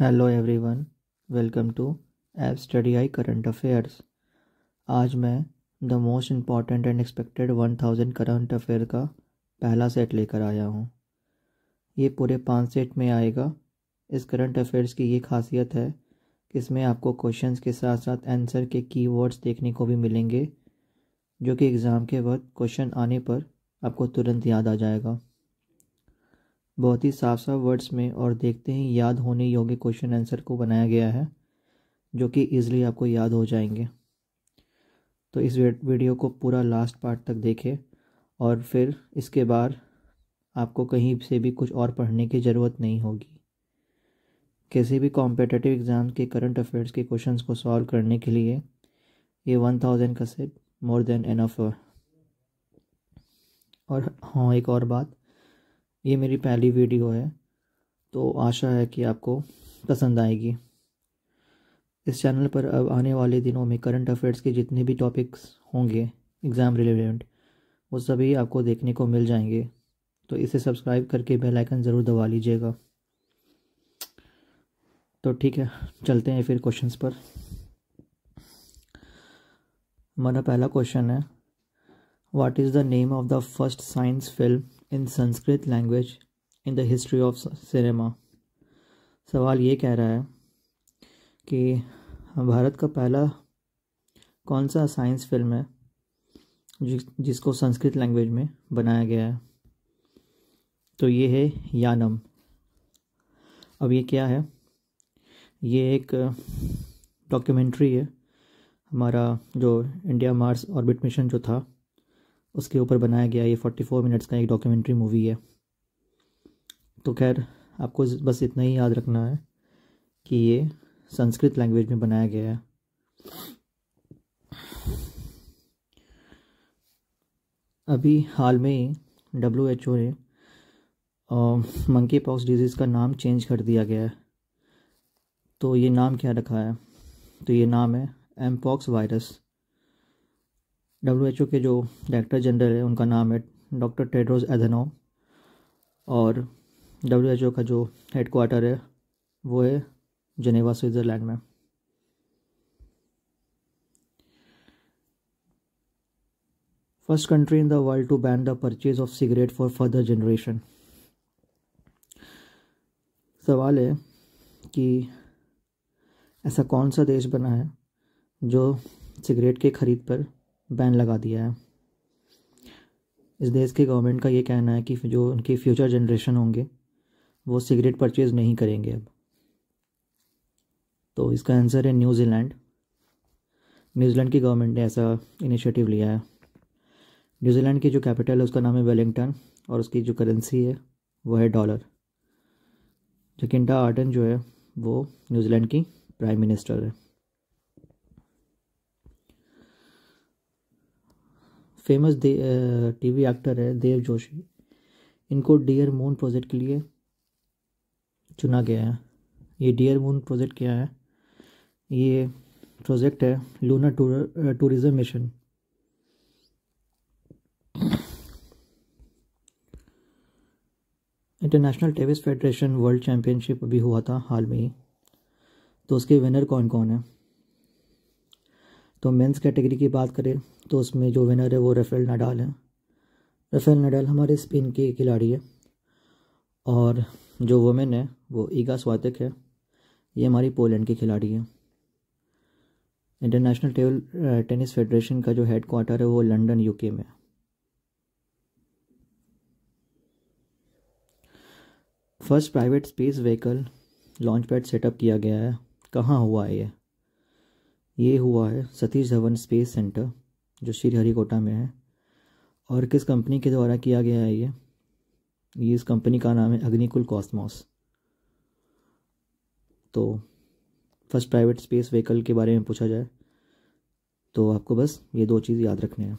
Hello everyone welcome to app study I current affairs आज मैं the most important and expected one thousand current affair का पहला set लेकर आया हूँ ये पूरे पांच सेट में आएगा इस करंट अफेयर्स की ये खासियत है कि इसमें आपको क्वेश्चंस के साथ साथ आंसर के कीवर्ड्स देखने को भी मिलेंगे जो कि एग्ज़ाम के वक्त क्वेश्चन आने पर आपको तुरंत याद आ जाएगा बहुत ही साफ साफ वर्ड्स में और देखते ही याद होने योग्य क्वेश्चन आंसर को बनाया गया है जो कि ईज़िली आपको याद हो जाएंगे तो इस वीडियो को पूरा लास्ट पार्ट तक देखें और फिर इसके बाद आपको कहीं से भी कुछ और पढ़ने की ज़रूरत नहीं होगी किसी भी कॉम्पिटेटिव एग्ज़ाम के करंट अफेयर्स के क्वेश्चंस को सॉल्व करने के लिए ये वन थाउजेंड का सेट मोर देन एनफ और हाँ एक और बात ये मेरी पहली वीडियो है तो आशा है कि आपको पसंद आएगी इस चैनल पर अब आने वाले दिनों में करंट अफेयर्स के जितने भी टॉपिक्स होंगे एग्ज़ाम रिलेवेंट वो सभी आपको देखने को मिल जाएंगे तो इसे सब्सक्राइब करके बेल आइकन ज़रूर दबा लीजिएगा तो ठीक है चलते हैं फिर क्वेश्चंस पर हमारा पहला क्वेश्चन है what is the name of the first science film in Sanskrit language in the history of cinema सवाल ये कह रहा है कि भारत का पहला कौन सा साइंस फिल्म है जिसको संस्कृत लैंग्वेज में बनाया गया है तो ये है यानम अब ये क्या है ये एक डॉक्यूमेंट्री है हमारा जो इंडिया मार्स ऑर्बिट मिशन जो था उसके ऊपर बनाया गया ये फोर्टी फोर मिनट्स का एक डॉक्यूमेंट्री मूवी है तो खैर आपको बस इतना ही याद रखना है कि ये संस्कृत लैंग्वेज में बनाया गया है अभी हाल में ही डब्ल्यू एच ओ ने मंकी पॉक्स डिजीज़ का नाम चेंज कर दिया गया है तो ये नाम क्या रखा है तो ये नाम है एम पॉक्स वायरस डब्ल्यू के जो डायरेक्टर जनरल है उनका नाम है डॉक्टर टेड्रोस एधनो और डब्ल्यू का जो हेडक्वार्टर है वो है जनेवा स्विट्ज़रलैंड में first country in the world to ban the purchase of cigarette for further generation सवाल है कि ऐसा कौन सा देश बना है जो सिगरेट के ख़रीद पर बैन लगा दिया है इस देश के गवर्नमेंट का ये कहना है कि जो उनके फ्यूचर जनरेशन होंगे वो सिगरेट परचेज नहीं करेंगे अब तो इसका आंसर है न्यूजीलैंड न्यूजीलैंड की गवर्नमेंट ने ऐसा इनिशिएटिव लिया है न्यूजीलैंड की जो कैपिटल है उसका नाम है वेलिंगटन और उसकी जो करेंसी है वो है डॉलर जकिंडा आर्टन जो है वो न्यूजीलैंड की प्राइम मिनिस्टर है फेमस टीवी एक्टर है देव जोशी इनको डियर मून प्रोजेक्ट के लिए चुना गया है ये डियर मून प्रोजेक्ट क्या है ये प्रोजेक्ट है Luna tourism mission international tennis federation world championship अभी हुआ था हाल में ही तो उसके विनर कौन कौन है तो मेंस कैटेगरी की बात करें तो उसमें जो विनर है वो रफेल नडाल है रफेल नडाल हमारे स्पेन के खिलाड़ी है और जो वुमेन है वो ईगा स्वातिक है ये हमारी पोलैंड की खिलाड़ी है इंटरनेशनल टेबल टेनिस फेडरेशन का जो हेड क्वार्टर है वो लंदन यूके में है first private space vehicle launch pad setup किया गया है कहाँ हुआ है ये ये हुआ है सतीश धवन स्पेस सेंटर जो श्रीहरिकोटा में है और किस कंपनी के द्वारा किया गया है ये ये इस कंपनी का नाम है अग्निकुल कॉस्मोस तो फर्स्ट प्राइवेट स्पेस व्हीकल के बारे में पूछा जाए तो आपको बस ये दो चीज़ याद रखने हैं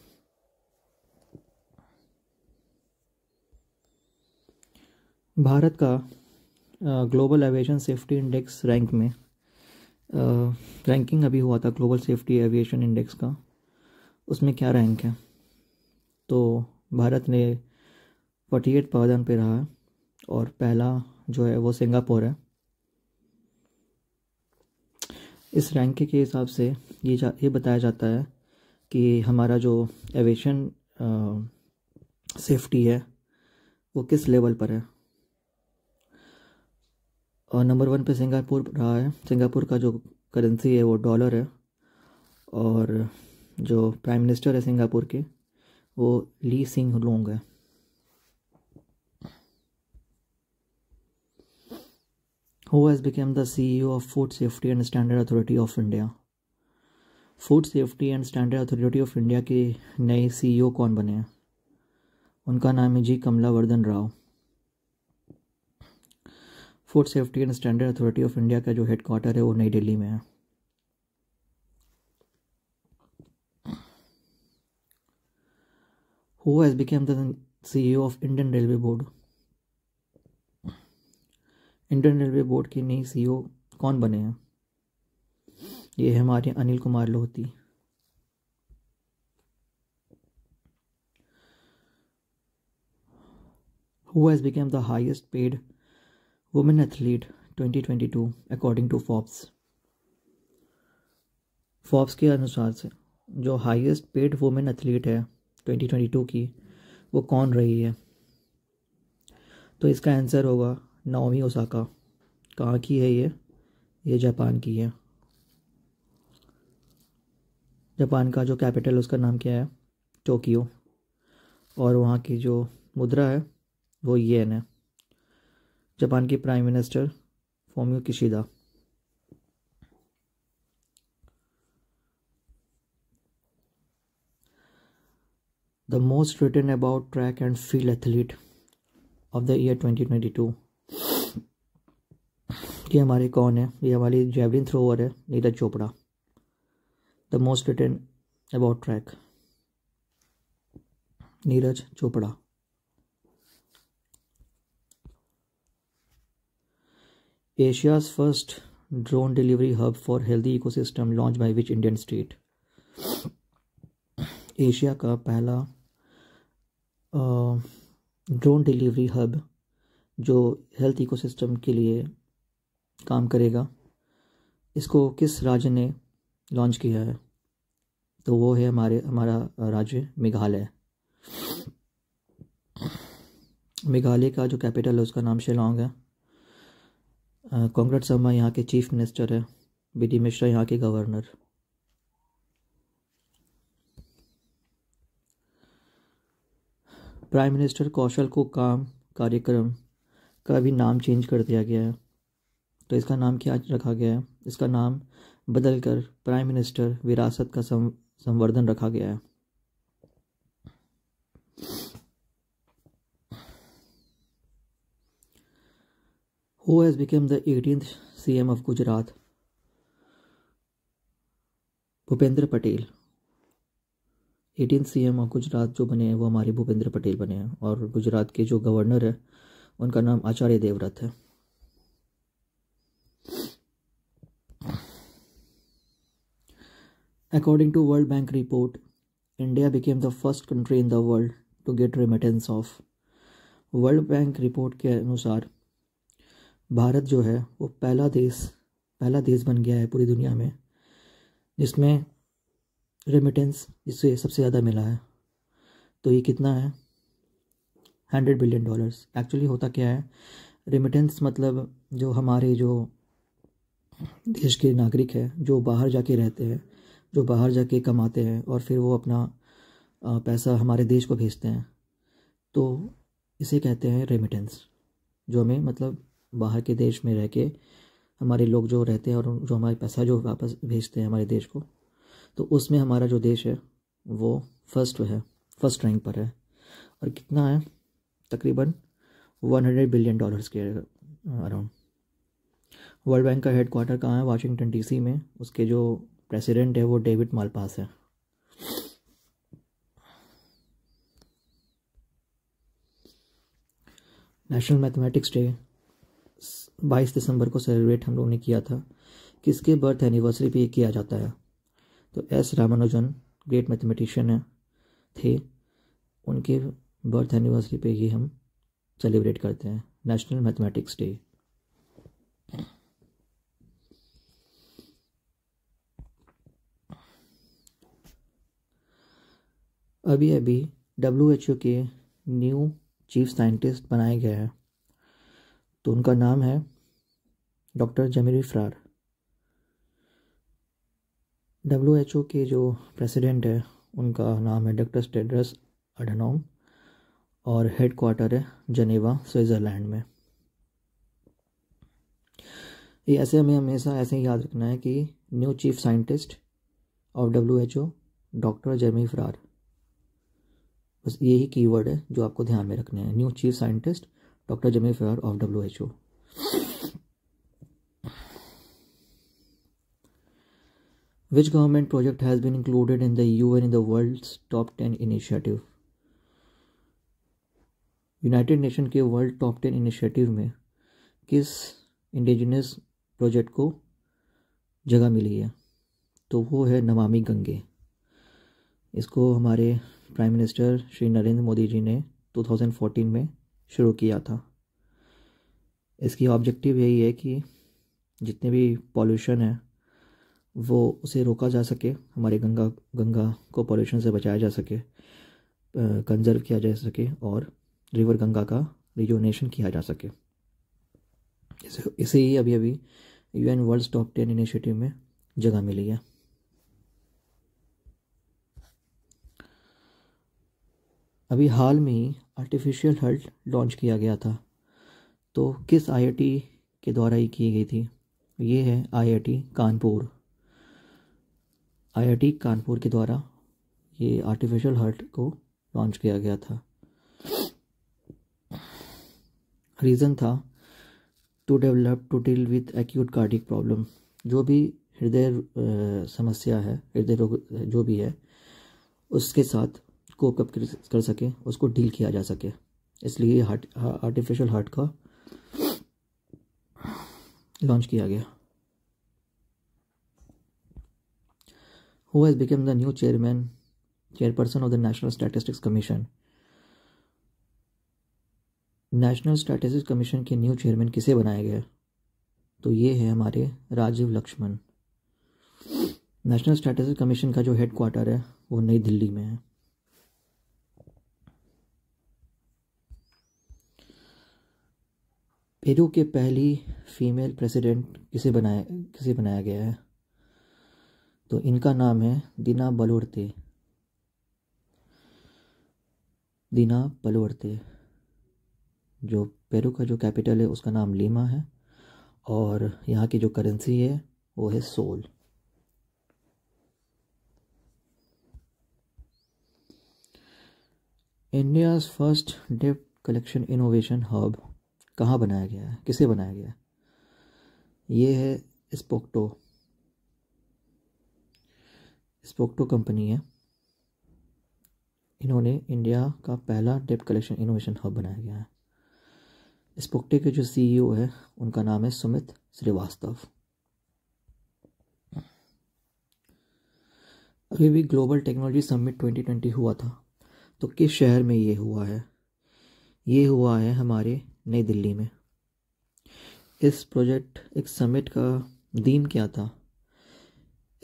भारत का global aviation safety index rank में रैंकिंग अभी हुआ था ग्लोबल सेफ्टी एविएशन इंडेक्स का उसमें क्या रैंक है तो भारत ने फोर्टी एट पावदान पर रहा है और पहला जो है वो सिंगापुर है इस रैंक के हिसाब से ये जा ये बताया जाता है कि हमारा जो एविएशन सेफ्टी है वो किस लेवल पर है और नंबर वन पे सिंगापुर रहा है सिंगापुर का जो करेंसी है वो डॉलर है और जो प्राइम मिनिस्टर है सिंगापुर के वो ली सिंह लोंग है who the C E O of food safety and standard authority of India food safety and standard authority of India के नए सी ई ओ कौन बने हैं उनका नाम है G Kamala Vardhan Rao food safety and standard authority of India का जो हेड क्वार्टर है वो नई दिल्ली में है who has become the CEO of Indian railway board Indian railway board के नई सीईओ e कौन बने हैं ये हमारे Anil Kumar Lahoti who has became the highest paid women athlete 2022 according to Forbes Forbes के अनुसार से जो हाईएस्ट पेड वुमेन एथलीट है 2022 की वो कौन रही है तो इसका आंसर होगा नौवीं ओसाका कहाँ की है ये ये जापान की है जापान का जो कैपिटल उसका नाम क्या है टोक्यो और वहाँ की जो मुद्रा है वो येन है जापान की prime minister Fumio Kishida the most return about track and field athlete of the year 2022 ये हमारे कौन है ये हमारी जेवलिन थ्रोअर है Neeraj Chopra the most return about track Neeraj Chopra first drone drone hub for for ecosystem launch by which Indian state Asia का पहला drone delivery hub जो हेल्थ इकोसिस्टम के लिए काम करेगा इसको किस राज्य ने लॉन्च किया है तो वो है हमारे हमारा राज्य मेघालय मेघालय का जो कैपिटल है उसका नाम शिलोंग है कोंगट uh, शर्मा यहाँ के चीफ मिनिस्टर है बी डी मिश्रा यहाँ के गवर्नर प्राइम मिनिस्टर कौशल को काम कार्यक्रम का भी नाम चेंज कर दिया गया है तो इसका नाम क्या रखा गया है इसका नाम बदलकर प्राइम मिनिस्टर विरासत का संवर्धन रखा गया है who has become the 18th CM of Gujarat? Bhupendra Patel 18th CM of Gujarat जो बने हैं वो हमारे भूपेंद्र पटेल बने हैं और गुजरात के जो गवर्नर है उनका नाम आचार्य देवव्रत है According to World Bank report, India became the first country in the world to get remittance of world bank report के अनुसार भारत जो है वो पहला देश पहला देश बन गया है पूरी दुनिया में जिसमें रेमिटेंस जिससे सबसे ज़्यादा मिला है तो ये कितना है हंड्रेड बिलियन डॉलर्स एक्चुअली होता क्या है रेमिटेंस मतलब जो हमारे जो देश के नागरिक हैं जो बाहर जाके रहते हैं जो बाहर जाके कमाते हैं और फिर वो अपना पैसा हमारे देश को भेजते हैं तो इसे कहते हैं रेमिटेंस जो हमें मतलब बाहर के देश में रह के हमारे लोग जो रहते हैं और जो हमारे पैसा जो वापस भेजते हैं हमारे देश को तो उसमें हमारा जो देश है वो फर्स्ट है फर्स्ट रैंक पर है और कितना है तकरीबन वन हंड्रेड बिलियन डॉलर्स के अराउंड वर्ल्ड बैंक का हेड क्वार्टर कहाँ है वाशिंगटन डीसी में उसके जो प्रेसिडेंट है वो डेविड मालपास है नेशनल मैथमेटिक्स डे 22 दिसंबर को सेलिब्रेट हम लोग ने किया था किसके बर्थ एनिवर्सरी पे किया जाता है तो एस रामानुजन ग्रेट मैथमेटिशियन है थे उनके बर्थ एनिवर्सरी पे ये हम सेलिब्रेट करते हैं नेशनल मैथमेटिक्स डे अभी अभी डब्ल्यू एच ओ के न्यू चीफ साइंटिस्ट बनाए गए हैं तो उनका नाम है डॉक्टर जमीरी फ्रार डब्ल्यू एच ओ के जो प्रेसिडेंट है उनका नाम है डॉक्टर स्टेडरस अडनोम और हेड क्वार्टर है जनेवा स्विट्ज़रलैंड में ये ऐसे हमें हमेशा ऐसे ही याद रखना है कि new chief scientist of W H O doctor Jeremy Farrar बस यही कीवर्ड है जो आपको ध्यान में रखने हैं न्यू चीफ साइंटिस्ट डॉक्टर जमे फेयर of W H O which government project has been included in the U N in the world top ten initiative United Nation के वर्ल्ड टॉप टेन इनिशिएटिव में किस इंडिजिनस प्रोजेक्ट को जगह मिली है तो वो है नमामि गंगे इसको हमारे प्राइम मिनिस्टर श्री नरेंद्र मोदी जी ने 2014 में शुरू किया था इसकी ऑब्जेक्टिव यही है कि जितने भी पॉल्यूशन है वो उसे रोका जा सके हमारे गंगा गंगा को पॉल्यूशन से बचाया जा सके कंजर्व किया जा सके और रिवर गंगा का रिजोनेशन किया जा सके इसे इसे ही अभी अभी U N world top ten initiative में जगह मिली है अभी हाल में ही आर्टिफिशियल हर्ट लॉन्च किया गया था तो किस आईआईटी के द्वारा ये की गई थी ये है आईआईटी कानपुर आईआईटी कानपुर के द्वारा ये आर्टिफिशियल हर्ट को लॉन्च किया गया था रीज़न था to develop to deal with acute cardiac problem जो भी हृदय समस्या है हृदय रोग जो भी है उसके साथ को कप कर सके उसको डील किया जा सके इसलिए हार्ट आर्टिफिशियल हार्ट का लॉन्च किया गया who has become the new chairman chairperson of the national statistics commission national statistics commission के न्यू चेयरमैन किसे बनाया गया तो ये है हमारे Rajeev Laxman national statistics commission का जो हेड क्वार्टर है वो नई दिल्ली में है पेरू के पहली फीमेल प्रेसिडेंट किसे बनाया किसे बनाया गया है तो इनका नाम है दीना बलोरते दीना बलोरते जो पेरू का जो कैपिटल है उसका नाम लीमा है और यहाँ की जो करेंसी है वो है सोल इंडियाज़ फर्स्ट डेप्ट कलेक्शन इनोवेशन हब कहाँ बनाया गया है किसे बनाया गया है ये है स्पोक्टो स्पोक्टो कंपनी है इन्होंने इंडिया का पहला डेप कलेक्शन इनोवेशन हब बनाया गया है स्पोक्टे के जो सीईओ e है उनका नाम है सुमित श्रीवास्तव अभी भी ग्लोबल टेक्नोलॉजी समिट 2020 हुआ था तो किस शहर में ये हुआ है ये हुआ है हमारे नई दिल्ली में इस प्रोजेक्ट एक समिट का दीम क्या था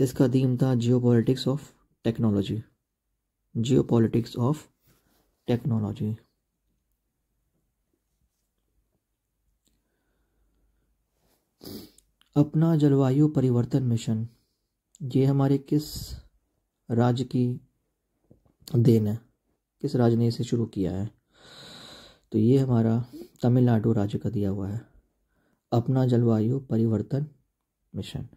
इसका दीम था जियो politics of technology Jio politics of technology अपना जलवायु परिवर्तन मिशन ये हमारे किस राज्य की देन है किस राज्य ने इसे शुरू किया है तो ये हमारा तमिलनाडु राज्य का दिया हुआ है अपना जलवायु परिवर्तन मिशन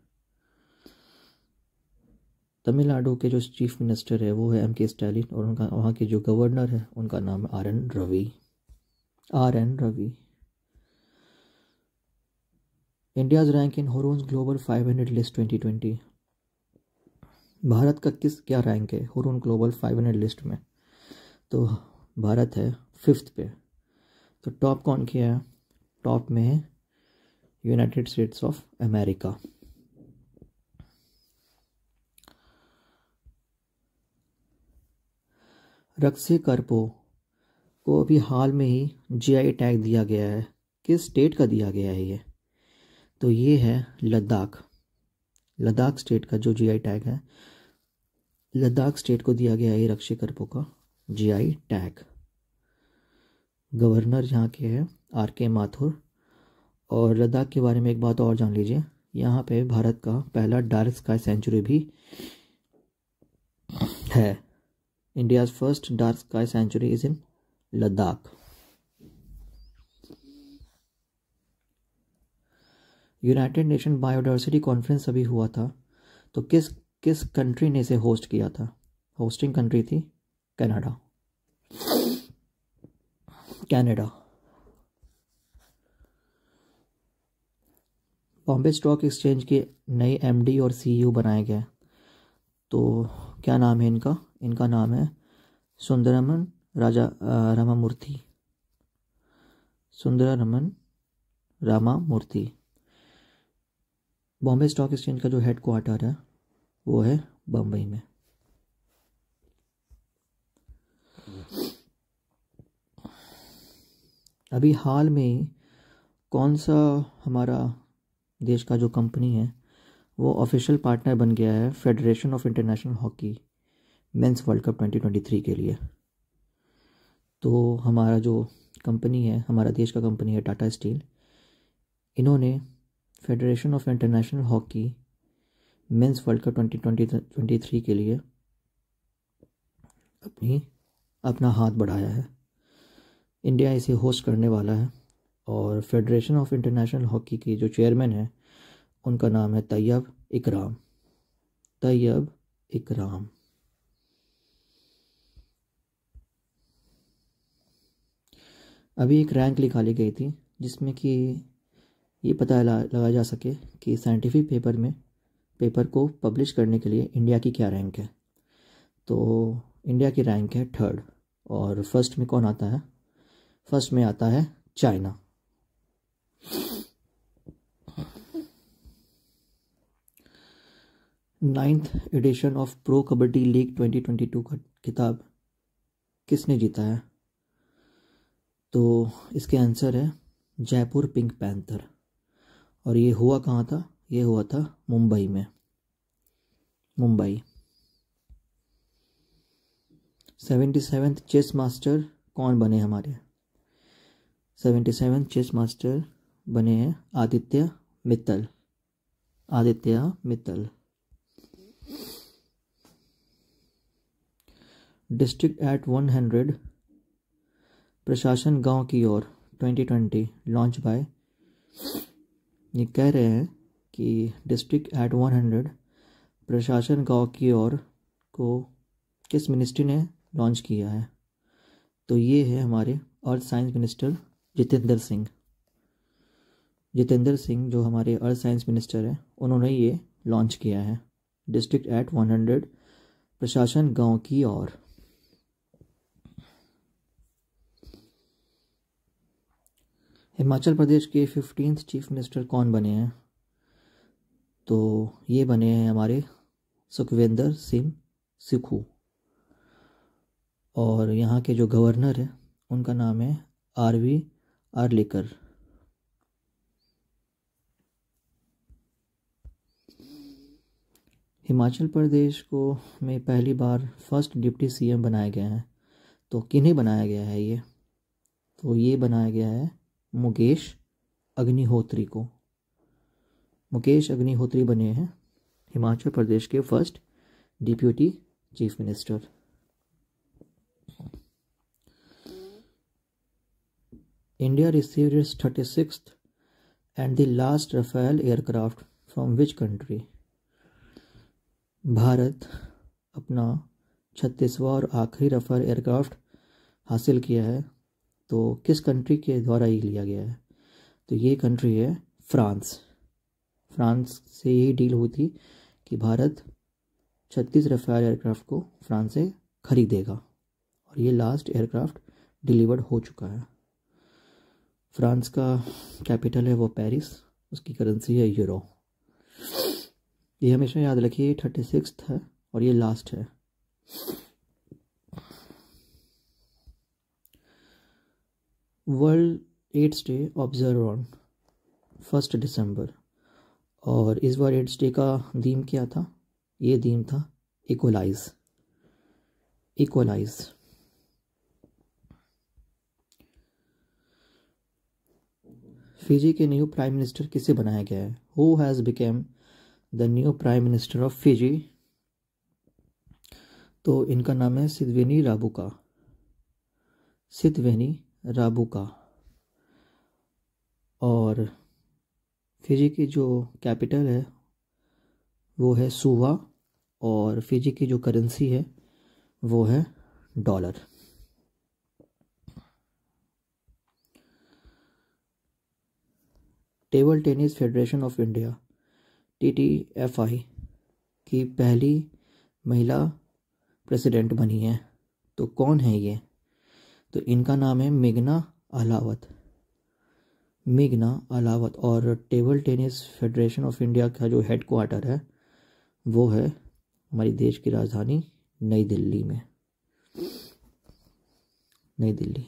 तमिलनाडु के जो चीफ मिनिस्टर है वो है एम के स्टालिन और उनका वहाँ के जो गवर्नर है उनका नाम है R N Ravi R N Ravi India's rank in Hurun's global hundred list twenty twenty Bharat का किस क्या रैंक है होरोन ग्लोबल हंड्रेड लिस्ट में तो भारत है फिफ्थ पे तो टॉप कौन किया है टॉप में है यूनाइटेड स्टेट्स ऑफ अमेरिका रक्से करपो को अभी हाल में ही जीआई टैग दिया गया है किस स्टेट का दिया गया है ये तो ये है लद्दाख लद्दाख स्टेट का जो जीआई टैग है लद्दाख स्टेट को दिया गया है रक्षे करपो का जीआई टैग गवर्नर यहाँ के हैं आर के माथुर और लद्दाख के बारे में एक बात और जान लीजिए यहाँ पे भारत का पहला डार्क स्काई सेंचुरी भी है India's first dark sky sanctuary is in Ladakh United Nation biodiversity conference अभी हुआ था तो किस किस कंट्री ने इसे होस्ट किया था होस्टिंग कंट्री थी Canada Canada Bombay stock exchange के नए एमडी और सीईओ e बनाए गए तो क्या नाम है इनका इनका नाम है सुंदरमन राजा रामामूर्ति रमन रामा मूर्ति बॉम्बे स्टॉक एक्सचेंज का जो हेड क्वार्टर है वो है बम्बई में अभी हाल में कौन सा हमारा देश का जो कंपनी है वो ऑफिशियल पार्टनर बन गया है federation of international hockey men's world cup 2023 के लिए तो हमारा जो कंपनी है हमारा देश का कंपनी है टाटा स्टील इन्होंने federation of international hockey men's world cup twenty twenty twenty three के लिए अपनी अपना हाथ बढ़ाया है इंडिया इसे होस्ट करने वाला है और फेडरेशन ऑफ इंटरनेशनल हॉकी की जो चेयरमैन हैं उनका नाम है तैयब इकराम तैयब इकराम अभी एक रैंक निकाली गई थी जिसमें कि ये पता लगाया जा सके कि साइंटिफिक पेपर में पेपर को पब्लिश करने के लिए इंडिया की क्या रैंक है तो इंडिया की रैंक है थर्ड और फर्स्ट में कौन आता है फर्स्ट में आता है China ninth edition of pro Kabaddi league 2022 का किताब किसने जीता है तो इसके आंसर है जयपुर पिंक पैंथर और ये हुआ कहाँ था ये हुआ था मुंबई में Mumbai seventy seventh chess master कौन बने हमारे सेवेंटी सेवन चेस मास्टर बने हैं Aditya Mittal Aditya Mittal district at one hundred प्रशासन गांव की ओर ट्वेंटी ट्वेंटी लॉन्च बाय ये कह रहे हैं कि डिस्ट्रिक्ट एट वन हंड्रेड प्रशासन गांव की ओर को किस मिनिस्ट्री ने लॉन्च किया है तो ये है हमारे earth science minister Jitendra Singh Jitendra Singh जो हमारे अर्थ साइंस मिनिस्टर हैं उन्होंने ये लॉन्च किया है डिस्ट्रिक्ट एट 100 प्रशासन गांव की ओर हिमाचल प्रदेश के फिफ्टींथ चीफ मिनिस्टर कौन बने हैं तो ये बने हैं हमारे सुखविंदर सिंह सिखू और यहाँ के जो गवर्नर हैं उनका नाम है आर वी और लेकर हिमाचल प्रदेश को में पहली बार फर्स्ट डिप्टी सीएम बनाया गया है तो किन्हें बनाया गया है ये तो ये बनाया गया है मुकेश अग्निहोत्री को मुकेश अग्निहोत्री बने हैं हिमाचल प्रदेश के first deputy chief minister India received its 36th and the last Rafale aircraft from which country? Bharat अपना छत्तीसवा और आखिरी रफेल एयरक्राफ्ट हासिल किया है तो किस कंट्री के द्वारा ये लिया गया है तो ये कंट्री है फ्रांस फ्रांस से यही डील हुई थी कि भारत छत्तीस रफेल एयरक्राफ्ट को फ्रांस से ख़रीदेगा और ये लास्ट एयरक्राफ्ट डिलीवर्ड हो चुका है फ्रांस का कैपिटल है वो पेरिस उसकी करेंसी है यूरो ये हमेशा याद रखिए थर्टी सिक्स है और ये लास्ट है world AIDS day observe on first December और इस बार एड्स डे का थीम क्या था ये थीम था इकोलाइज इकोलाइज़ फिजी के न्यू प्राइम मिनिस्टर किसे बनाया गया है who has became the new prime minister of Fiji तो इनका नाम है सिद्धवेनी राबुका सिद्धवेनी राबुका और फिजी की जो कैपिटल है वो है सुवा और फिजी की जो करेंसी है वो है dollar table tennis federation of India TTFI की पहली महिला प्रेसिडेंट बनी है तो कौन है ये तो इनका नाम है मेघना अलावत मेघना अलावत और table tennis federation of India का जो हेड क्वार्टर है वो है हमारी देश की राजधानी नई दिल्ली में नई दिल्ली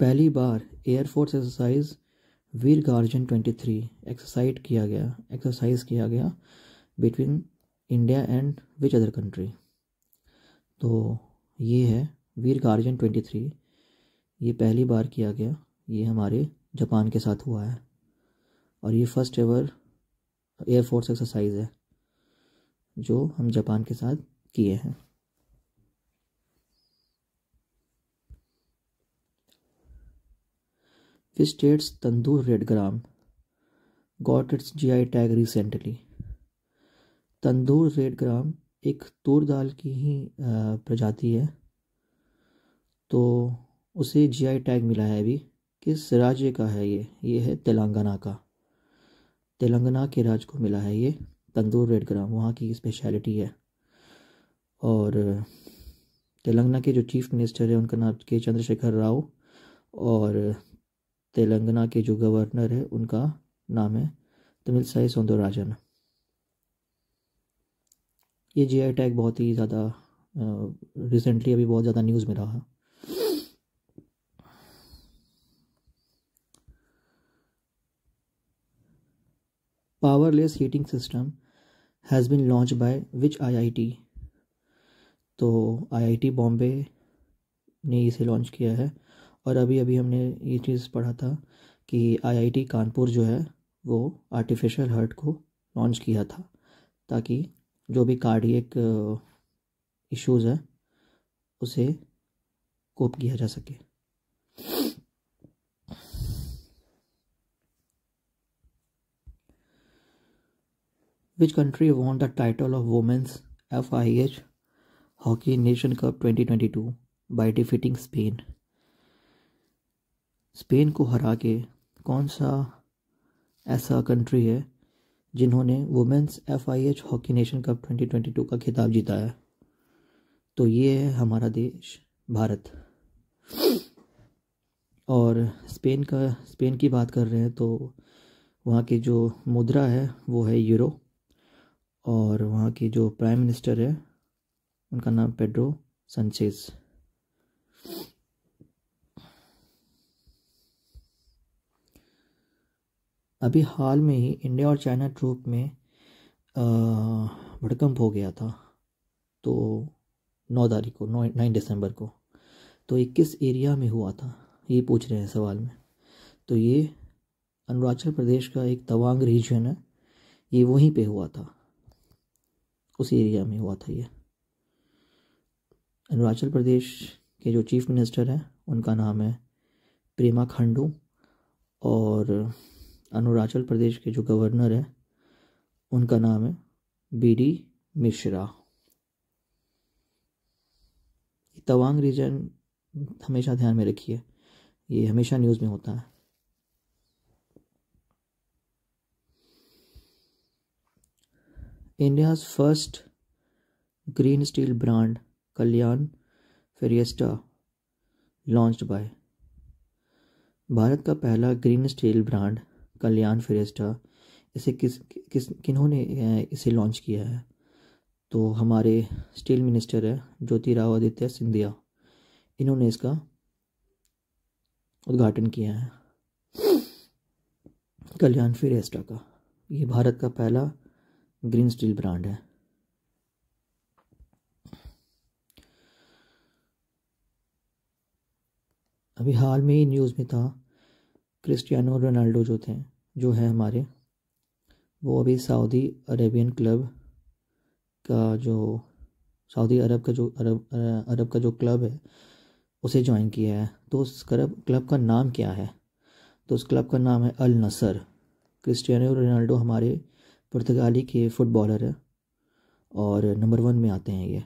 पहली बार air force exercise Veer guardian 23 exercise किया गया एक्सरसाइज किया गया between India and which other country तो ये है वीर गार्जन 23 ये पहली बार किया गया ये हमारे जापान के साथ हुआ है और ये फर्स्ट एवर एयरफोर्स एक्सरसाइज है जो हम जापान के साथ किए हैं states Tandur red gram got its G I tag recently Tandur red gram एक तूर दाल की ही प्रजाति है तो उसे जी आई टैग मिला है अभी किस राज्य का है ये ये है तेलंगाना का तेलंगाना के राज्य को मिला है ये तंदूर रेड ग्राम वहाँ की स्पेशलिटी है और तेलंगाना के जो चीफ मिनिस्टर है उनका नाम के चंद्रशेखर राव और तेलंगाना के जो गवर्नर है उनका नाम है तमिलसाई सौंदरराजन ये जी आई टैग बहुत ही ज़्यादा रिसेंटली अभी बहुत ज़्यादा न्यूज़ में रहा powerless heating system has been launch by which IIT तो आईआईटी बॉम्बे ने इसे लॉन्च किया है और अभी अभी हमने ये चीज़ पढ़ा था कि आईआईटी कानपुर जो है वो आर्टिफिशियल हर्ट को लॉन्च किया था ताकि जो भी कार्डियक इश्यूज़ है उसे कोप किया जा सके which country won the title of women's F I H hockey nation cup twenty twenty two by defeating Spain Spain को हरा के कौन सा ऐसा कंट्री है जिन्होंने women's F I H hockey nation cup 2022 का खिताब जीता है तो ये है हमारा देश भारत और स्पेन का स्पेन की बात कर रहे हैं तो वहाँ की जो मुद्रा है वो है यूरो और वहाँ की जो प्राइम मिनिस्टर है उनका नाम पेड्रो संचेज अभी हाल में ही इंडिया और चाइना ट्रूप में भड़कंप हो गया था तो नौ तारीख को नौ नाइन दिसंबर को तो ये किस एरिया में हुआ था ये पूछ रहे हैं सवाल में तो ये अरुणाचल प्रदेश का एक तवांग रीजन है ये वहीं पे हुआ था उस एरिया में हुआ था ये अरुणाचल प्रदेश के जो चीफ मिनिस्टर हैं उनका नाम है प्रेमा खंडू और अरुणाचल प्रदेश के जो गवर्नर हैं उनका नाम है B D Mishra Tawang region हमेशा ध्यान में रखिए ये हमेशा न्यूज़ में होता है India's first green steel brand Kalyan Ferresta launched by Bharat का पहला green steel brand Kalyan Ferresta इसे किस किस किन्होंने इसे लॉन्च किया है तो हमारे स्टील मिनिस्टर है ज्योतिराव आदित्य सिंधिया इन्होंने इसका उद्घाटन किया है कल्याण फेरेस्टा का ये भारत का पहला ग्रीन स्टील ब्रांड है अभी हाल में ही न्यूज़ में था क्रिस्टियानो रोनाल्डो जो थे जो है हमारे वो अभी सऊदी अरेबियन क्लब का जो सऊदी अरब का जो अरब अरब का जो क्लब है उसे ज्वाइन किया है तो उस क्लब क्लब का नाम क्या है तो उस क्लब का नाम है अल नसर क्रिस्टियानो रोनाल्डो हमारे पुर्तगाली के फुटबॉलर है और नंबर वन में आते हैं ये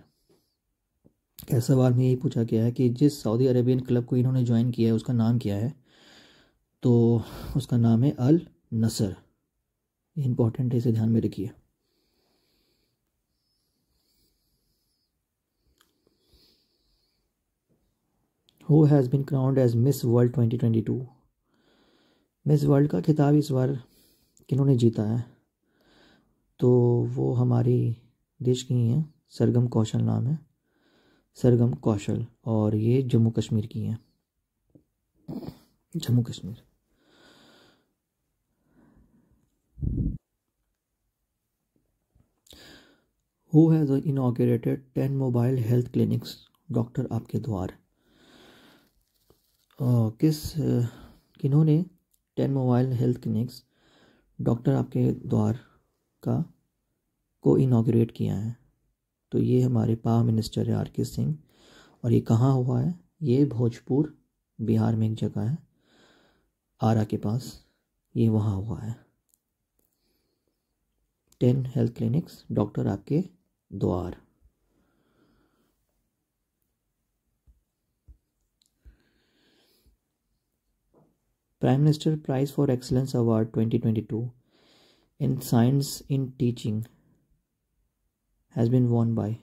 इस सवाल में यही पूछा गया है कि जिस सऊदी अरेबियन क्लब को इन्होंने ज्वाइन किया है उसका नाम क्या है तो उसका नाम है अल नसर ये इम्पोर्टेंट है इसे ध्यान में रखिए who has been crowned as Miss World 2022 Miss World का खिताब इस बार किन्होंने जीता है तो वो हमारी देश की ही हैं सरगम कौशल नाम है सरगम कौशल और ये जम्मू कश्मीर की हैं Jammu Kashmir who has inaugurated ten mobile health clinics doctor आपके द्वार किस किन्होंने ten mobile health clinics doctor आपके द्वार का को इनाग्रेट किया है तो ये हमारे पावर मिनिस्टर है आर के सिंह और ये कहाँ हुआ है ये भोजपुर बिहार में एक जगह है आरा के पास ये वहाँ हुआ है टेन हेल्थ क्लिनिक्स डॉक्टर आपके द्वार prime minister prize for excellence award 2022 in science in teaching has been won by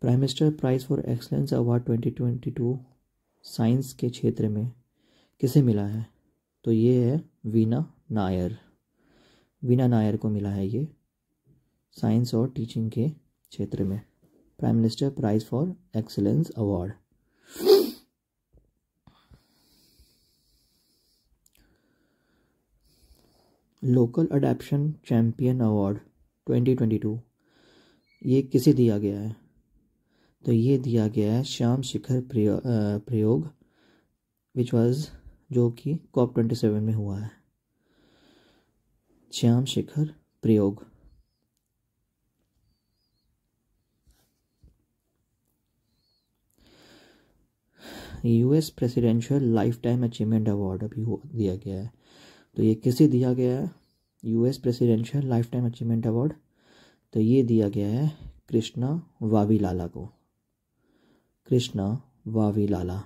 prime minister prize for excellence award 2022 science के क्षेत्र में किसे मिला है तो ये है वीना नायर वीना नायर को मिला है ये साइंस और टीचिंग के क्षेत्र में prime minister prize for excellence award local adaptation champion award 2022 ये किसे दिया गया है तो ये दिया गया है श्याम शिखर प्रयोग विच वाज जो कि कॉप ट्वेंटी सेवन में हुआ है श्याम शिखर प्रयोग US presidential lifetime achievement award अभी दिया गया है तो ये किसे दिया गया है US presidential lifetime achievement award तो ये दिया गया है कृष्णा वावी लाला को Krishna Vavilala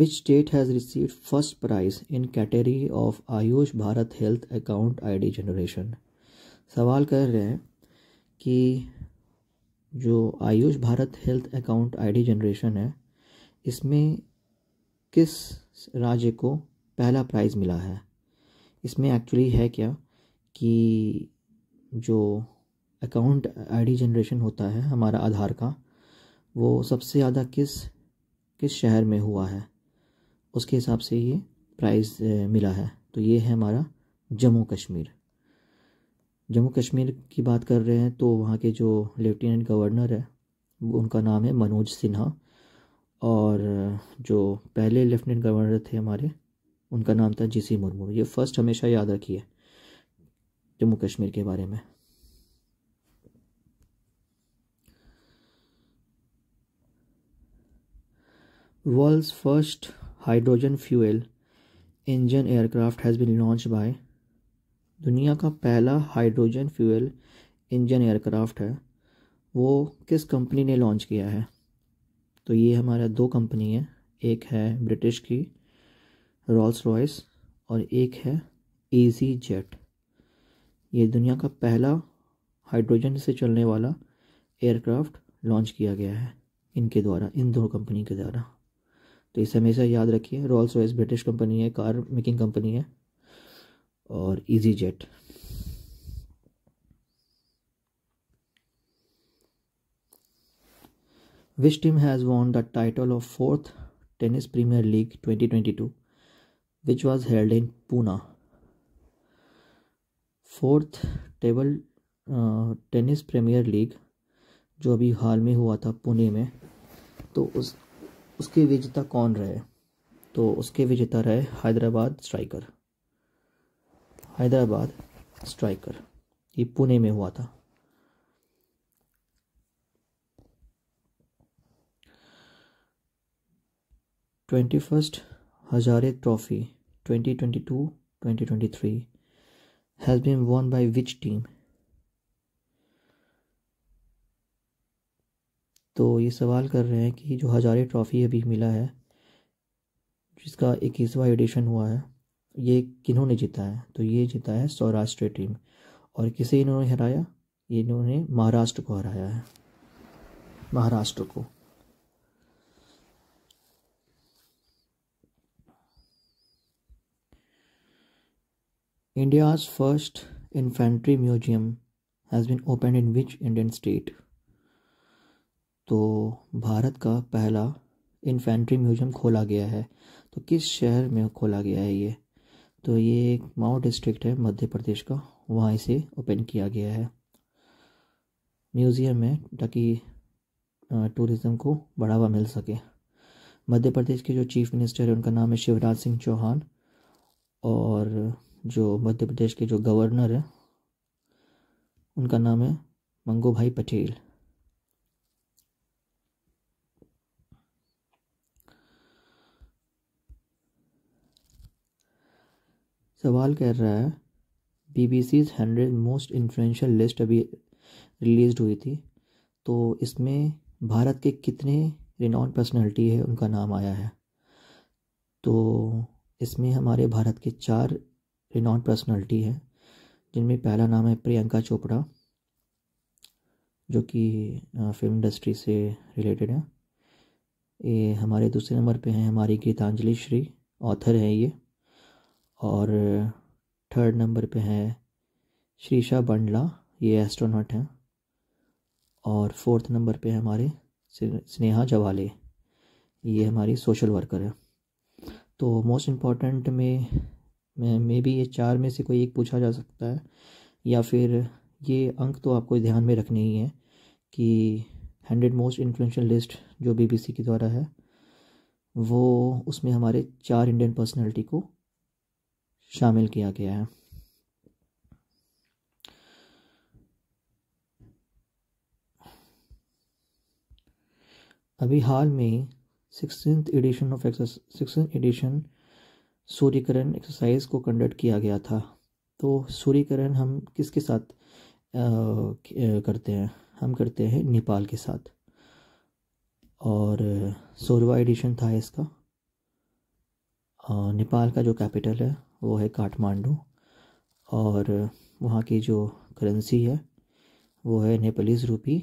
Which state has received first prize in category of Ayush Bharat health account D generation सवाल कर रहे हैं कि जो Ayush Bharat health account ID generation है इसमें किस राज्य को पहला प्राइज़ मिला है इसमें एक्चुअली है क्या कि जो अकाउंट आईडी जनरेशन होता है हमारा आधार का वो सबसे ज़्यादा किस किस शहर में हुआ है उसके हिसाब से ये प्राइज़ मिला है तो ये है हमारा जम्मू कश्मीर जम्मू कश्मीर की बात कर रहे हैं तो वहाँ के जो लेफ्टिनेंट गवर्नर है उनका नाम है मनोज सिन्हा और जो पहले लेफ्टिनेंट गवर्नर थे हमारे उनका नाम था जीसी मुर्मू ये फर्स्ट हमेशा याद रखिए जम्मू कश्मीर के बारे में world first hydrogen fuel engine aircraft has been launch by दुनिया का पहला हाइड्रोजन फ्यूल इंजन एयरक्राफ्ट है वो किस कंपनी ने लॉन्च किया है तो ये हमारा दो कंपनी है एक है ब्रिटिश की रॉल्स रॉयस और एक है ईजी e जेट ये दुनिया का पहला हाइड्रोजन से चलने वाला एयरक्राफ्ट लॉन्च किया गया है इनके द्वारा इन दो कंपनी के द्वारा तो इसे हमेशा याद रखिए रॉल्स रॉयस ब्रिटिश कंपनी है कार मेकिंग कंपनी है और easy jet which team has won the title of fourth tennis premier league 2022 twenty which was held in Poona fourth table tennis premier league जो अभी हाल में हुआ था पुणे में तो उस उसके विजेता कौन रहे तो उसके विजेता रहे हैदराबाद स्ट्राइकर हैदराबाद स्ट्राइकर ये पुणे में हुआ था twenty first Hazare trophy 2022-2023 has been won by which team तो ये सवाल कर रहे हैं कि जो हजारे ट्रॉफी अभी मिला है जिसका इक्कीसवा एडिशन हुआ है ये किन्होंने जीता है तो ये जीता है सौराष्ट्र टीम और किसे इन्होंने हराया इन्होंने महाराष्ट्र को हराया है महाराष्ट्र को India's first infantry museum has been open in which Indian state तो भारत का पहला इन्फेंट्री म्यूजियम खोला गया है तो किस शहर में खोला गया है ये तो ये एक माओ डिस्ट्रिक्ट है मध्य प्रदेश का वहाँ इसे ओपन किया गया है म्यूज़ियम है ताकि टूरिज़्म को बढ़ावा मिल सके मध्य प्रदेश के जो चीफ मिनिस्टर है उनका नाम है शिवराज सिंह चौहान और जो मध्य प्रदेश के जो गवर्नर हैं उनका नाम है मंगू भाई पटेल सवाल कर रहा है B B C's hundred most influential list अभी रिलीज हुई थी तो इसमें भारत के कितने रिनॉन पर्सनैलिटी है उनका नाम आया है तो इसमें हमारे भारत के चार रिनॉन पर्सनैलिटी हैं जिनमें पहला नाम है प्रियंका चोपड़ा जो कि फिल्म इंडस्ट्री से रिलेटेड है ये हमारे दूसरे नंबर पे हैं हमारी गीतांजलि श्री ऑथर हैं ये और थर्ड नंबर पे है श्रीशा बंडला ये एस्ट्रोनॉट हैं और फोर्थ नंबर पे हमारे स्नेहा जवाले ये हमारी सोशल वर्कर है तो मोस्ट इम्पॉर्टेंट में मे बी ये चार में से कोई एक पूछा जा सकता है या फिर ये अंक तो आपको ध्यान में रखने ही है कि हंड्रेड मोस्ट इन्फ्लुएंशियल लिस्ट जो बीबीसी के द्वारा है वो उसमें हमारे चार इंडियन पर्सनैलिटी को शामिल किया गया है अभी हाल में sixteen edition of sixteen edition Suryakiran exercise को कंडक्ट किया गया था तो सूर्यकरण हम किसके साथ आ, करते हैं हम करते हैं नेपाल के साथ और सोलवा एडिशन था इसका नेपाल का जो कैपिटल है वो है काठमांडू और वहाँ की जो करेंसी है वो है नेपालीज़ रूपी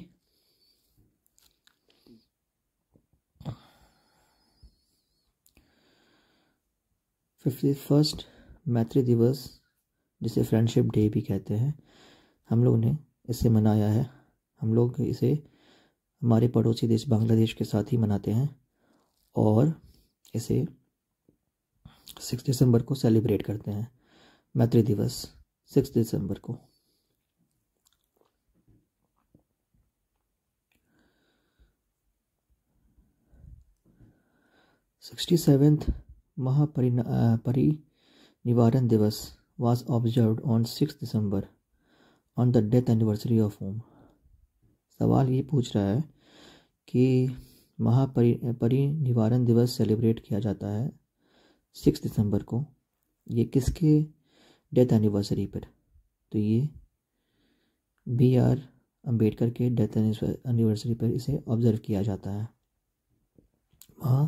फिफ्टी फर्स्ट मैत्री दिवस जिसे फ्रेंडशिप डे भी कहते हैं हम लोग ने इसे मनाया है हम लोग इसे हमारे पड़ोसी देश बांग्लादेश के साथ ही मनाते हैं और इसे सिक्स दिसंबर को सेलिब्रेट करते हैं मैत्री दिवस सिक्स दिसंबर को सिक्सटी सेवेंथ निवारण दिवस was observe on six December on the death anniversary of होम सवाल ये पूछ रहा है कि महापरि निवारण दिवस सेलिब्रेट किया जाता है सिक्स दिसंबर को ये किसके डेथ एनिवर्सरी पर तो ये बी आर अम्बेडकर के डेथ एनिवर्सरी पर इसे ऑब्ज़र्व किया जाता है वहाँ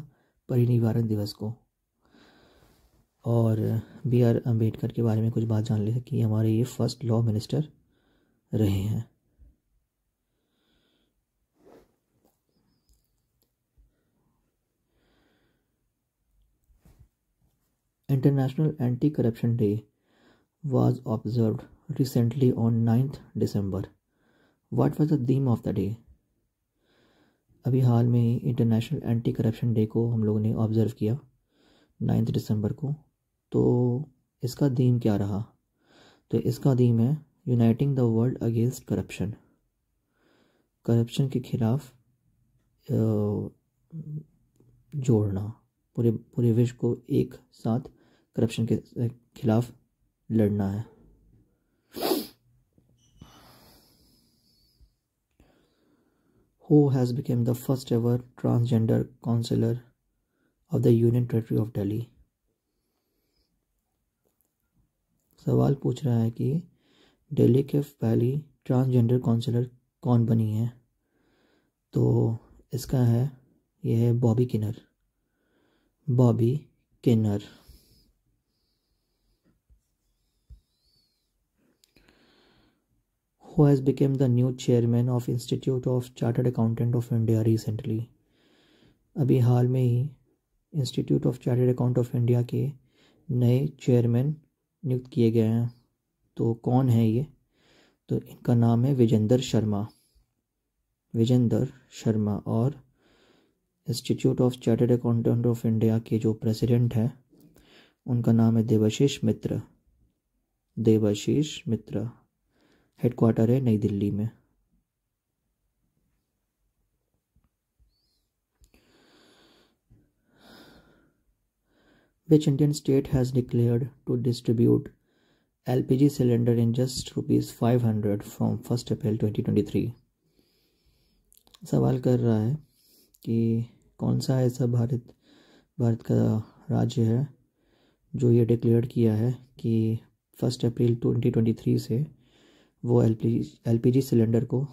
परिनिवारण दिवस को और बी आर अम्बेडकर के बारे में कुछ बात जान ले कि हमारे ये फर्स्ट लॉ मिनिस्टर रहे हैं International Anti Corruption Day was observed recently on 9th December. What was the theme of the day? अभी हाल में ही इंटरनेशनल एंटी करप्शन डे को हम लोगों ने ऑब्ज़र्व किया नाइन्थ दिसंबर को तो इसका थीम क्या रहा तो इसका थीम है uniting the world against corruption corruption के खिलाफ जोड़ना पूरे पूरे विश्व को एक साथ करप्शन के खिलाफ लड़ना है who has become the first ever transgender councillor of the union territory of Delhi सवाल पूछ रहा है कि डेली के पहली ट्रांसजेंडर काउंसिलर कौन बनी है तो इसका है यह है Bobby Kinnar Bobby Kinnar who has become the new chairman of institute of chartered accountant of India recently अभी हाल में ही institute of chartered account of India के नए चेयरमैन नियुक्त किए गए हैं तो कौन है ये तो इनका नाम है विजेंदर शर्मा विजेंद्र शर्मा और institute of chartered accountant of India के जो प्रेसिडेंट हैं उनका नाम है देवाशीष मित्र देवाशीष मित्रा हेडक्वार्टर है नई दिल्ली में which Indian state has declared to distribute L P G cylinder in just rupees five hundred from first April twenty twenty three सवाल कर रहा है कि कौन सा ऐसा भारत भारत का राज्य है जो ये डिक्लेयर किया है कि first April twenty twenty three से वो L P L P G cylinder को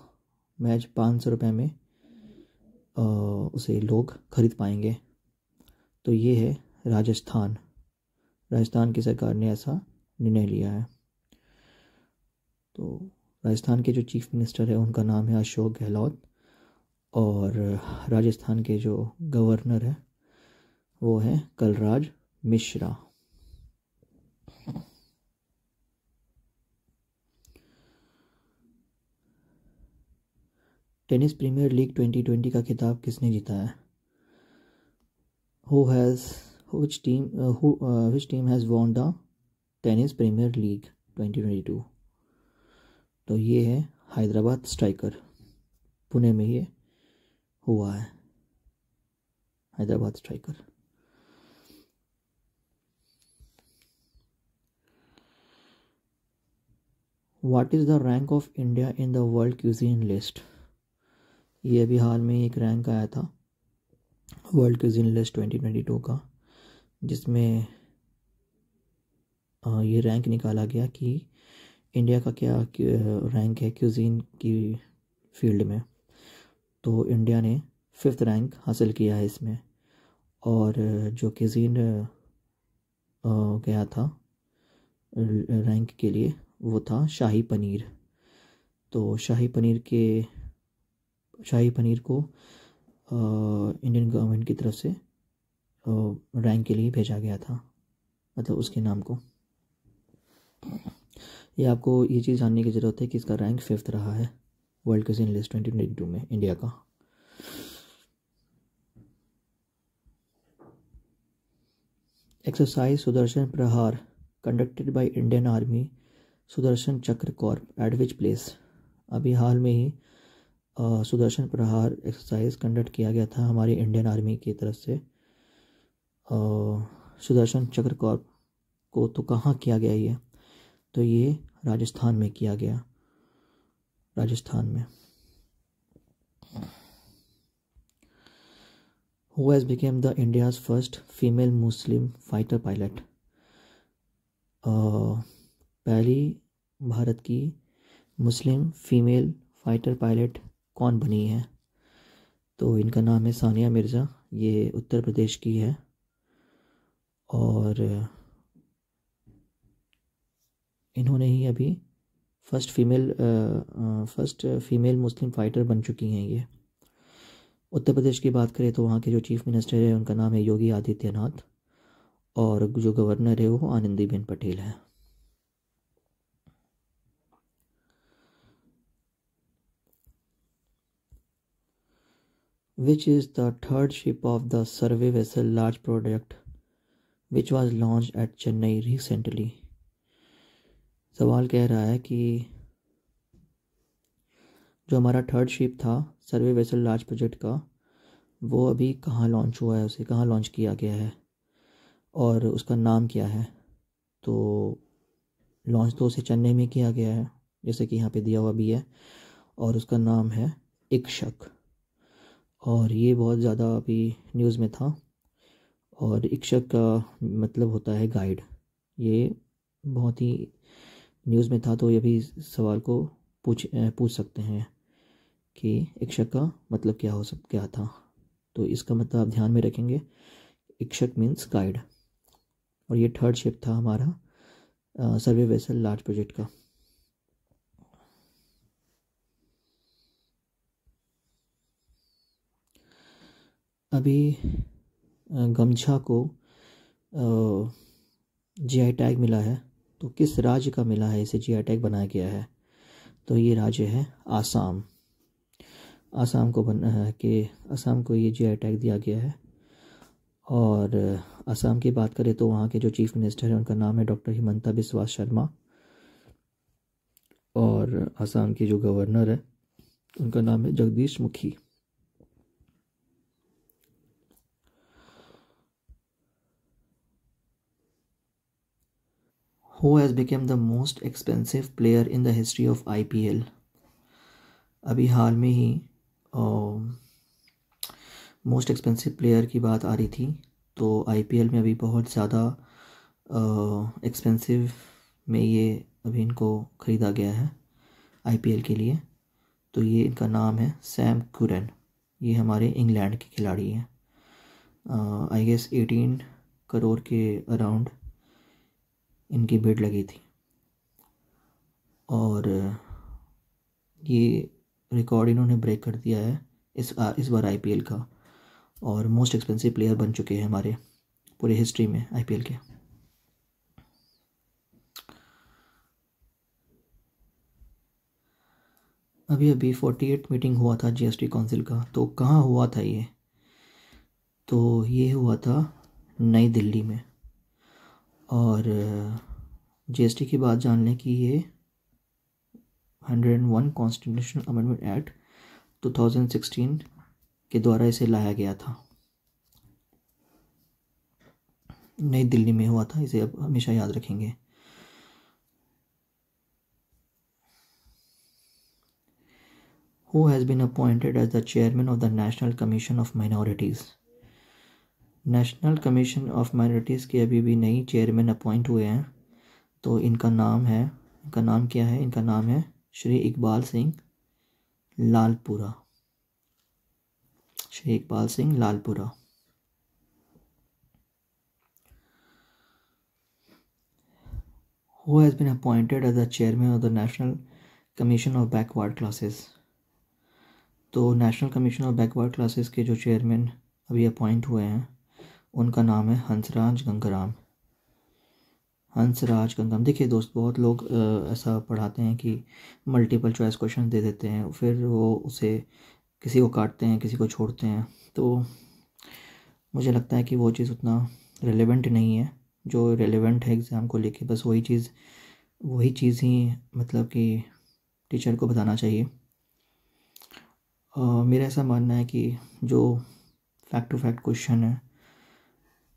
मैच पाँच सौ रुपये में आ, उसे लोग खरीद पाएंगे तो ये है राजस्थान राजस्थान की सरकार ने ऐसा निर्णय लिया है तो राजस्थान के जो चीफ मिनिस्टर है उनका नाम है अशोक गहलोत और राजस्थान के जो गवर्नर है वो है Kalraj Mishra tennis premier league 2020 का खिताब किसने जीता है who has which team which team has won the tennis premier league 2022 तो ये है हैदराबाद स्ट्राइकर पुणे में ये हुआ है Hyderabad strikers what is the rank of India in the world cuisine list ये अभी हाल में एक रैंक आया था world cuisine list twenty twenty two का जिसमें ये रैंक निकाला गया कि इंडिया का क्या रैंक है क्यूजीन की फील्ड में तो इंडिया ने फिफ्थ रैंक हासिल किया है इसमें और जो क्यूजीन गया था रैंक के लिए वो था शाही पनीर तो शाही पनीर के शाही पनीर को इंडियन गवर्नमेंट की तरफ से रैंक के लिए भेजा गया था मतलब उसके नाम को ये आपको ये चीज़ जानने की ज़रूरत है कि इसका रैंक फिफ्थ रहा है world cuisine list twenty twenty two में इंडिया का exercise Sudarshan Prahar conducted by Indian army Sudarshan Chakra corp eight which place अभी हाल में ही सुदर्शन प्रहार एक्सरसाइज कंडक्ट किया गया था हमारी इंडियन आर्मी की तरफ से सुदर्शन चक्र कॉर्प को तो कहाँ किया गया ये तो ये राजस्थान में किया गया राजस्थान में who has became the India's first female Muslim fighter pilot पहली भारत की मुस्लिम फीमेल फाइटर पायलट कौन बनी है तो इनका नाम है सानिया मिर्ज़ा ये उत्तर प्रदेश की है और इन्होंने ही अभी first female first female Muslim fighter बन चुकी हैं ये उत्तर प्रदेश की बात करें तो वहाँ के जो चीफ़ मिनिस्टर है उनका नाम है योगी आदित्यनाथ और जो गवर्नर है वो आनंदीबेन पटेल है which is the third ship of the survey vessel large project which was launched at Chennai recently. सवाल कह रहा है कि जो हमारा थर्ड शिप था सर्वे वेसल लार्ज प्रोजेक्ट का वो अभी कहाँ लॉन्च हुआ है उसे कहाँ लॉन्च किया गया है और उसका नाम क्या है तो लॉन्च तो उसे चेन्नई में किया गया है जैसे कि यहाँ पे दिया हुआ भी है और उसका नाम है शक और ये बहुत ज़्यादा अभी न्यूज़ में था और इक्षक का मतलब होता है गाइड ये बहुत ही न्यूज़ में था तो ये भी सवाल को पूछ पूछ सकते हैं कि इक्षक का मतलब क्या हो सक क्या था तो इसका मतलब आप ध्यान में रखेंगे इक्षक मीन्स गाइड और ये थर्ड शिप था हमारा सर्वे वेसल लार्ज प्रोजेक्ट का अभी गमछा को जीआई टैग मिला है तो किस राज्य का मिला है इसे जीआई टैग बनाया गया है तो ये राज्य है आसाम आसाम को बना है कि आसाम को ये जीआई टैग दिया गया है और आसाम की बात करें तो वहाँ के जो चीफ मिनिस्टर हैं उनका नाम है डॉक्टर हिमंता बिस्वा शर्मा और आसाम के जो गवर्नर है उनका नाम है जगदीश मुखी who has become the most expensive player in the history of IPL अभी हाल में ही मोस्ट एक्सपेंसिव प्लेयर की बात आ रही थी तो आईपीएल में अभी बहुत ज़्यादा एक्सपेंसिव में ये अभी इनको ख़रीदा गया है आईपीएल के लिए तो ये इनका नाम है सैम कुरन ये हमारे इंग्लैंड के खिलाड़ी हैं आई गेस एटीन करोड़ के अराउंड इनकी भीड़ लगी थी और ये रिकॉर्ड इन्होंने ब्रेक कर दिया है इस आ, इस बार आईपीएल का और मोस्ट एक्सपेंसिव प्लेयर बन चुके हैं हमारे पूरे हिस्ट्री में आईपीएल के अभी अभी फोर्टी एट मीटिंग हुआ था जीएसटी काउंसिल का तो कहाँ हुआ था ये तो ये हुआ था नई दिल्ली में और जीएसटी की बात जान लें कि ये hundred and one constitutional amendment act two thousand sixteen के द्वारा इसे लाया गया था नई दिल्ली में हुआ था इसे अब हमेशा याद रखेंगे who has been appointed as the chairman of the national commission of minorities national commission of minorities के अभी भी नई चेयरमैन अपॉइंट हुए हैं तो इनका नाम है इनका नाम क्या है इनका नाम है Shri Iqbal Singh Lalpura Shri Iqbal Singh Lalpura who has been appointed as the chairman of the national commission of backward classes तो national commission of backward classes के जो चेयरमैन अभी अपॉइंट हुए हैं उनका नाम है हंसराज गंगाराम हंसराज गंगाराम देखिए दोस्त बहुत लोग ऐसा पढ़ाते हैं कि मल्टीपल चॉइस क्वेश्चन दे देते हैं फिर वो उसे किसी को काटते हैं किसी को छोड़ते हैं तो मुझे लगता है कि वो चीज़ उतना रेलेवेंट नहीं है जो रेलेवेंट है एग्ज़ाम को लेके बस वही चीज़ वही चीज़ ही मतलब कि टीचर को बताना चाहिए आ, मेरा ऐसा मानना है कि जो फैक्ट टू फैक्ट क्वेश्चन है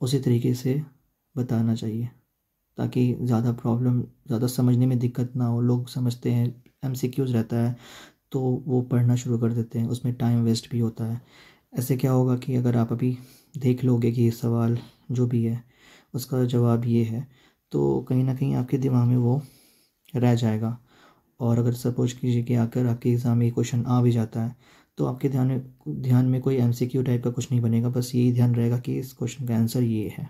उसी तरीके से बताना चाहिए ताकि ज़्यादा प्रॉब्लम ज़्यादा समझने में दिक्कत ना हो लोग समझते हैं एम सी क्यूज़ रहता है तो वो पढ़ना शुरू कर देते हैं उसमें टाइम वेस्ट भी होता है ऐसे क्या होगा कि अगर आप अभी देख लोगे कि ये सवाल जो भी है उसका जवाब ये है तो कहीं ना कहीं आपके दिमाग में वो रह जाएगा और अगर सपोज कीजिए कि आकर आपके एग्ज़ाम में क्वेश्चन आ भी जाता है तो आपके ध्यान में ध्यान में कोई एम टाइप का कुछ नहीं बनेगा बस यही ध्यान रहेगा कि इस क्वेश्चन का आंसर ये है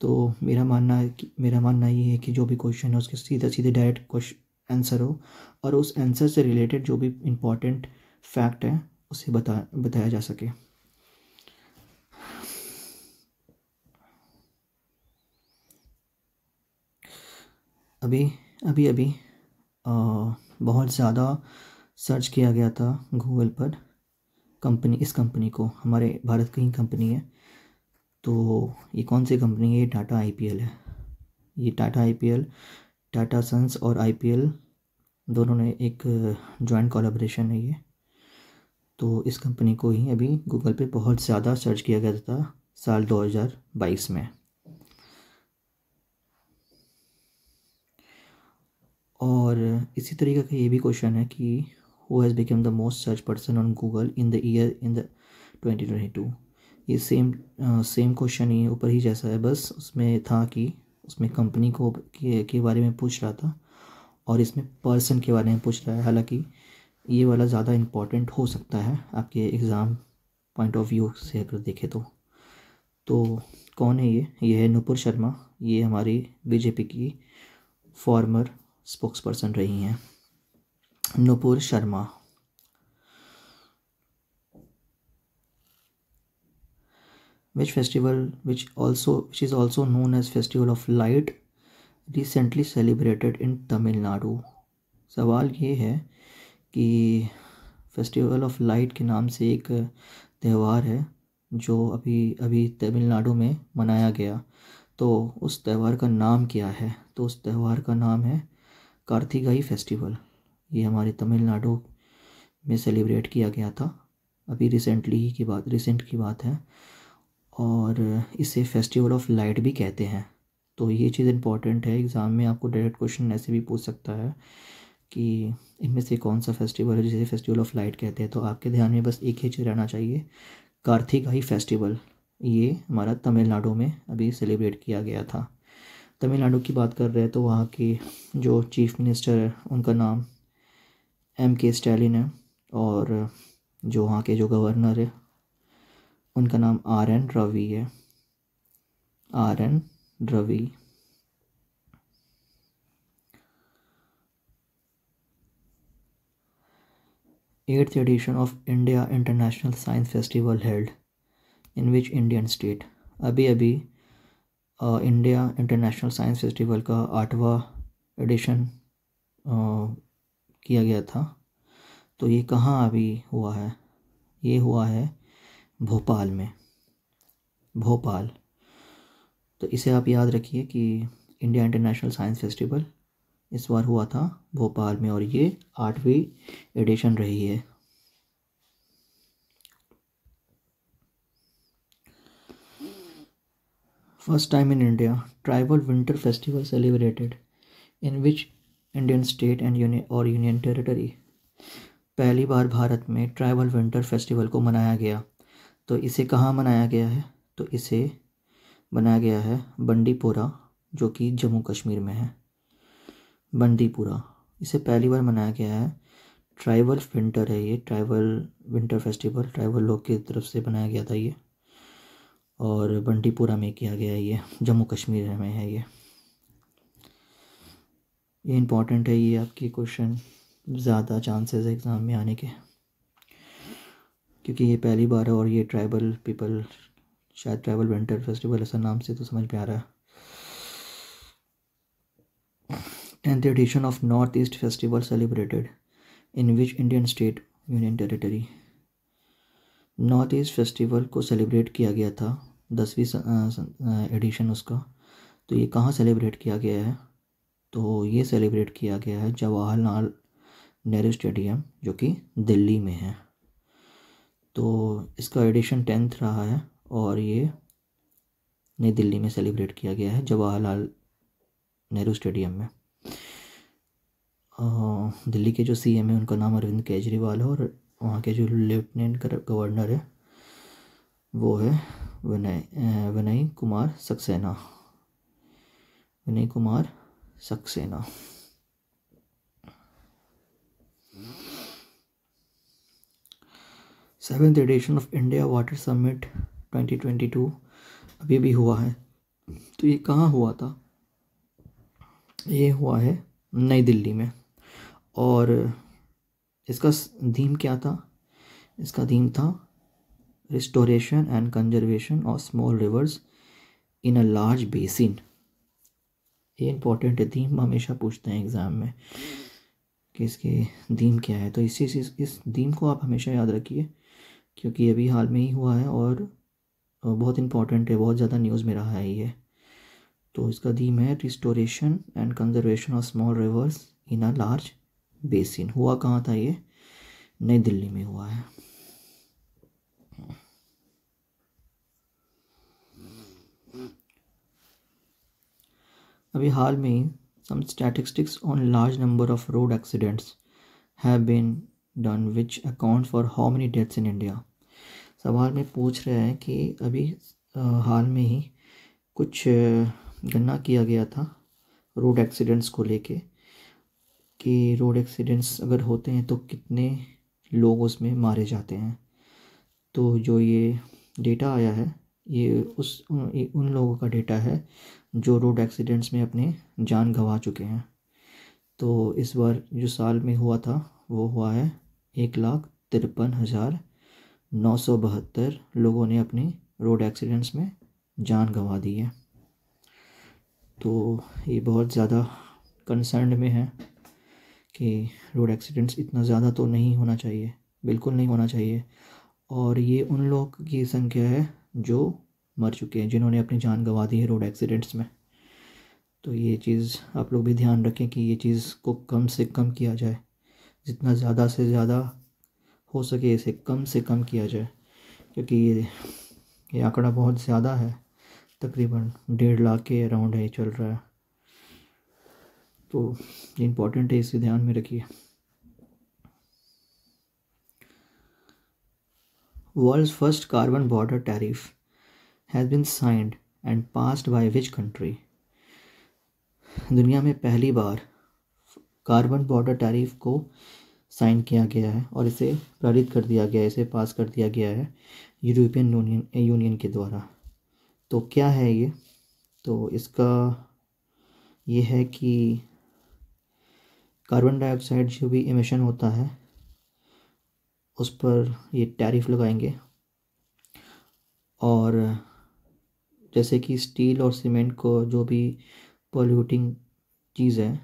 तो मेरा मानना है कि मेरा मानना ये है कि जो भी क्वेश्चन है उसके सीधा सीधे डायरेक्ट क्वेश्चन आंसर हो और उस आंसर से रिलेटेड जो भी इम्पॉर्टेंट फैक्ट है उसे बता बताया जा सके अभी अभी अभी आ, बहुत ज़्यादा सर्च किया गया था गूगल पर कंपनी इस कंपनी को हमारे भारत की ही कंपनी है तो ये कौन सी कंपनी है ये टाटा आईपीएल है ये टाटा आईपीएल टाटा सन्स और आईपीएल दोनों ने एक जॉइंट कोलाब्रेशन है ये तो इस कंपनी को ही अभी गूगल पे बहुत ज़्यादा सर्च किया गया था साल 2022 में और इसी तरीके का ये भी क्वेश्चन है कि who has become the most searched person on Google in the year in the 2022 ये सेम सेम क्वेश्चन ही ऊपर ही जैसा है बस उसमें था कि उसमें कंपनी को के, के बारे में पूछ रहा था और इसमें पर्सन के बारे में पूछ रहा है हालांकि ये वाला ज़्यादा इम्पोर्टेंट हो सकता है आपके एग्ज़ाम पॉइंट ऑफ व्यू से अगर देखें तो तो कौन है ये ये है नुपुर शर्मा ये हमारी बीजेपी की फॉर्मर स्पोक्स पर्सन रही हैं Nupur Sharma which festival which also which is also known as festival of light recently celebrated in Tamil Nadu सवाल ये है कि फेस्टिवल ऑफ लाइट के नाम से एक त्यौहार है जो अभी अभी तमिलनाडु में मनाया गया तो उस त्यौहार का नाम क्या है तो उस त्यौहार का नाम है कार्तिकाई फेस्टिवल ये हमारे तमिलनाडु में सेलिब्रेट किया गया था अभी रिसेंटली ही की बात रिसेंट की बात है और इसे फेस्टिवल ऑफ लाइट भी कहते हैं तो ये चीज़ इम्पॉर्टेंट है एग्ज़ाम में आपको डायरेक्ट क्वेश्चन ऐसे भी पूछ सकता है कि इनमें से कौन सा फेस्टिवल है जिसे फेस्टिवल ऑफ लाइट कहते हैं तो आपके ध्यान में बस एक ही चीज़ रहना चाहिए कार्थिकाई फेस्टिवल ये हमारा तमिलनाडु में अभी सेलिब्रेट किया गया था तमिलनाडु की बात कर रहे हैं तो वहाँ के जो चीफ़ मिनिस्टर है उनका नाम एम के स्टैलिन है और जो वहाँ के जो गवर्नर है उनका नाम आर एन रवि है R N Ravi eighth edition of India international science festival held in which Indian state अभी अभी इंडिया इंटरनेशनल साइंस फेस्टिवल का आठवा एडिशन किया गया था तो ये कहाँ अभी हुआ है ये हुआ है भोपाल में भोपाल तो इसे आप याद रखिए कि इंडिया इंटरनेशनल साइंस फेस्टिवल इस बार हुआ था भोपाल में और ये आठवीं एडिशन रही है first time in India tribal winter festival celebrated in which Indian state and और यूनियन टेरिटरी पहली बार भारत में ट्राइबल विंटर फेस्टिवल को मनाया गया तो इसे कहाँ मनाया गया है तो इसे बनाया गया है बंडीपोरा जो कि जम्मू कश्मीर में है बंडीपोरा इसे पहली बार मनाया गया है ट्राइबल विंटर है ये ट्राइबल विंटर फेस्टिवल ट्राइबल लोग की तरफ से बनाया गया था ये और बंडीपोरा में किया गया है ये जम्मू कश्मीर में है ये ये इम्पॉर्टेंट है ये आपके क्वेश्चन ज़्यादा चांसेस है एग्ज़ाम में आने के क्योंकि ये पहली बार है और ये ट्राइबल पीपल शायद ट्राइबल विंटर फेस्टिवल ऐसा नाम से तो समझ में आ रहा है tenth edition of north east festival celebrated in which Indian state union territory north east festival को सेलिब्रेट किया गया था दसवीं एडिशन उसका तो ये कहाँ सेलिब्रेट किया गया है तो ये सेलिब्रेट किया गया है जवाहरलाल नेहरू स्टेडियम जो कि दिल्ली में है तो इसका एडिशन टेंथ रहा है और ये नई दिल्ली में सेलिब्रेट किया गया है जवाहरलाल नेहरू स्टेडियम में दिल्ली के जो सीएम है उनका नाम अरविंद केजरीवाल है और वहाँ के जो लेफ्टिनेंट गवर्नर है वो है Vinay Vinay Kumar Saxena Vinay Kumar Saxena seventh edition of India water summit 2022 अभी भी हुआ है तो ये कहाँ हुआ था ये हुआ है नई दिल्ली में और इसका थीम क्या था इसका थीम था restoration and conservation of small rivers in a large basin ये इम्पोर्टेंट है दीम हमेशा पूछते हैं एग्ज़ाम में कि इसके दीम क्या है तो इसी इस, इस दीम को आप हमेशा याद रखिए क्योंकि अभी हाल में ही हुआ है और बहुत इम्पॉर्टेंट है बहुत ज़्यादा न्यूज़ में रहा है ये तो इसका दीम है restoration and conservation of small rivers in a large basin हुआ कहाँ था ये नई दिल्ली में हुआ है अभी हाल में ही statistics on large number of road accidents have been done which account for how many deaths in India सवाल में पूछ रहे हैं कि अभी हाल में ही कुछ गन्ना किया गया था रोड एक्सीडेंट्स को लेके कि रोड एक्सीडेंट्स अगर होते हैं तो कितने लोग उसमें मारे जाते हैं तो जो ये डेटा आया है ये उस उन लोगों का डेटा है जो रोड एक्सीडेंट्स में अपने जान गंवा चुके हैं तो इस बार जो साल में हुआ था वो हुआ है एक लाख तिरपन हज़ार नौ सौ बहत्तर लोगों ने अपनी रोड एक्सीडेंट्स में जान गंवा दी है तो ये बहुत ज़्यादा कंसर्न में है कि रोड एक्सीडेंट्स इतना ज़्यादा तो नहीं होना चाहिए बिल्कुल नहीं होना चाहिए और ये उन लोग की संख्या है जो मर चुके हैं जिन्होंने अपनी जान गंवा दी है रोड एक्सीडेंट्स में तो ये चीज़ आप लोग भी ध्यान रखें कि ये चीज़ को कम से कम किया जाए जितना ज़्यादा से ज़्यादा हो सके इसे कम से कम किया जाए क्योंकि ये ये आंकड़ा बहुत ज़्यादा है तकरीबन डेढ़ लाख के अराउंड है चल रहा है तो ये इम्पोर्टेंट है इसे ध्यान में रखिए world first carbon border tariff has been signed and passed by which country दुनिया में पहली बार कार्बन बॉर्डर टैरिफ को साइन किया गया है और इसे पारित कर दिया गया है इसे पास कर दिया गया है यूरोपियन यूनियन यूनियन के द्वारा तो क्या है ये तो इसका ये है कि कार्बन डाइऑक्साइड जो भी इमिशन होता है उस पर ये टैरिफ लगाएंगे और जैसे कि स्टील और सीमेंट को जो भी पॉल्यूटिंग चीज़ है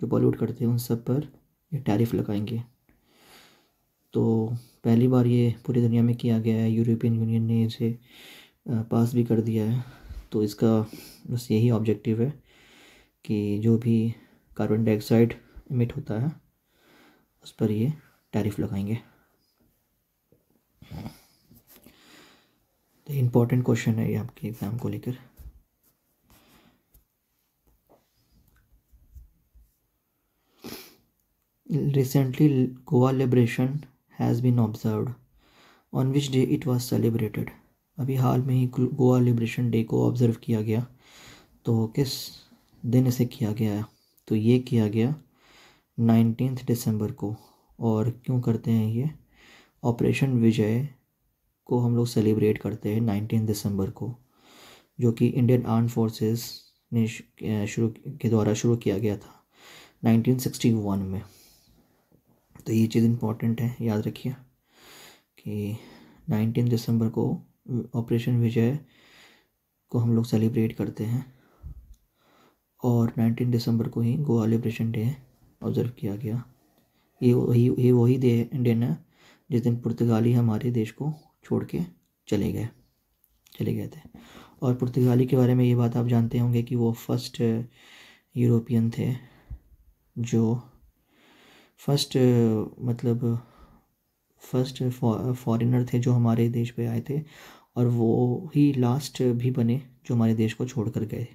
जो पॉल्यूट करते हैं उन सब पर ये टैरिफ लगाएंगे तो पहली बार ये पूरी दुनिया में किया गया है यूरोपियन यूनियन ने इसे पास भी कर दिया है तो इसका बस यही ऑब्जेक्टिव है कि जो भी कार्बन डाइऑक्साइड इमिट होता है उस पर ये टैरिफ लगाएंगे तो इम्पोर्टेंट क्वेश्चन है ये आपके एग्ज़ाम को लेकर recently Goa liberation has been observe on which day it was celebrated अभी हाल में ही गोवा लिब्रेशन डे को ऑब्ज़र्व किया गया तो किस दिन इसे किया गया तो ये किया गया नाइनटीन दिसंबर को और क्यों करते हैं ये ऑपरेशन विजय को हम लोग सेलिब्रेट करते हैं नाइनटीन दिसंबर को जो कि इंडियन आर्म फोर्सेस ने शुरू के द्वारा शुरू किया गया था 1961 में तो ये चीज़ इम्पॉर्टेंट है याद रखिए कि 19 दिसंबर को ऑपरेशन विजय को हम लोग सेलिब्रेट करते हैं और 19 दिसंबर को ही गोवा लिब्रेशन डे ऑब्ज़र्व किया गया ये वही ये वही डे इंडियन है जिस दिन पुर्तगाली हमारे देश को छोड़ के चले गए चले गए थे और पुर्तगाली के बारे में ये बात आप जानते होंगे कि वो फर्स्ट यूरोपियन uh, थे जो फर्स्ट uh, मतलब फर्स्ट फॉरेनर uh, थे जो हमारे देश पे आए थे और वो ही लास्ट भी बने जो हमारे देश को छोड़ कर गए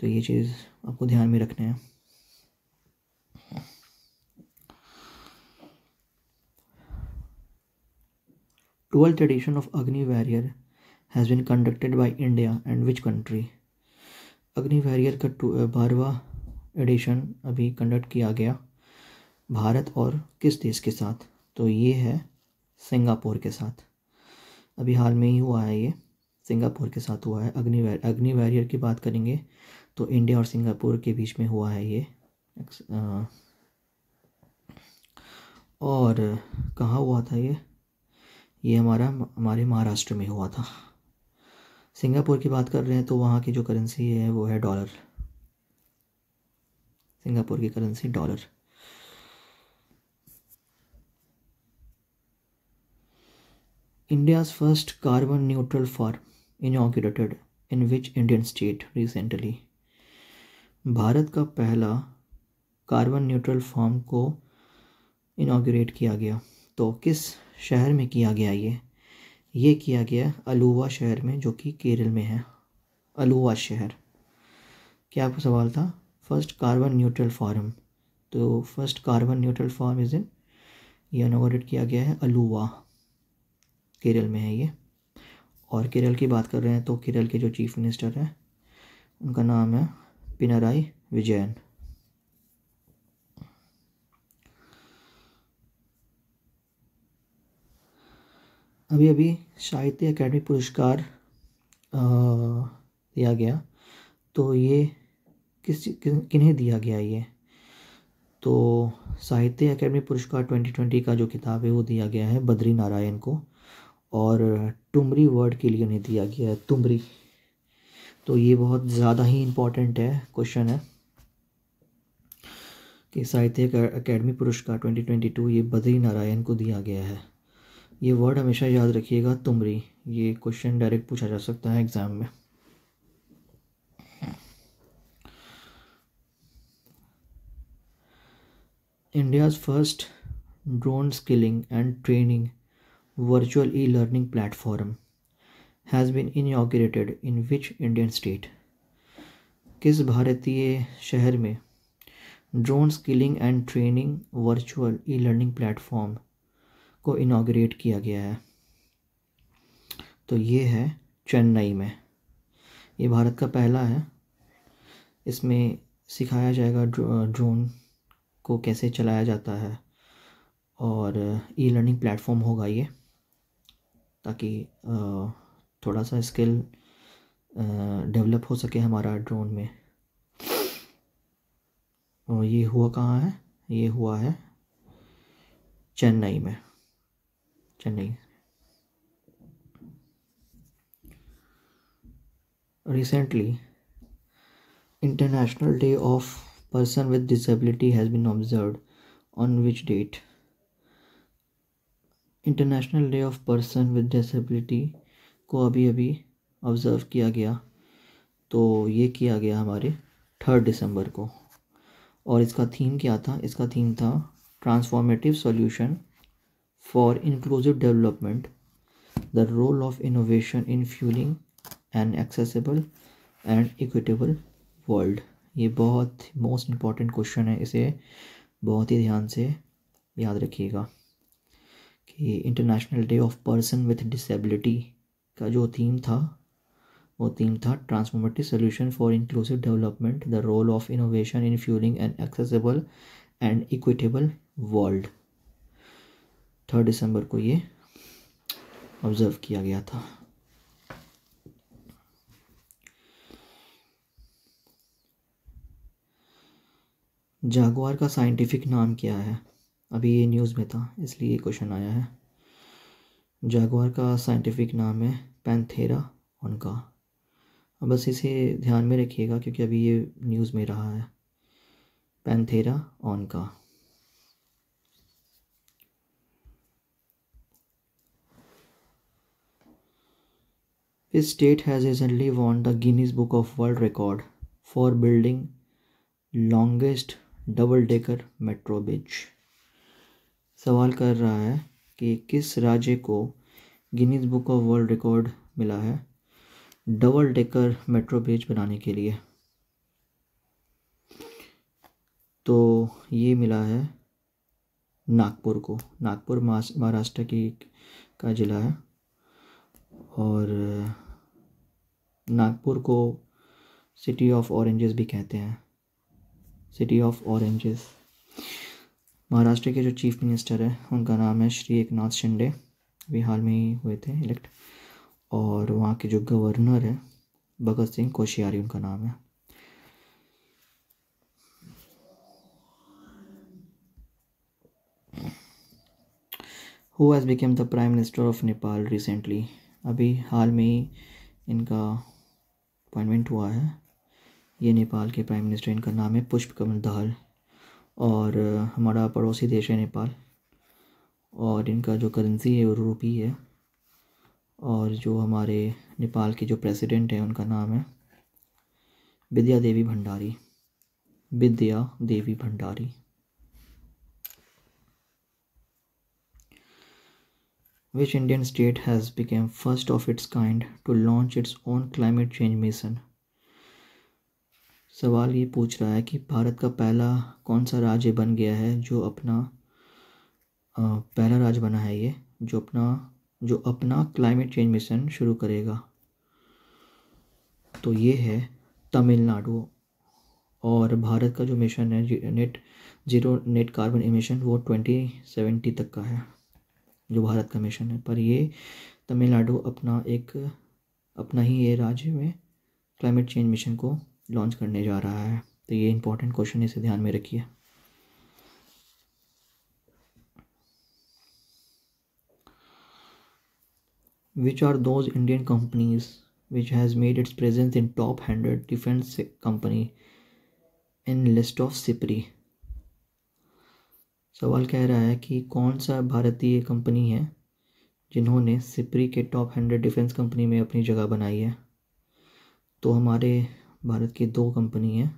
तो ये चीज़ आपको ध्यान में रखना है twelfth edition of Agni Warrior has been conducted by India and which country Agni warrior का टू बारवा एडिशन अभी कंडक्ट किया गया भारत और किस देश के साथ तो ये है सिंगापुर के साथ अभी हाल में ही हुआ है ये सिंगापुर के साथ हुआ है अग्नि वैर अग्नि वैरियर की बात करेंगे तो इंडिया और सिंगापुर के बीच में हुआ है ये और कहाँ हुआ था ये ये हमारा हमारे महाराष्ट्र में हुआ था सिंगापुर की बात कर रहे हैं तो वहाँ की जो करेंसी है वो है डॉलर सिंगापुर की currency dollar India's first carbon neutral farm inaugurated in which Indian state recently Bharat का पहला कार्बन न्यूट्रल फार्म को इनाग्रेट किया गया तो किस शहर में किया गया ये ये किया गया अलुवा शहर में जो कि केरल में है अलुवा शहर क्या आपका सवाल था फर्स्ट कार्बन न्यूट्रल फार्म तो first carbon neutral farm is in ये अनोगेट किया गया है अलुवा केरल में है ये और केरल की बात कर रहे हैं तो केरल के जो चीफ मिनिस्टर हैं उनका नाम है पिनाराई विजयन अभी अभी साहित्य अकेडमी पुरस्कार दिया गया तो ये किस किन्हें दिया गया ये तो साहित्य अकेडमी पुरस्कार 2020 का जो किताब है वो दिया गया है बद्री नारायण को और टुमरी वर्ड के लिए उन्हें दिया गया है तुमरी तो ये बहुत ज़्यादा ही इम्पोर्टेंट है क्वेश्चन है कि साहित्य अकेडमी पुरस्कार 2022 ये बद्री नारायण को दिया गया है ये वर्ड हमेशा याद रखिएगा तुमरी ये क्वेश्चन डायरेक्ट पूछा जा सकता है एग्जाम में India's first drone skilling and training virtual e learning platform has been inaugurated in which Indian state किस भारतीय शहर में drone skilling and training virtual e learning platform को इनाग्रेट किया गया है तो ये है चेन्नई में ये भारत का पहला है इसमें सिखाया जाएगा ड्रोन को कैसे चलाया जाता है और ई लर्निंग प्लेटफॉर्म होगा ये ताकि थोड़ा सा स्किल डेवलप हो सके हमारा ड्रोन में और ये हुआ कहाँ है ये हुआ है चेन्नई में Chennai recently international day of person with disability has been observe on which date international day of person with disability को अभी अभी ऑब्ज़र्व किया गया तो ये किया गया हमारे थर्ड दिसंबर को और इसका थीम क्या था इसका थीम था transformative solution for inclusive development, the role of innovation in fueling an accessible and equitable world ये बहुत मोस्ट इम्पॉर्टेंट क्वेश्चन है इसे बहुत ही ध्यान से याद रखिएगा कि international day of person with disability का जो थीम था वो थीम था transformative solution for inclusive development the role of innovation in fueling and accessible and equitable world third दिसंबर को ये ऑब्ज़र्व किया गया था जागुआर का साइंटिफिक नाम क्या है अभी ये न्यूज़ में था इसलिए ये क्वेश्चन आया है जागुआर का साइंटिफिक नाम है पैंथेरा उनका अब बस इसे ध्यान में रखिएगा क्योंकि अभी ये न्यूज़ में रहा है पैंथेरा ऑन का इस state has recently won the Guinness Book of World Record for building longest double decker metro bridge सवाल कर रहा है कि किस राज्य को Guinness book of world record मिला है डबल डेकर मेट्रो ब्रिज बनाने के लिए तो ये मिला है नागपुर को नागपुर महाराष्ट्र की का ज़िला है और नागपुर को सिटी ऑफ ऑरेंजेस भी कहते हैं सिटी ऑफ ऑरेंजेस महाराष्ट्र के जो चीफ मिनिस्टर हैं उनका नाम है श्री एक नाथ शिंडे अभी हाल में ही हुए थे इलेक्ट और वहाँ के जो गवर्नर हैं भगत सिंह कोशियारी उनका नाम है who has become the prime minister of Nepal recently अभी हाल में ही इनका अपॉइंटमेंट हुआ है ये नेपाल के प्राइम मिनिस्टर इनका नाम है पुष्प कमल दहल और हमारा पड़ोसी देश है नेपाल और इनका जो करेंसी है वो रूपी है और जो हमारे नेपाल के जो प्रेसिडेंट हैं उनका नाम है Vidya Devi Bhandari Vidya Devi Bhandari Which Indian state has become first of its kind to launch its own climate change mission सवाल ये पूछ रहा है कि भारत का पहला कौन सा राज्य बन गया है जो अपना पहला राज्य बना है ये जो अपना जो अपना क्लाइमेट चेंज मिशन शुरू करेगा तो ये है तमिलनाडु और भारत का जो मिशन है net zero net carbon emission वो ट्वेंटी सेवेंटी तक का है जो भारत मिशन है पर ये तमिलनाडु अपना एक अपना ही ये राज्य में क्लाइमेट चेंज मिशन को लॉन्च करने जा रहा है तो ये इंपॉर्टेंट क्वेश्चन इसे ध्यान में रखिए which are those Indian companies which has made its presence in top hundred defence company in list of SIPRI सवाल कह रहा है कि कौन सा भारतीय कंपनी है जिन्होंने सिपरी के टॉप हंड्रेड डिफेंस कंपनी में अपनी जगह बनाई है तो हमारे भारत की दो कंपनी हैं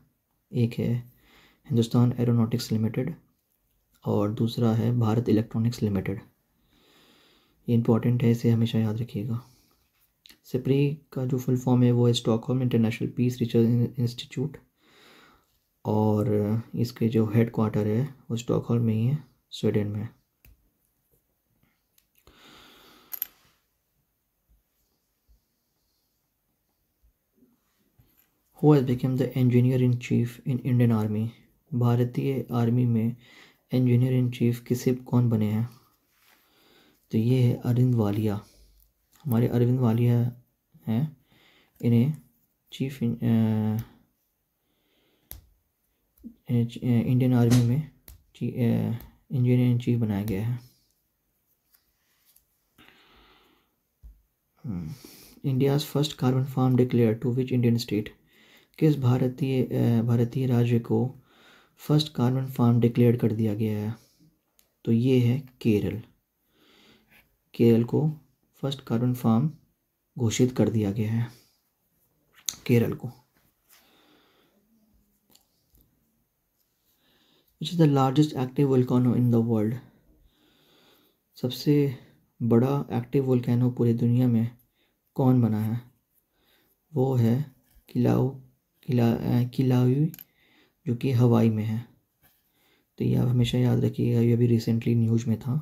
एक है हिंदुस्तान एरोनॉटिक्स लिमिटेड और दूसरा है भारत इलेक्ट्रॉनिक्स लिमिटेड ये इंपॉर्टेंट है इसे हमेशा याद रखिएगा सिपरी का जो फुल फॉर्म है वो है Stockholm international peace research institute और इसके जो हेड क्वार्टर है वो स्टॉकहोल्म में ही है स्वीडन में who has become the engineer in chief in Indian army भारतीय आर्मी में इंजीनियर इन चीफ किसे कौन बने हैं तो ये है अरविंद वालिया हमारे अरविंद वालिया हैं इन्हें चीफ इंडियन आर्मी में इंजीनियर इन चीफ बनाया गया है India's first carbon farm declare to which Indian state किस भारतीय भारतीय राज्य को फर्स्ट कार्बन फार्म डिक्लेयर कर दिया गया है तो ये है केरल केरल को फर्स्ट कार्बन फार्म घोषित कर दिया गया है केरल को which is the largest active volcano in the world सबसे बड़ा एक्टिव वोल्केनो पूरी दुनिया में कौन बना है वो है किलाओ किला किलावी जो कि हवाई में है तो ये आप हमेशा याद रखिएगा ये अभी रिसेंटली न्यूज में था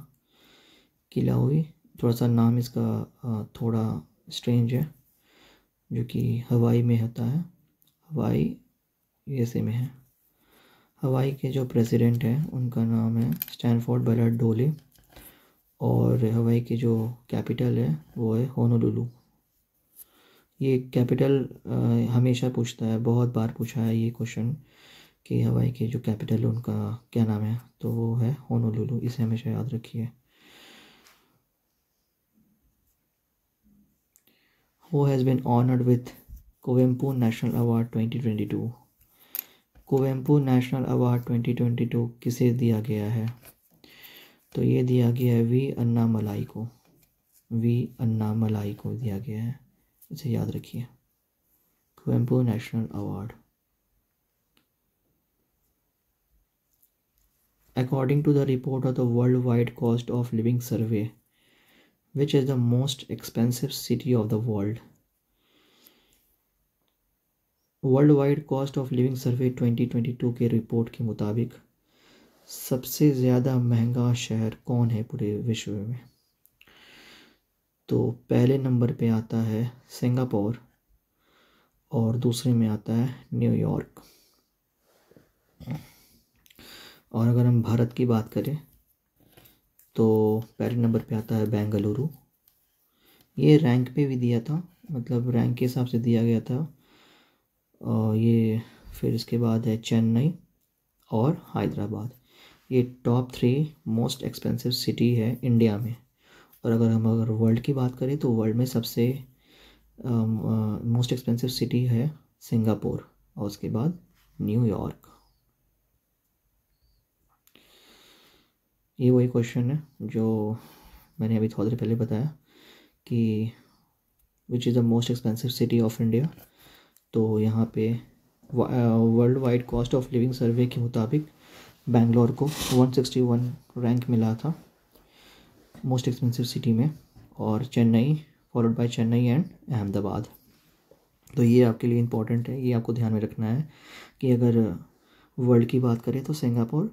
किलावी थोड़ा सा नाम इसका थोड़ा स्ट्रेंज है जो कि हवाई में होता है हवाई यूएसए में है हवाई के जो प्रेसिडेंट हैं उनका नाम है स्टैनफोर्ड बलर डोले और हवाई की जो कैपिटल है वो है होनोलुलु ये कैपिटल हमेशा पूछता है बहुत बार पूछा है ये क्वेश्चन कि हवाई के जो कैपिटल है उनका क्या नाम है तो वो है होनोलुलु इसे हमेशा याद रखिए who honoured with honored national award twenty twenty 2022. Kuvempu national award twenty twenty two किसे दिया गया है तो ये दिया गया है वी अन्ना मलाई को वी अन्ना मलाई को दिया गया है इसे याद रखिए Kuvempu national award according to the report of the world wide cost of living survey which is the most expensive city of the world world wide cost of living survey 2022 के रिपोर्ट के मुताबिक सबसे ज़्यादा महंगा शहर कौन है पूरे विश्व में तो पहले नंबर पे आता है सिंगापुर और दूसरे में आता है न्यूयॉर्क और अगर हम भारत की बात करें तो पहले नंबर पे आता है बेंगलुरु ये रैंक पे भी दिया था मतलब रैंक के हिसाब से दिया गया था ये फिर इसके बाद है चेन्नई और हैदराबाद ये top three most expensive city है इंडिया में और अगर हम अगर वर्ल्ड की बात करें तो वर्ल्ड में सबसे मोस्ट एक्सपेंसिव सिटी है सिंगापुर और उसके बाद न्यूयॉर्क ये वही क्वेश्चन है जो मैंने अभी थोड़ी देर पहले बताया कि which is the most expensive city of India तो यहाँ पे world wide cost of living survey के मुताबिक बेंगलोर को 161 रैंक मिला था मोस्ट एक्सपेंसिव सिटी में और Chennai followed by Chennai and Ahmedabad तो ये आपके लिए इम्पोर्टेंट है ये आपको ध्यान में रखना है कि अगर वर्ल्ड की बात करें तो सिंगापुर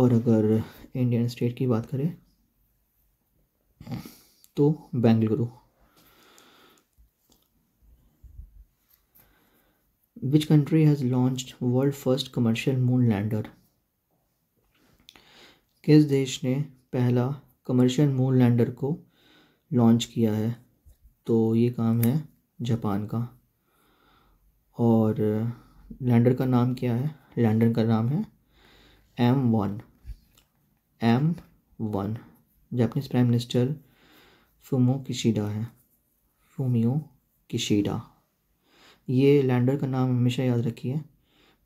और अगर इंडियन स्टेट की बात करें तो Bengaluru which country has launched world first commercial moon lander किस देश ने पहला कमर्शियल मून लैंडर को लॉन्च किया है तो ये काम है जापान का और लैंडर का नाम क्या है लैंडर का नाम है M one M one Japanese prime minister Fumio Kishida है फूमियो किशिडा ये लैंडर का नाम हमेशा याद रखिए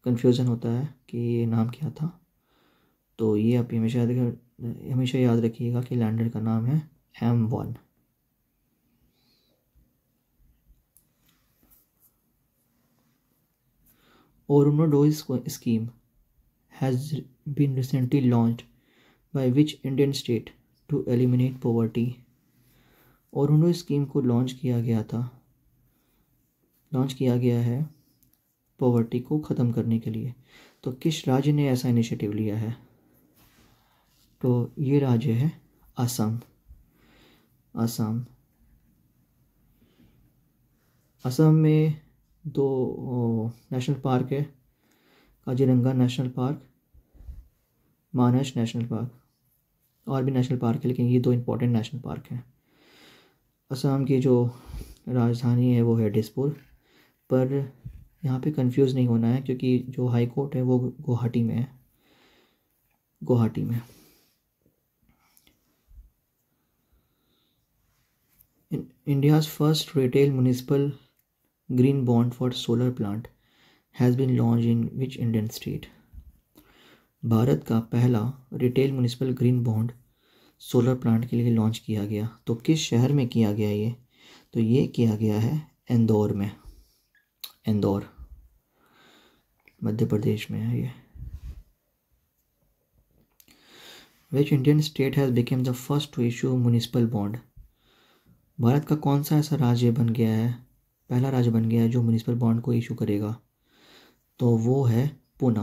कन्फ्यूज़न होता है कि ये नाम क्या था तो ये आप हमेशा हमेशा याद रखिएगा कि लैंडर का नाम है एम वन और scheme has been recently launch by which Indian state to eliminate poverty और उन्होंने स्कीम को लॉन्च किया गया था लॉन्च किया गया है पॉवर्टी को ख़त्म करने के लिए तो किस राज्य ने ऐसा इनिशिएटिव लिया है तो ये राज्य है असम असम असम में दो नेशनल पार्क है Kaziranga national park Manas national park और भी नेशनल पार्क है लेकिन ये दो इम्पोर्टेंट नेशनल पार्क हैं असम की जो राजधानी है वो है डिसपुर पर यहाँ पे कंफ्यूज नहीं होना है क्योंकि जो हाई कोर्ट है वो गुवाहाटी में है गुवाहाटी में India's first retail municipal green bond for solar plant has been launch in which Indian state Bharat का पहला retail municipal green bond solar plant के लिए लॉन्च किया गया तो किस शहर में किया गया ये तो ये किया गया है इंदौर में इंदौर मध्य प्रदेश में है ये which Indian state has became the first to issue municipal bond भारत का कौन सा ऐसा राज्य बन गया है पहला राज्य बन गया है जो म्यूनिसिपल बॉन्ड को इशू करेगा तो वो है पूना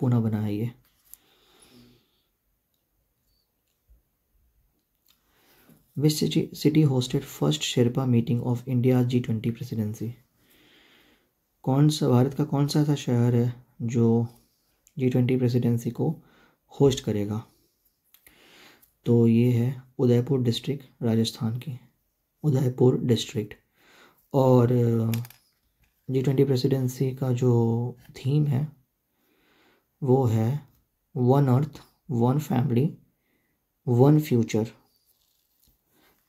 पूना बना है ये which city hosted first sherpa meeting of India G twenty presidency कौन सा भारत का कौन सा ऐसा शहर है जो जी ट्वेंटी प्रेसिडेंसी को होस्ट करेगा तो ये है उदयपुर डिस्ट्रिक्ट राजस्थान की उदयपुर डिस्ट्रिक्ट और जी ट्वेंटी प्रेसिडेंसी का जो थीम है वो है one earth one family one future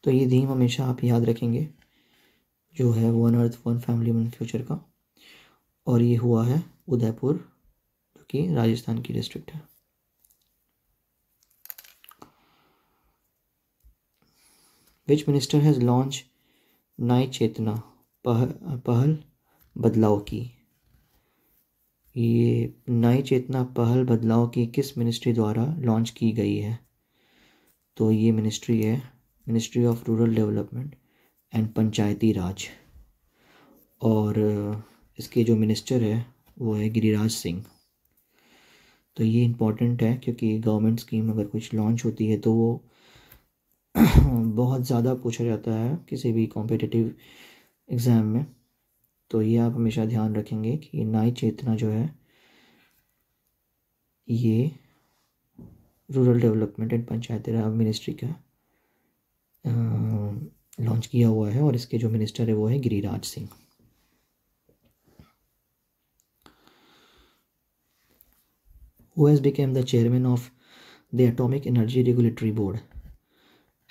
तो ये थीम हमेशा आप याद रखेंगे जो है one earth one family one future का और ये हुआ है उदयपुर जो कि राजस्थान की डिस्ट्रिक्ट है विच मिनिस्टर हैज़ लॉन्च नई चेतना पह, पहल बदलाव की ये नई चेतना पहल बदलाव की किस मिनिस्ट्री द्वारा लॉन्च की गई है तो ये मिनिस्ट्री है ministry of rural development and Panchayati Raj और इसके जो मिनिस्टर है वो है गिरिराज सिंह तो ये इम्पॉर्टेंट है क्योंकि गवर्नमेंट स्कीम अगर कुछ लॉन्च होती है तो वो बहुत ज़्यादा पूछा जाता है किसी भी कॉम्पिटिटिव एग्ज़ाम में तो ये आप हमेशा ध्यान रखेंगे कि नाई चेतना जो है ये rural development and Panchayati Raj ministry का लॉन्च किया हुआ है और इसके जो मिनिस्टर है वो है Giriraj Singh who has become the chairman of the Atomic Energy Regulatory Board.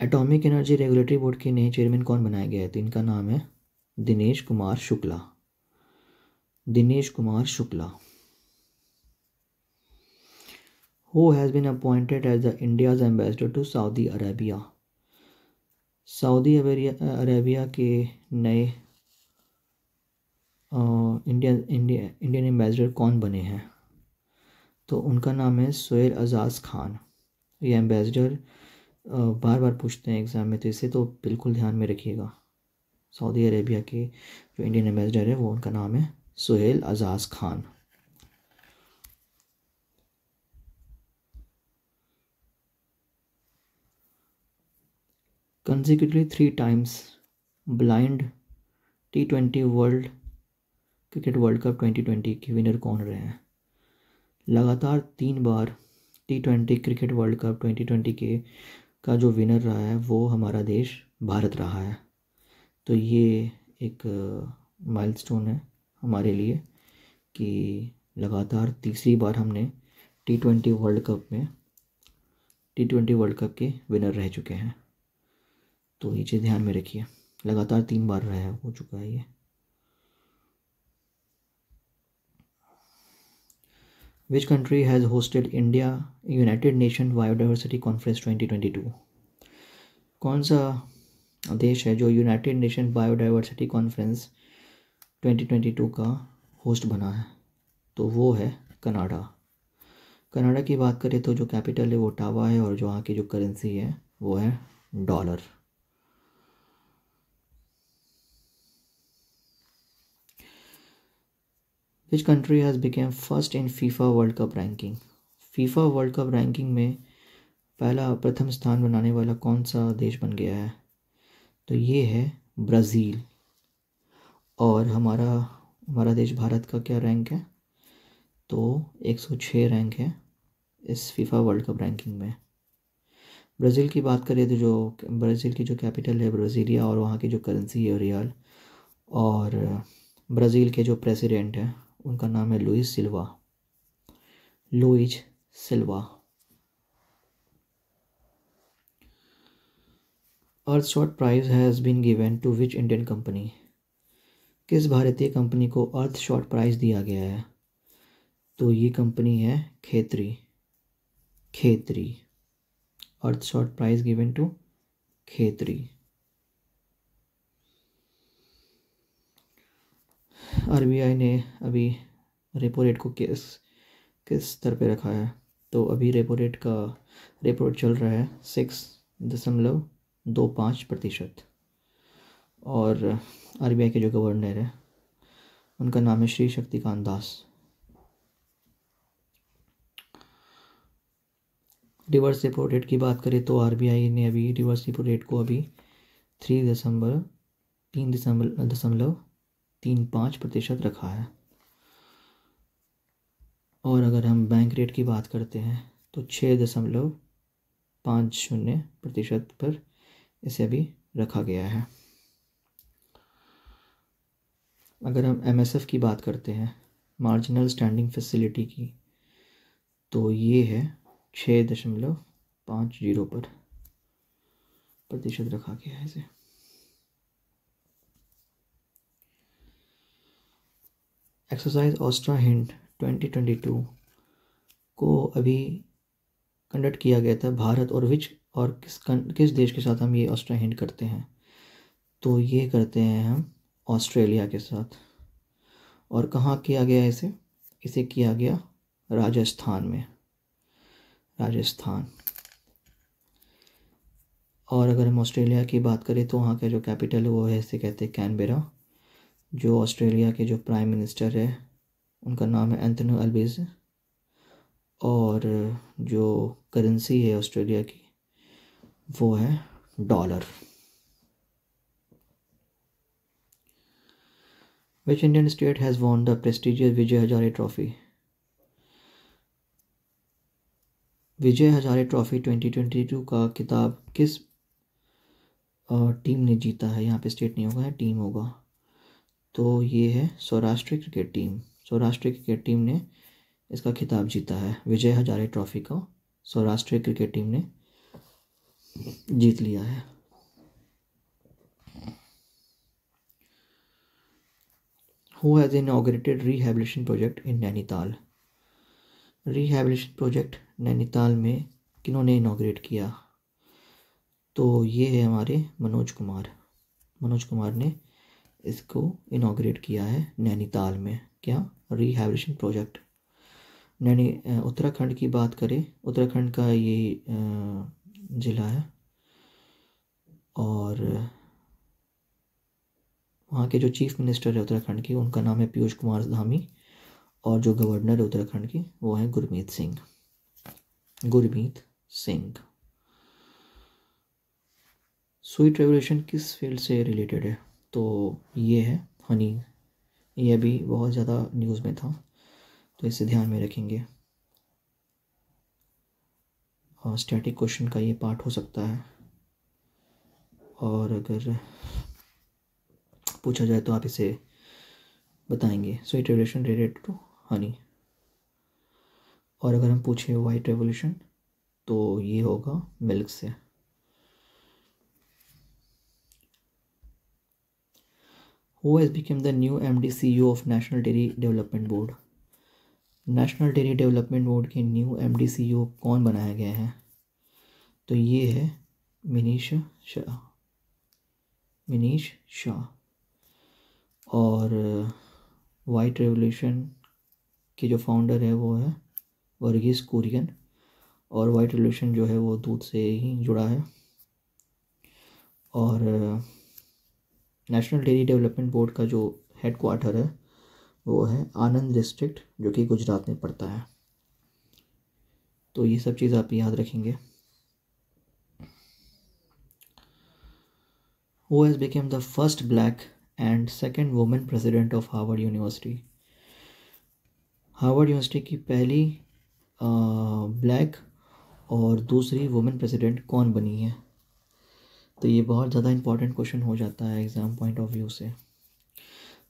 atomic energy regulatory board ke naye chairman kon बनाया गया है तो इनका नाम है Dinesh Kumar Shukla Dinesh Kumar Shukla who has been appointed as the India's ambassador to Saudi Arabia. saudi arabia Arabia के नए Indian Indian ambassador कौन बने हैं तो उनका नाम है सुहेल एजाज़ खान ये एम्बेसडर बार बार पूछते हैं एग्ज़ाम में तो इसे तो बिल्कुल ध्यान में रखिएगा सऊदी अरेबिया के जो इंडियन एम्बेसडर है वो उनका नाम है Suhel Ejaz Khan consecutively three times blind T twenty world cricket world cup twenty twenty के विनर कौन रहे हैं लगातार तीन बार T twenty cricket world cup twenty twenty के का जो विनर रहा है वो हमारा देश भारत रहा है तो ये एक माइलस्टोन है हमारे लिए कि लगातार तीसरी बार हमने टी ट्वेंटी वर्ल्ड कप में टी ट्वेंटी वर्ल्ड कप के विनर रह चुके हैं तो ये चीज़ ध्यान में रखिए लगातार तीन बार रहा है हो चुका है ये Which country has hosted India United Nation Biodiversity Conference 2022? कौन सा देश है जो यूनाइटेड नेशन बायोडाइवर्सिटी कॉन्फ्रेंस 2022 का होस्ट बना है तो वो है कनाडा कनाडा की बात करें तो जो कैपिटल है वो टावा है और जो वहाँ की जो करेंसी है वो है dollar which country has became first in FIFA world cup ranking FIFA world cup ranking में पहला प्रथम स्थान बनाने वाला कौन सा देश बन गया है तो ये है ब्राज़ील और हमारा हमारा देश भारत का क्या रैंक है तो 106 रैंक है इस फीफा वर्ल्ड कप रैंकिंग में ब्राज़ील की बात करें तो जो ब्राज़ील की जो कैपिटल है ब्राज़ीलिया और वहाँ की जो करेंसी है रियाल और ब्राज़ील के जो प्रेसिडेंट हैं उनका नाम है Luis Silva Luiz Silva Earthshot prize has been given to which Indian company किस भारतीय कंपनी को अर्थ शॉट प्राइज दिया गया है तो ये कंपनी है Khetee Khetee Earthshot prize given to Khetee आई ने अभी रेपो रेट को किस किस स्तर पे रखा है तो अभी रेपो रेट का रेपो रेट चल रहा है सिक्स दशमलव दो पाँच प्रतिशत और आई के जो गवर्नर है उनका नाम है Shri Shaktikanta Das reverse repo rate की बात करें तो आई ने अभी रिवर्स रेपो रेट को अभी थ्री दिसंबर तीन दिसंबर दशमलव तीन पाँच प्रतिशत रखा है और अगर हम बैंक रेट की बात करते हैं तो छः दशमलव पाँच शून्य प्रतिशत पर इसे अभी रखा गया है अगर हम एम की बात करते हैं मार्जिनल स्टैंडिंग फैसिलिटी की तो ये है छः दशमलव पाँच जीरो पर प्रतिशत रखा गया है इसे एक्सरसाइज ऑस्ट्रा हिंड 2022 को अभी कंडक्ट किया गया था भारत और विच और किस किस देश के साथ हम ये ऑस्ट्रा हिंड करते हैं तो ये करते हैं हम ऑस्ट्रेलिया के साथ और कहाँ किया गया इसे इसे किया गया राजस्थान में राजस्थान और अगर हम ऑस्ट्रेलिया की बात करें तो वहाँ का जो कैपिटल है वो ऐसे कहते हैं कैनबेरा जो ऑस्ट्रेलिया के जो प्राइम मिनिस्टर है उनका नाम है एंथनी अल्बेज और जो करेंसी है ऑस्ट्रेलिया की वो है dollar which Indian state has won the prestigious Vijay Hazare trophy Vijay Hazare trophy 2022 का किताब किस टीम ने जीता है यहाँ पे स्टेट नहीं होगा टीम होगा तो ये है Saurashtra cricket team Saurashtra cricket team ने इसका खिताब जीता है विजय हजारे ट्रॉफी का सौराष्ट्र क्रिकेट टीम ने जीत लिया है who has inaugurated rehabilitation project in Nainital rehabilitation project Nainital में किन्होंने इनाग्रेट किया तो ये है हमारे मनोज कुमार मनोज कुमार ने इसको इनाग्रेट किया है नैनीताल में क्या रिहाइब्रेशन प्रोजेक्ट नैनी उत्तराखंड की बात करें उत्तराखंड का ये ज़िला है और वहाँ के जो चीफ मिनिस्टर है उत्तराखंड की उनका नाम है पीयूष कुमार धामी और जो गवर्नर है उत्तराखंड की वो है गुरमीत सिंह गुरमीत सिंह स्वीट रेवोल्यूशन किस फील्ड से रिलेटेड है तो ये है हनी ये भी बहुत ज़्यादा न्यूज़ में था तो इसे ध्यान में रखेंगे और स्टैटिक क्वेश्चन का ये पार्ट हो सकता है और अगर पूछा जाए तो आप इसे बताएंगे sweet revolution related to honey और अगर हम पूछें वाइट रेवोल्यूशन तो ये होगा मिल्क से who has become the new MD CEO of National Dairy Development Board. National dairy development board के new M D C O कौन बनाया गया है तो ये है मिनीष शाह मिनीश शाह और वाइट uh, रेवोल्यूशन के जो फाउंडर है वो है वर्गीस कुरियन और वाइट रेवोल्यूशन जो है वो दूध से ही जुड़ा है और uh, national dairy development board का जो हेड क्वार्टर है वो है आनंद डिस्ट्रिक्ट जो कि गुजरात में पड़ता है तो ये सब चीज़ आप याद रखेंगे who has became the first black and second women president of Harvard University Harvard University की पहली ब्लैक और दूसरी वुमेन प्रेसिडेंट कौन बनी है तो ये बहुत ज़्यादा इंपॉर्टेंट क्वेश्चन हो जाता है एग्ज़ाम पॉइंट ऑफ व्यू से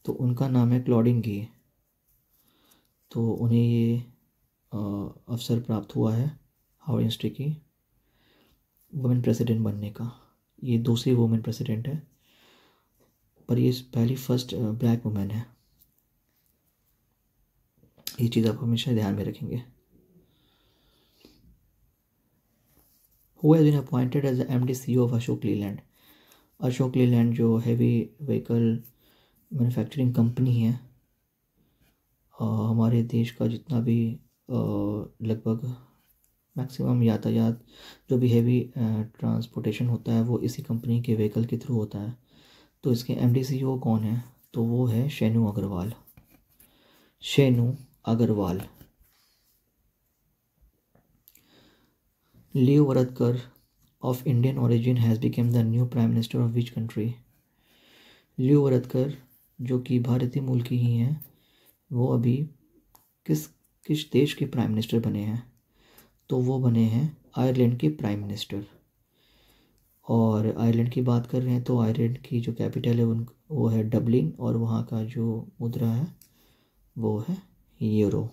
तो उनका नाम है क्लॉडिन गे तो उन्हें ये अवसर प्राप्त हुआ है हावड़ इंस्टी की वुमेन प्रेसिडेंट बनने का ये दूसरी वुमेन प्रेसिडेंट है पर ये पहली फर्स्ट ब्लैक वुमेन है ये चीज़ आप हमेशा ध्यान में रखेंगे who has been appointed as the MDCO e of Ashok Leyland. Ashok Leyland जो हैवी व्हीकल मैन्युफैक्चरिंग कंपनी है और हमारे देश का जितना भी लगभग मैक्सिमम यातायात जो भी हैवी ट्रांसपोर्टेशन होता है वो इसी कंपनी के व्हीकल के थ्रू होता है तो इसके एम डी सी ओ कौन है तो वो है Shenu Agarwal Shenu Agarwal Leo Varadkar of Indian origin has become the new prime minister of which country Leo Varadkar जो कि भारतीय मूल की ही हैं वो अभी किस किस देश के प्राइम मिनिस्टर बने हैं तो वो बने हैं आयरलैंड के प्राइम मिनिस्टर और आयरलैंड की बात कर रहे हैं तो आयरलैंड की जो कैपिटल है उन वो है डबलिन और वहाँ का जो मुद्रा है वो है यूरो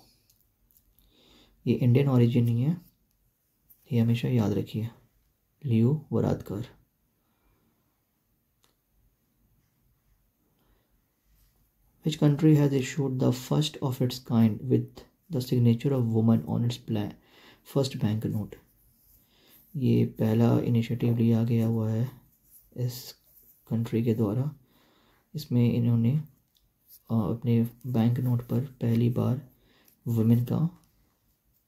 ये इंडियन ऑरिजिन ही है ये हमेशा याद रखिए Leo Varadkar which country has issued the first of its kind with the signature of women on its plan first bank note ये पहला इनिशिएटिव लिया गया हुआ है इस कंट्री के द्वारा इसमें इन्होंने अपने बैंक नोट पर पहली बार वुमेन का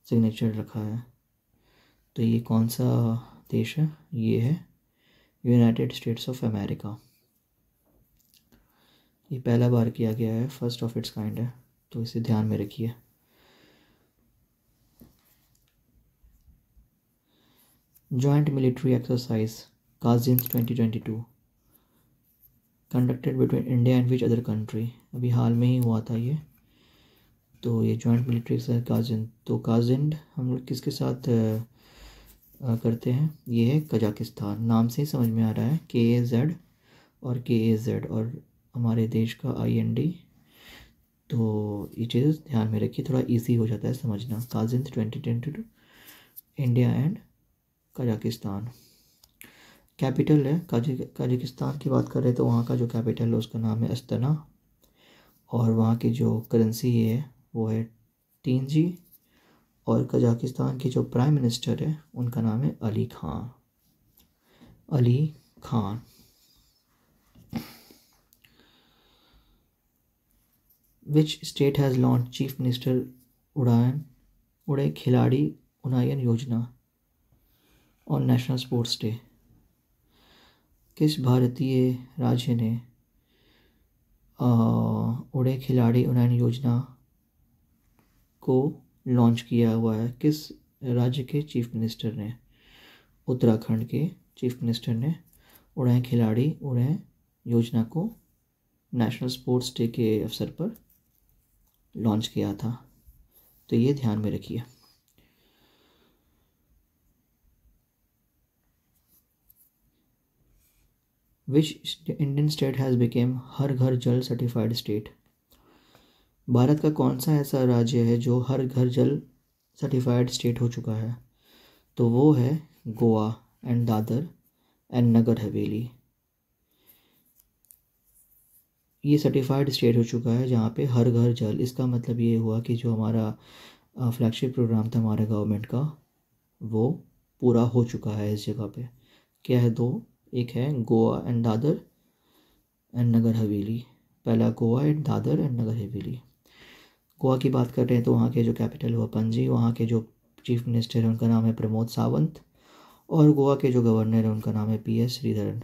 सिग्नेचर रखा है तो ये कौन सा देश है ये है यूनाइटेड स्टेट्स ऑफ अमेरिका ये पहला बार किया गया है फर्स्ट ऑफ इट्स काइंड है तो इसे ध्यान में रखिए joint military exercise Kazind twenty twenty two conducted between India and which other country अभी हाल में ही हुआ था ये तो ये जॉइंट मिलिट्री एक्सरसाइज काजिन तो काजिन हम लोग किसके साथ करते हैं ये है कजाकिस्तान नाम से ही समझ में आ रहा है के ए जेड और के ए जेड और हमारे देश का आई एन डी तो ये चीज़ ध्यान में रखिए थोड़ा इजी हो जाता है समझना Kazind twenty twenty two India and Kazakhstan capital है कजाकिस्तान की बात कर रहे तो वहाँ का जो कैपिटल है उसका नाम है अस्तना और वहाँ की जो करेंसी है वो है तीन जी और कजाकिस्तान के जो प्राइम मिनिस्टर है उनका नाम है Ali Khan Ali Khan which state has launch chief minister Udan Ude खिलाड़ी उन्नयन योजना और नेशनल स्पोर्ट्स डे किस भारतीय राज्य ने उड़े खिलाड़ी उन्नयन योजना को लॉन्च किया हुआ है किस राज्य के चीफ मिनिस्टर ने उत्तराखंड के चीफ मिनिस्टर ने उड़ाएं खिलाड़ी उड़ाएं योजना को नेशनल स्पोर्ट्स डे के अवसर पर लॉन्च किया था तो ये ध्यान में रखिए which Indian state has became Har Ghar Jal certified state Bharat का कौन सा ऐसा राज्य है जो हर घर जल सर्टिफाइड स्टेट हो चुका है तो वो है गोवा एंड दादर एंड नगर हवेली ये सर्टिफाइड स्टेट हो चुका है जहाँ पे हर घर जल इसका मतलब ये हुआ कि जो हमारा फ्लैगशिप प्रोग्राम था हमारे गवर्नमेंट का वो पूरा हो चुका है इस जगह पे क्या है दो एक है गोवा एंड दादर एंड नगर हवेली पहला गोवा एंड दादर एंड नगर हवेली गोवा की बात कर रहे हैं तो वहाँ के जो कैपिटल हुआ पंजी वहाँ के जो चीफ मिनिस्टर हैं उनका नाम है प्रमोद सावंत और गोवा के जो गवर्नर हैं उनका नाम है P S Sreedharan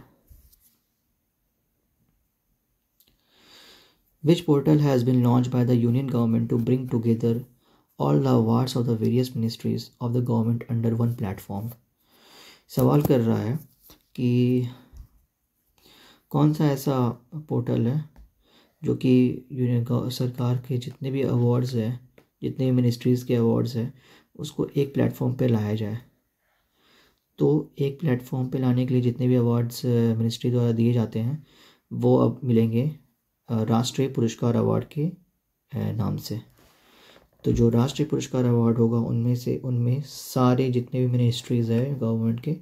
which portal has been launch by the union government to bring together all the wards of the various ministries of the government under one platform सवाल कर रहा है कि कौन सा ऐसा पोर्टल है जो कि यूनियन सरकार के जितने भी अवार्ड्स हैं जितने भी मिनिस्ट्रीज़ के अवार्ड्स हैं उसको एक प्लेटफॉर्म पे लाया जाए तो एक प्लेटफॉर्म पे लाने के लिए जितने भी अवार्ड्स मिनिस्ट्री द्वारा दिए जाते हैं वो अब मिलेंगे राष्ट्रीय पुरस्कार अवार्ड के नाम से तो जो राष्ट्रीय पुरस्कार अवार्ड होगा उनमें से उनमें सारे जितने भी मिनिस्ट्रीज़ है गवर्नमेंट के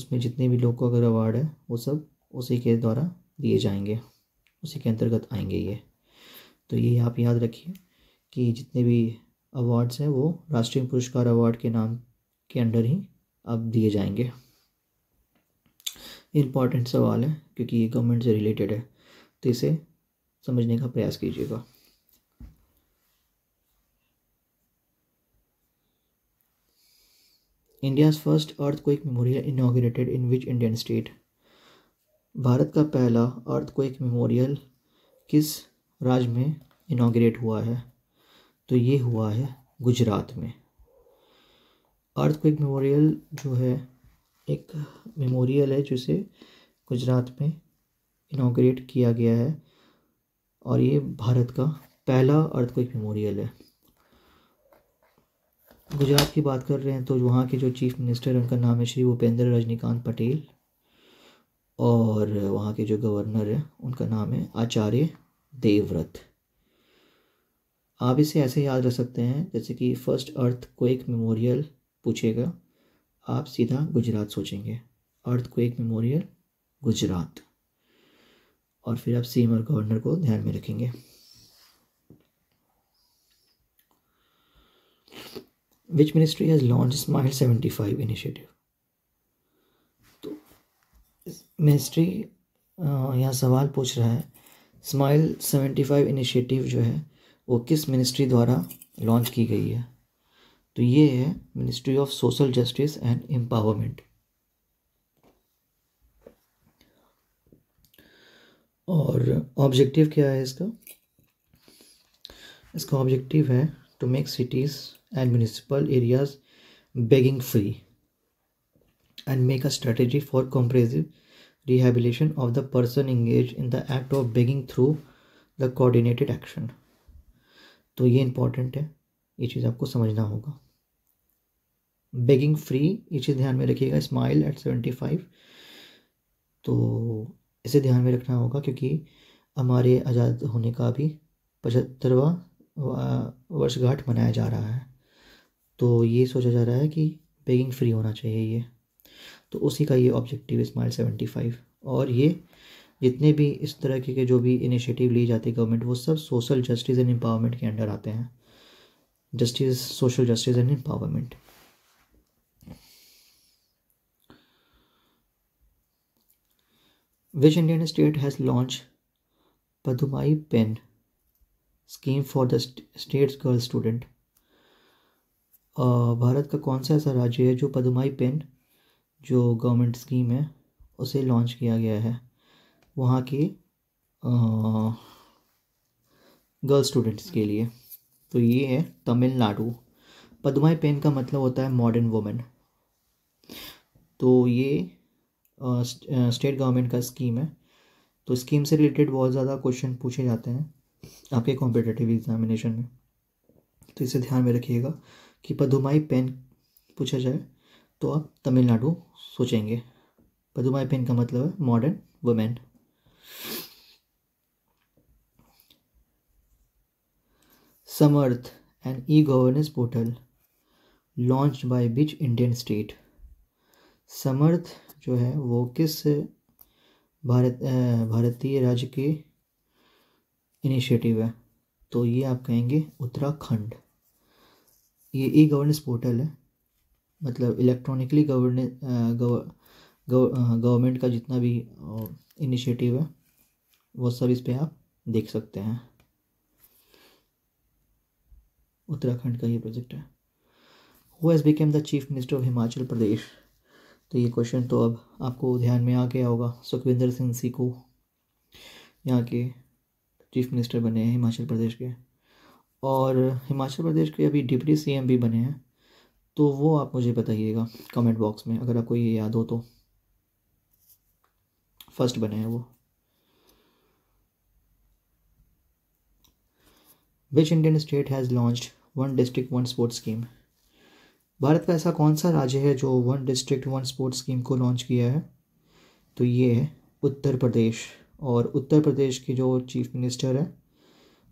उसमें जितने भी लोग को अगर अवार्ड है वो सब उसी के द्वारा दिए जाएंगे उसी के अंतर्गत आएंगे ये तो ये आप याद रखिए कि जितने भी अवार्ड्स हैं वो राष्ट्रीय पुरस्कार अवार्ड के नाम के अंडर ही अब दिए जाएंगे इम्पॉर्टेंट सवाल है क्योंकि ये गवर्नमेंट से रिलेटेड है तो इसे समझने का प्रयास कीजिएगा first earthquake memorial inaugurated in which Indian state Bharat का पहला अर्थ एक मेमोरियल किस राज्य में इनाग्रेट हुआ है तो ये हुआ है गुजरात में अर्थ एक मेमोरियल जो है एक मेमोरियल है जिसे गुजरात में इनाग्रेट किया गया है और ये भारत का पहला अर्थ एक मेमोरियल है गुजरात की बात कर रहे हैं तो वहाँ के जो चीफ मिनिस्टर हैं उनका नाम है श्री भूपेंद्र रजनीकांत पटेल और वहाँ के जो गवर्नर हैं उनका नाम है आचार्य देवव्रत आप इसे ऐसे याद रख सकते हैं जैसे कि फर्स्ट अर्थ क्वेक मेमोरियल पूछेगा आप सीधा गुजरात सोचेंगे अर्थ क्वेक मेमोरियल गुजरात और फिर आप सीम और गवर्नर को ध्यान में रखेंगे which ministry has launch smile seventy five initiative ministry यहाँ सवाल पूछ रहा है स्माइल सेवेंटी फाइव इनिशिएटिव जो है वो किस मिनिस्ट्री द्वारा लॉन्च की गई है तो ये है ministry of social justice and empowerment और ऑब्जेक्टिव क्या है इसका इसका ऑब्जेक्टिव है to make cities and municipal areas begging free and make a strategy for comprehensive rehabilitation of the person engaged in the act of begging through the coordinated action तो ये important है ये चीज़ आपको समझना होगा बेगिंग फ्री ये चीज़ ध्यान में रखिएगा स्माइल एट सेवेंटी फाइव तो इसे ध्यान में रखना होगा क्योंकि हमारे आज़ाद होने का भी पचहत्तरवा वर्षगांठ मनाया जा रहा है तो ये सोचा जा रहा है कि बेगिंग फ्री होना चाहिए ये तो उसी का ये ऑब्जेक्टिव स्माइल सेवेंटी फाइव और ये जितने भी इस तरह के, जो भी इनिशिएटिव लिए जाती है गवर्नमेंट वो सब सोशल जस्टिस एंड एम्पावरमेंट के अंडर आते हैं justice social justice and empowerment which Indian state has launch Pudhumai Penn scheme for the states girl student भारत का कौन सा ऐसा राज्य है जो पदुमाई पेन जो गवर्नमेंट स्कीम है उसे लॉन्च किया गया है वहाँ के गर्ल स्टूडेंट्स के लिए तो ये है तमिलनाडु पदमाई पेन का मतलब होता है मॉडर्न वुमेन तो ये स्टेट गवर्नमेंट का स्कीम है तो स्कीम से रिलेटेड बहुत ज़्यादा क्वेश्चन पूछे जाते हैं आपके कॉम्पिटेटिव एग्जामिनेशन में तो इसे ध्यान में रखिएगा कि पदुमाई पेन पूछा जाए तो आप तमिलनाडु सोचेंगे पदुमाईपेन का मतलब है modern women Samarth N E governance portal launch by which Indian state Samarth जो है वो किस भारत भारतीय राज्य के इनिशिएटिव है तो ये आप कहेंगे उत्तराखंड ये ई गवर्नेंस पोर्टल है मतलब इलेक्ट्रॉनिकली गवर्ने गवर्नमेंट का जितना भी इनिशिएटिव है वो सब इस पर आप देख सकते हैं उत्तराखंड का ये प्रोजेक्ट है who has became the chief minister of Himachal Pradesh तो ये क्वेश्चन तो अब आपको ध्यान में आ गया होगा सुखविंदर सिंह सीको यहाँ के चीफ मिनिस्टर बने हैं हिमाचल प्रदेश के और हिमाचल प्रदेश के अभी डिप्टी सीएम भी बने हैं तो वो आप मुझे बताइएगा कमेंट बॉक्स में अगर आपको ये याद हो तो फर्स्ट बने हैं वो which Indian state has launch one district one sports scheme भारत का ऐसा कौन सा राज्य है जो one district one sports scheme को लॉन्च किया है तो ये है उत्तर प्रदेश और उत्तर प्रदेश के जो चीफ मिनिस्टर है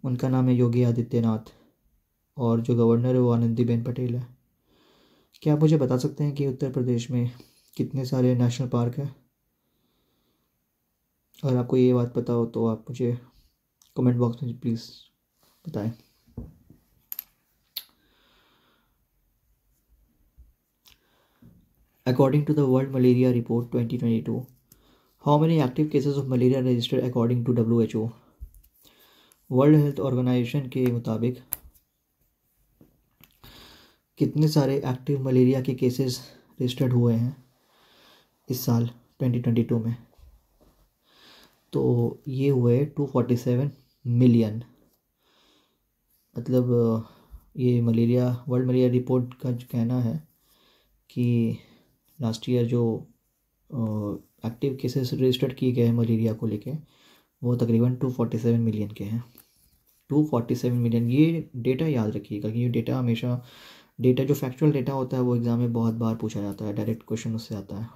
उनका नाम है योगी आदित्यनाथ और जो गवर्नर है वो आनंदीबेन पटेल है क्या आप मुझे बता सकते हैं कि उत्तर प्रदेश में कितने सारे नेशनल पार्क हैं अगर आपको ये बात पता हो तो आप मुझे कमेंट बॉक्स में प्लीज़ बताएं according to the world malaria report 2022, active cases of malaria registered according to W H O world health organisation के मुताबिक कितने सारे एक्टिव मलेरिया के केसेस रजिस्टर्ड हुए हैं इस साल 2022 में तो ये हुए 247 मिलियन मतलब ये मलेरिया वर्ल्ड मलेरिया रिपोर्ट का जो कहना है कि लास्ट ईयर जो एक्टिव केसेस रजिस्टर्ड किए गए हैं मलेरिया को लेके वो तकरीबन 247 मिलियन के हैं 247 मिलियन ये डेटा याद रखिएगा कि ये डेटा हमेशा डेटा जो फैक्चुअल डेटा होता है वो एग्ज़ाम में बहुत बार पूछा जाता है डायरेक्ट क्वेश्चन उससे आता है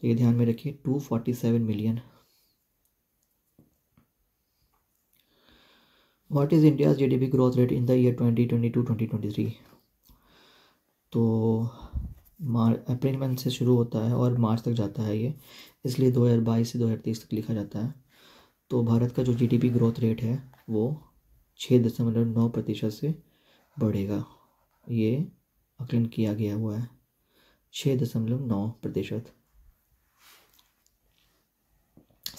तो ये ध्यान में रखिए two forty seven million what is India's P growth rate in the year twenty twenty two twenty twenty three तो मार्च अप्रैल मंथ से शुरू होता है और मार्च तक जाता है ये इसलिए दो हज़ार बाईस से दो हज़ार तेईस तक लिखा जाता है तो भारत का जो G D P growth rate है वो छः दशमलव नौ प्रतिशत से बढ़ेगा ये आकलन किया गया हुआ है छः दशमलव नौ प्रतिशत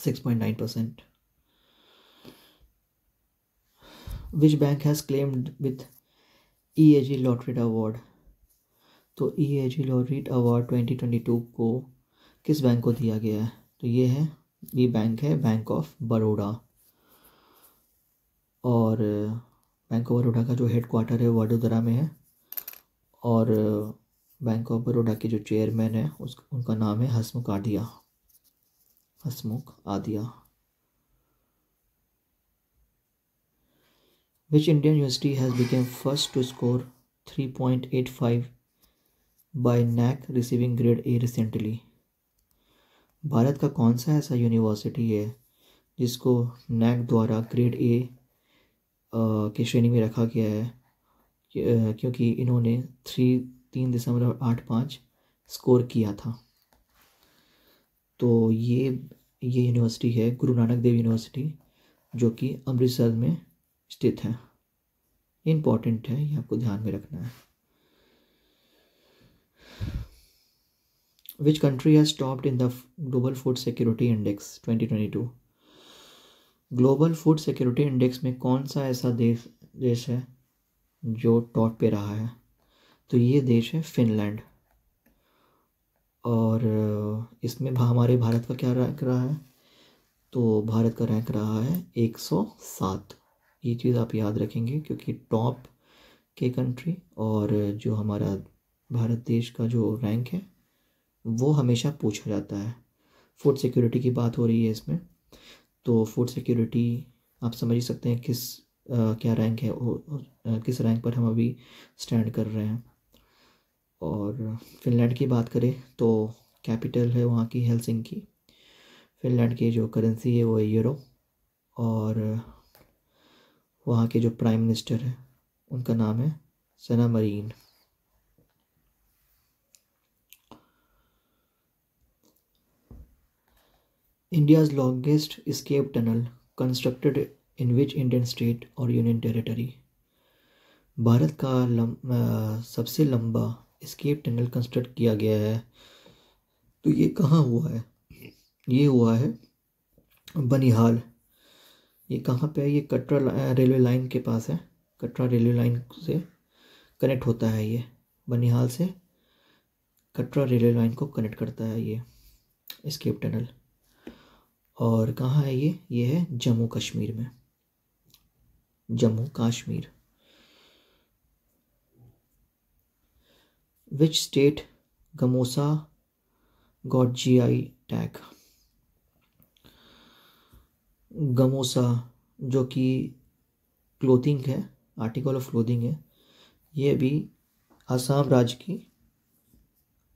six point nine percent which bank has claimed with E A G lotteried award तो E A G lotteried award twenty twenty two को किस बैंक को दिया गया है तो ये है ये बैंक है बैंक ऑफ बड़ोड़ा और बैंक ऑफ बड़ोड़ा का जो हेड क्वार्टर है वडोदरा में है और बैंक ऑफ बड़ौदा के जो चेयरमैन हैं उस उनका नाम है Hasmukh Adhia Hasmukh Adhia Indian university has became first to score three point eight five by NAAC receiving grade A recently Bharat का कौन सा ऐसा यूनिवर्सिटी है जिसको नैक द्वारा ग्रेड ए के श्रेणी में रखा गया है क्योंकि इन्होंने थ्री तीन दशमलव आठ पाँच स्कोर किया था तो ये ये यूनिवर्सिटी है गुरु नानक देव यूनिवर्सिटी जो कि अमृतसर में स्थित है इम्पॉर्टेंट है ये आपको ध्यान में रखना है which country has stopped in the global food security index 2022 global food security index में कौन सा ऐसा देश देश है जो टॉप पे रहा है तो ये देश है फिनलैंड और इसमें हमारे भारत का क्या रैंक रहा है तो भारत का रैंक रहा है 107 ये चीज़ आप याद रखेंगे क्योंकि टॉप के कंट्री और जो हमारा भारत देश का जो रैंक है वो हमेशा पूछा जाता है फूड सिक्योरिटी की बात हो रही है इसमें तो फूड सिक्योरिटी आप समझ सकते हैं किस क्या रैंक है और किस रैंक पर हम अभी स्टैंड कर रहे हैं और फिनलैंड की बात करें तो कैपिटल है वहाँ की की फिनलैंड की जो करेंसी है वो है यूरो और वहाँ के जो प्राइम मिनिस्टर हैं उनका नाम है Sanna Marin India's longest escape tunnel constructed in which Indian state और यूनियन टेरिटरी भारत का लम, आ, सबसे लंबा स्केप टनल कंस्ट्रक्ट किया गया है तो ये कहाँ हुआ है ये हुआ है बनिहाल ये कहाँ पे है ये कटरा रेलवे लाइन के पास है कटरा रेलवे लाइन से कनेक्ट होता है ये बनिहाल से कटरा रेलवे लाइन को कनेक्ट करता है ये स्केप टनल और कहाँ है ये ये है जम्मू कश्मीर में Jammu Kashmir which state gamosa got G I tag gamosa जो कि क्लोथिंग है आर्टिकल ऑफ क्लोथिंग है ये भी असम राज्य की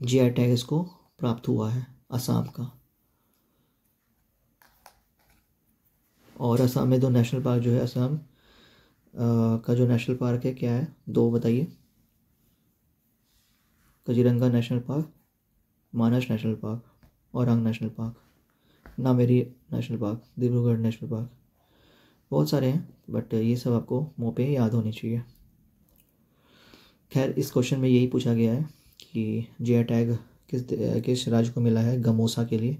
जी आई टैग इसको प्राप्त हुआ है असम का और असम में दो नेशनल पार्क जो है असम का जो नेशनल पार्क है क्या है दो बताइए Kaziranga national park Manas national park Orang national park Nameri national park Dibrugarh national park बहुत सारे हैं बट ये सब आपको मुँह पे याद होने चाहिए खैर इस क्वेश्चन में यही पूछा गया है कि जे टैग किस किस राज्य को मिला है गमोसा के लिए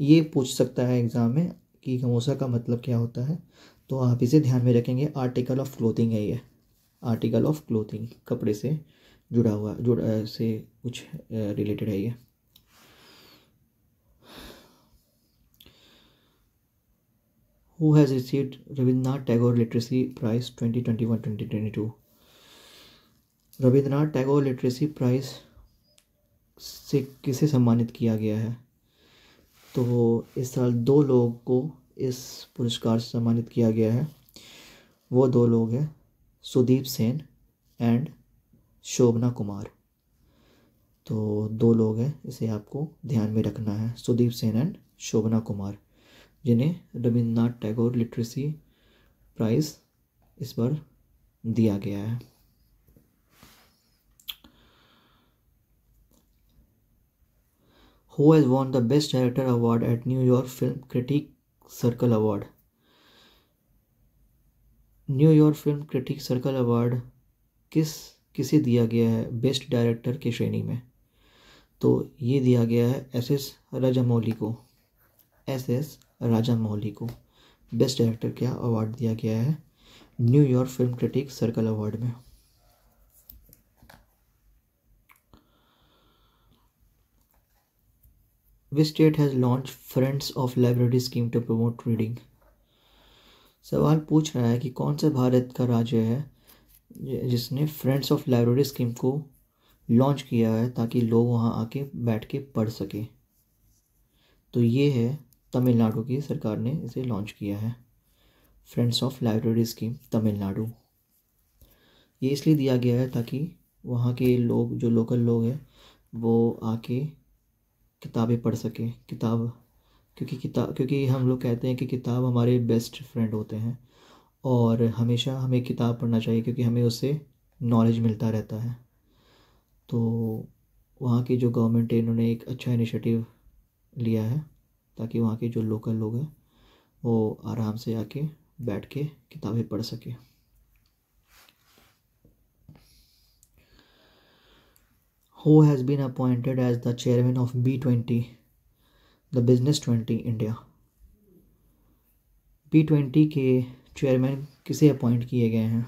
ये पूछ सकता है एग्ज़ाम में कि गमोसा का मतलब क्या होता है तो आप इसे ध्यान में रखेंगे आर्टिकल ऑफ क्लोथिंग है ये आर्टिकल ऑफ क्लोथिंग कपड़े से जुड़ा हुआ जुड़ से कुछ रिलेटेड है ये Tagore literacy received twenty twenty one twenty twenty two Rabindranath Tagore literacy prize से किसे सम्मानित किया गया है तो इस साल दो लोगों को इस पुरस्कार से सम्मानित किया गया है वो दो लोग हैं सुदीप सेन एंड शोभना कुमार तो दो लोग हैं इसे आपको ध्यान में रखना है सुदीप सेन एंड शोभना कुमार जिन्हें रविंद्रनाथ टैगोर लिटरेसी प्राइज़ इस बार दिया गया है who has won the best director award eight New York film critic circle award New York film critic circle award किस किसे दिया गया है बेस्ट डायरेक्टर की श्रेणी में तो ये दिया गया है एस एस राजामौली को एस एस राजामौली को बेस्ट डायरेक्टर का अवार्ड दिया गया है New York film critic circle award में which state has launched friends of library scheme to promote reading सवाल पूछ रहा है कि कौन सा भारत का राज्य है जिसने फ्रेंड्स ऑफ लाइब्रेरी स्कीम को लॉन्च किया है ताकि लोग वहाँ आके बैठ के पढ़ सकें तो ये है तमिलनाडु की सरकार ने इसे लॉन्च किया है friends of library scheme Tamil Nadu ये इसलिए दिया गया है ताकि वहाँ के लोग जो लोकल लोग हैं वो आके किताबें पढ़ सकें किताब क्योंकि किताब क्योंकि हम लोग कहते हैं कि किताब हमारे बेस्ट फ्रेंड होते हैं और हमेशा हमें किताब पढ़ना चाहिए क्योंकि हमें उससे नॉलेज मिलता रहता है तो वहाँ की जो गवर्नमेंट है इन्होंने एक अच्छा इनिशिएटिव लिया है ताकि वहाँ के जो लोकल लोग हैं वो आराम से आके बैठ के किताबें पढ़ सकें who has been appointed as the chairman of B20, the Business 20 India. B20 के चेयरमैन किसे अपॉइंट किए गए हैं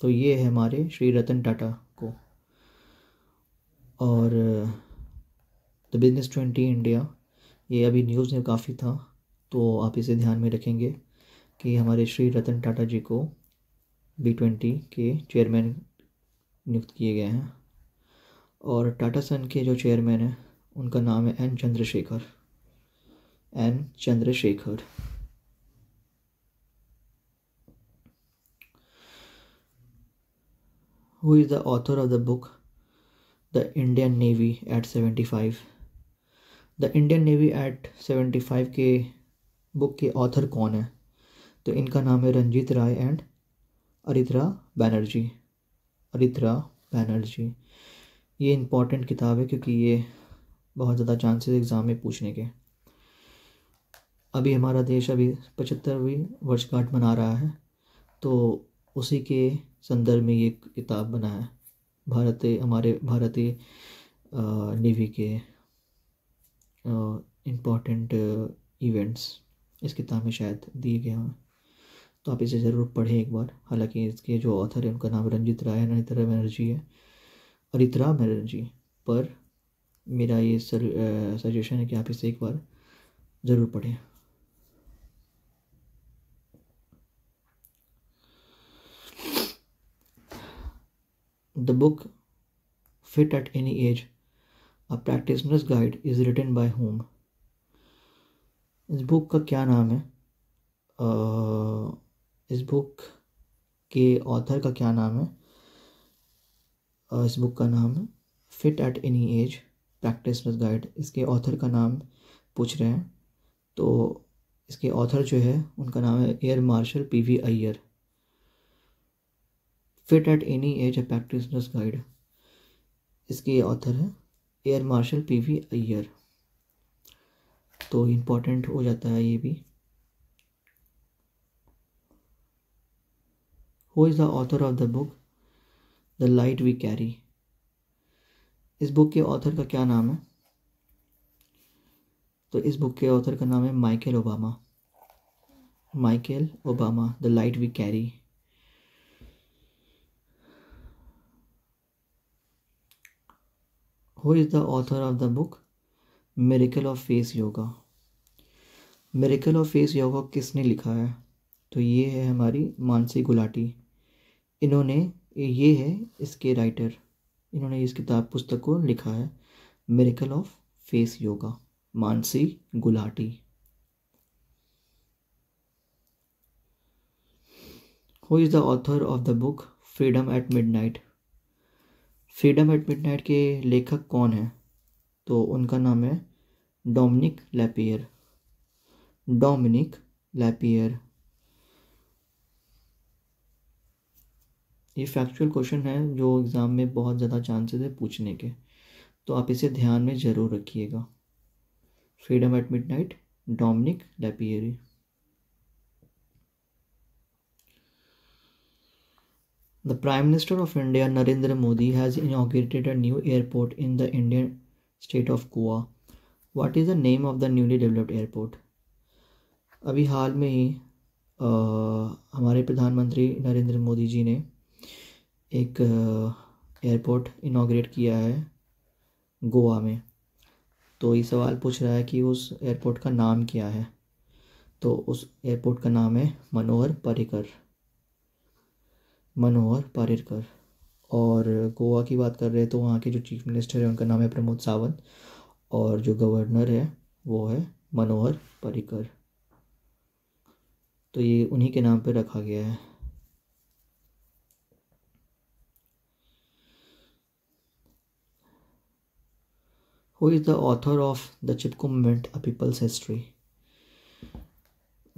तो ये है हमारे श्री रतन टाटा को और द बिजनेस ट्वेंटी इंडिया ये अभी न्यूज़ में काफ़ी था तो आप इसे ध्यान में रखेंगे कि हमारे श्री रतन टाटा जी को बी ट्वेंटी के चेयरमैन नियुक्त किए गए हैं और टाटा सन के जो चेयरमैन हैं उनका नाम है N Chandrasekhar N Chandrasekhar who is the author of the book the Indian navy at seventy five the Indian navy at seventy five के बुक के ऑथर कौन है तो इनका नाम है रंजीत राय एंड अरित्रा बैनर्जी अरित्रा बैनर्जी ये इम्पॉर्टेंट किताब है क्योंकि ये बहुत ज़्यादा चांसेस एग्ज़ाम में पूछने के अभी हमारा देश अभी पचहत्तरवीं वर्षगांठ मना रहा है तो उसी के संदर्भ में ये किताब बना है भारत हमारे भारतीय नेवी के इम्पॉर्टेंट इवेंट्स इस किताब में शायद दिए गए हैं तो आप इसे ज़रूर पढ़ें एक बार हालांकि इसके जो ऑथर है उनका नाम रंजित राय नरेंद्र बनर्जी है अरित्रा बनर्जी पर मेरा ये सजेशन है कि आप इसे एक बार ज़रूर पढ़ें the book fit at any age a practice guide is written by whom इस बुक का क्या नाम है uh, इस बुक के ऑथर का क्या नाम है इस बुक का नाम fit at any age practice with guide इसके ऑथर का नाम पूछ रहे हैं तो इसके ऑथर जो है उनका नाम है air marshal P V Iyer fit at any age a practice guide इसके ऑथर है air marshal P V Iyer तो इम्पोर्टेंट हो जाता है ये भी who is the author of the book the light we carry इस बुक के ऑथर का क्या नाम है तो इस बुक के ऑथर का नाम है Michael Obama Michael Obama the light we carry who is the author of the book miracle of face yoga miracle of face yoga किसने लिखा है तो ये है हमारी मानसी गुलाटी इन्होंने ये है इसके राइटर इन्होंने इस किताब पुस्तक को लिखा है miracle of face yoga Mansi Gulati who is the author of the book freedom at midnight freedom at midnight के लेखक कौन हैं तो उनका नाम है डोमिनिक लैपियर डोमिनिक लैपियर ये फैक्चुअल क्वेश्चन है जो एग्ज़ाम में बहुत ज़्यादा चांसेस है पूछने के तो आप इसे ध्यान में ज़रूर रखिएगा freedom at midnight Dominique Lapierre the prime minister of India Narendra Modi has inaugurated a new airport in the Indian state of Goa what is the name of the newly developed airport अभी हाल में ही आ, हमारे प्रधानमंत्री नरेंद्र मोदी जी ने एक एयरपोर्ट इनाग्रेट किया है गोवा में तो ये सवाल पूछ रहा है कि उस एयरपोर्ट का नाम क्या है तो उस एयरपोर्ट का नाम है मनोहर पर्रिकर मनोहर पर्रिकर और गोवा की बात कर रहे हैं तो वहाँ के जो चीफ मिनिस्टर हैं उनका नाम है प्रमोद सावंत और जो गवर्नर है वो है मनोहर पर्रिकर तो ये उन्हीं के नाम पर रखा गया है who is the author of The Chipko Movement, A People's History.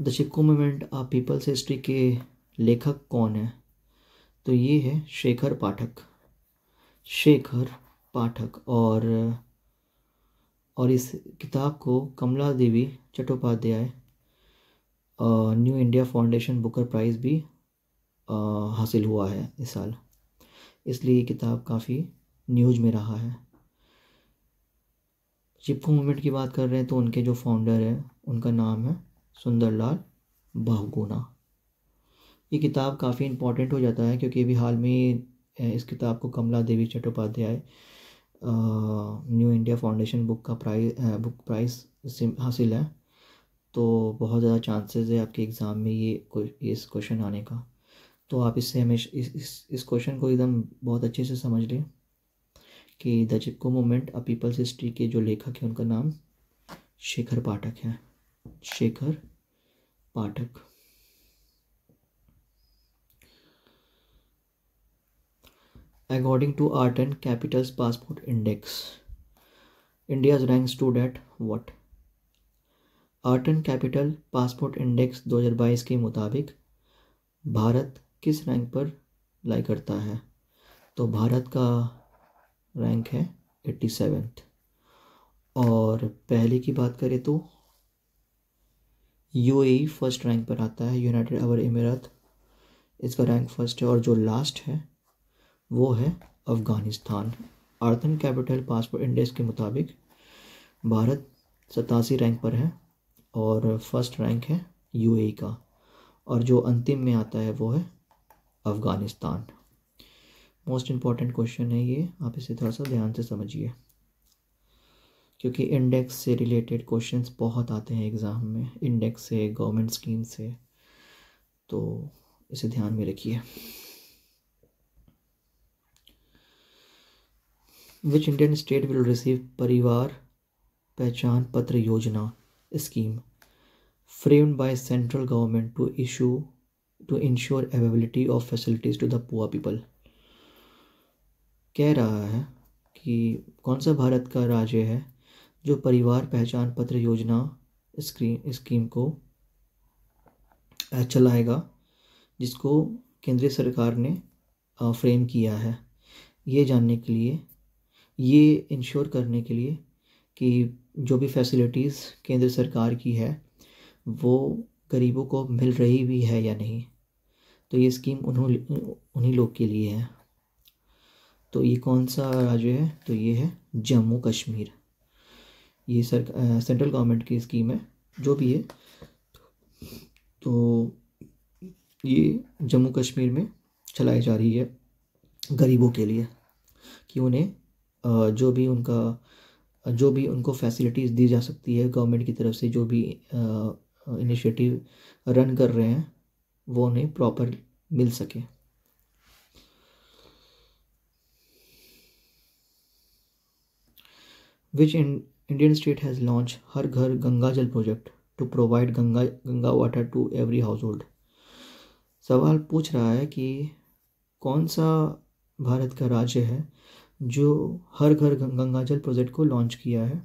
The Chipko movement a people's history के लेखक कौन है तो ये है शेखर पाठक शेखर पाठक और और इस किताब को Kamala Devi Chattopadhyay New India Foundation Booker prize भी हासिल हुआ है इस साल इसलिए ये किताब काफ़ी न्यूज में रहा है चिपको मूवमेंट की बात कर रहे हैं तो उनके जो फाउंडर हैं उनका नाम है सुंदरलाल बहुगुना ये किताब काफ़ी इंपॉर्टेंट हो जाता है क्योंकि अभी हाल में इस किताब को Kamala Devi Chattopadhyay New India Foundation book का प्राइज बुक प्राइस हासिल है तो बहुत ज़्यादा चांसेस है आपके एग्ज़ाम में ये इस क्वेश्चन आने का तो आप इससे हमेशा इस इस क्वेश्चन को एकदम बहुत अच्छे से समझ लें कि the Chipko movement a people's history के जो लेखक हैं उनका नाम शेखर पाठक है Shekhar Pathak according to art and capital's passport index India rank stood at what art and capital passport index 2022 के मुताबिक भारत किस रैंक पर लाई करता है तो भारत का रैंक है एट्टी सेवेंथ और पहले की बात करें तो ए फर्स्ट रैंक पर आता है यूनाइटेड अरब इमीरात इसका रैंक फर्स्ट है और जो लास्ट है वो है Afghanistan Arton capital passport index के मुताबिक भारत सतासी रैंक पर है और फर्स्ट रैंक है यूएई e का और जो अंतिम में आता है वो है अफ़गानिस्तान मोस्ट इम्पॉर्टेंट क्वेश्चन है ये आप इसे थोड़ा सा ध्यान से समझिए क्योंकि इंडेक्स से रिलेटेड क्वेश्चन बहुत आते हैं एग्ज़ाम में इंडेक्स से गवर्नमेंट स्कीम से तो इसे ध्यान में रखिए which Indian state will receive Parivar Pehchan Patra Yojana scheme frame by central government to issue to ensure availability of facilities to the poor people कह रहा है कि कौन सा भारत का राज्य है जो परिवार पहचान पत्र योजना स्कीम को चलाएगा जिसको केंद्र सरकार ने फ्रेम किया है ये जानने के लिए ये इंश्योर करने के लिए कि जो भी फैसिलिटीज़ केंद्र सरकार की है वो गरीबों को मिल रही भी है या नहीं तो ये स्कीम उन्हों उन्हीं लोग के लिए है तो ये कौन सा राज्य है तो ये है जम्मू कश्मीर ये सर सेंट्रल गवर्नमेंट की स्कीम है जो भी है तो ये जम्मू कश्मीर में चलाई जा रही है गरीबों के लिए कि उन्हें जो भी उनका जो भी उनको फैसिलिटीज़ दी जा सकती है गवर्नमेंट की तरफ से जो भी इनिशिएटिव रन कर रहे हैं वो उन्हें प्रॉपर मिल सके which in Indian state has launched Har Ghar Ganga Jal project to provide Ganga Ganga water to every household. सवाल पूछ रहा है कि कौन सा भारत का राज्य है जो हर घर गंगा जल प्रोजेक्ट को लॉन्च किया है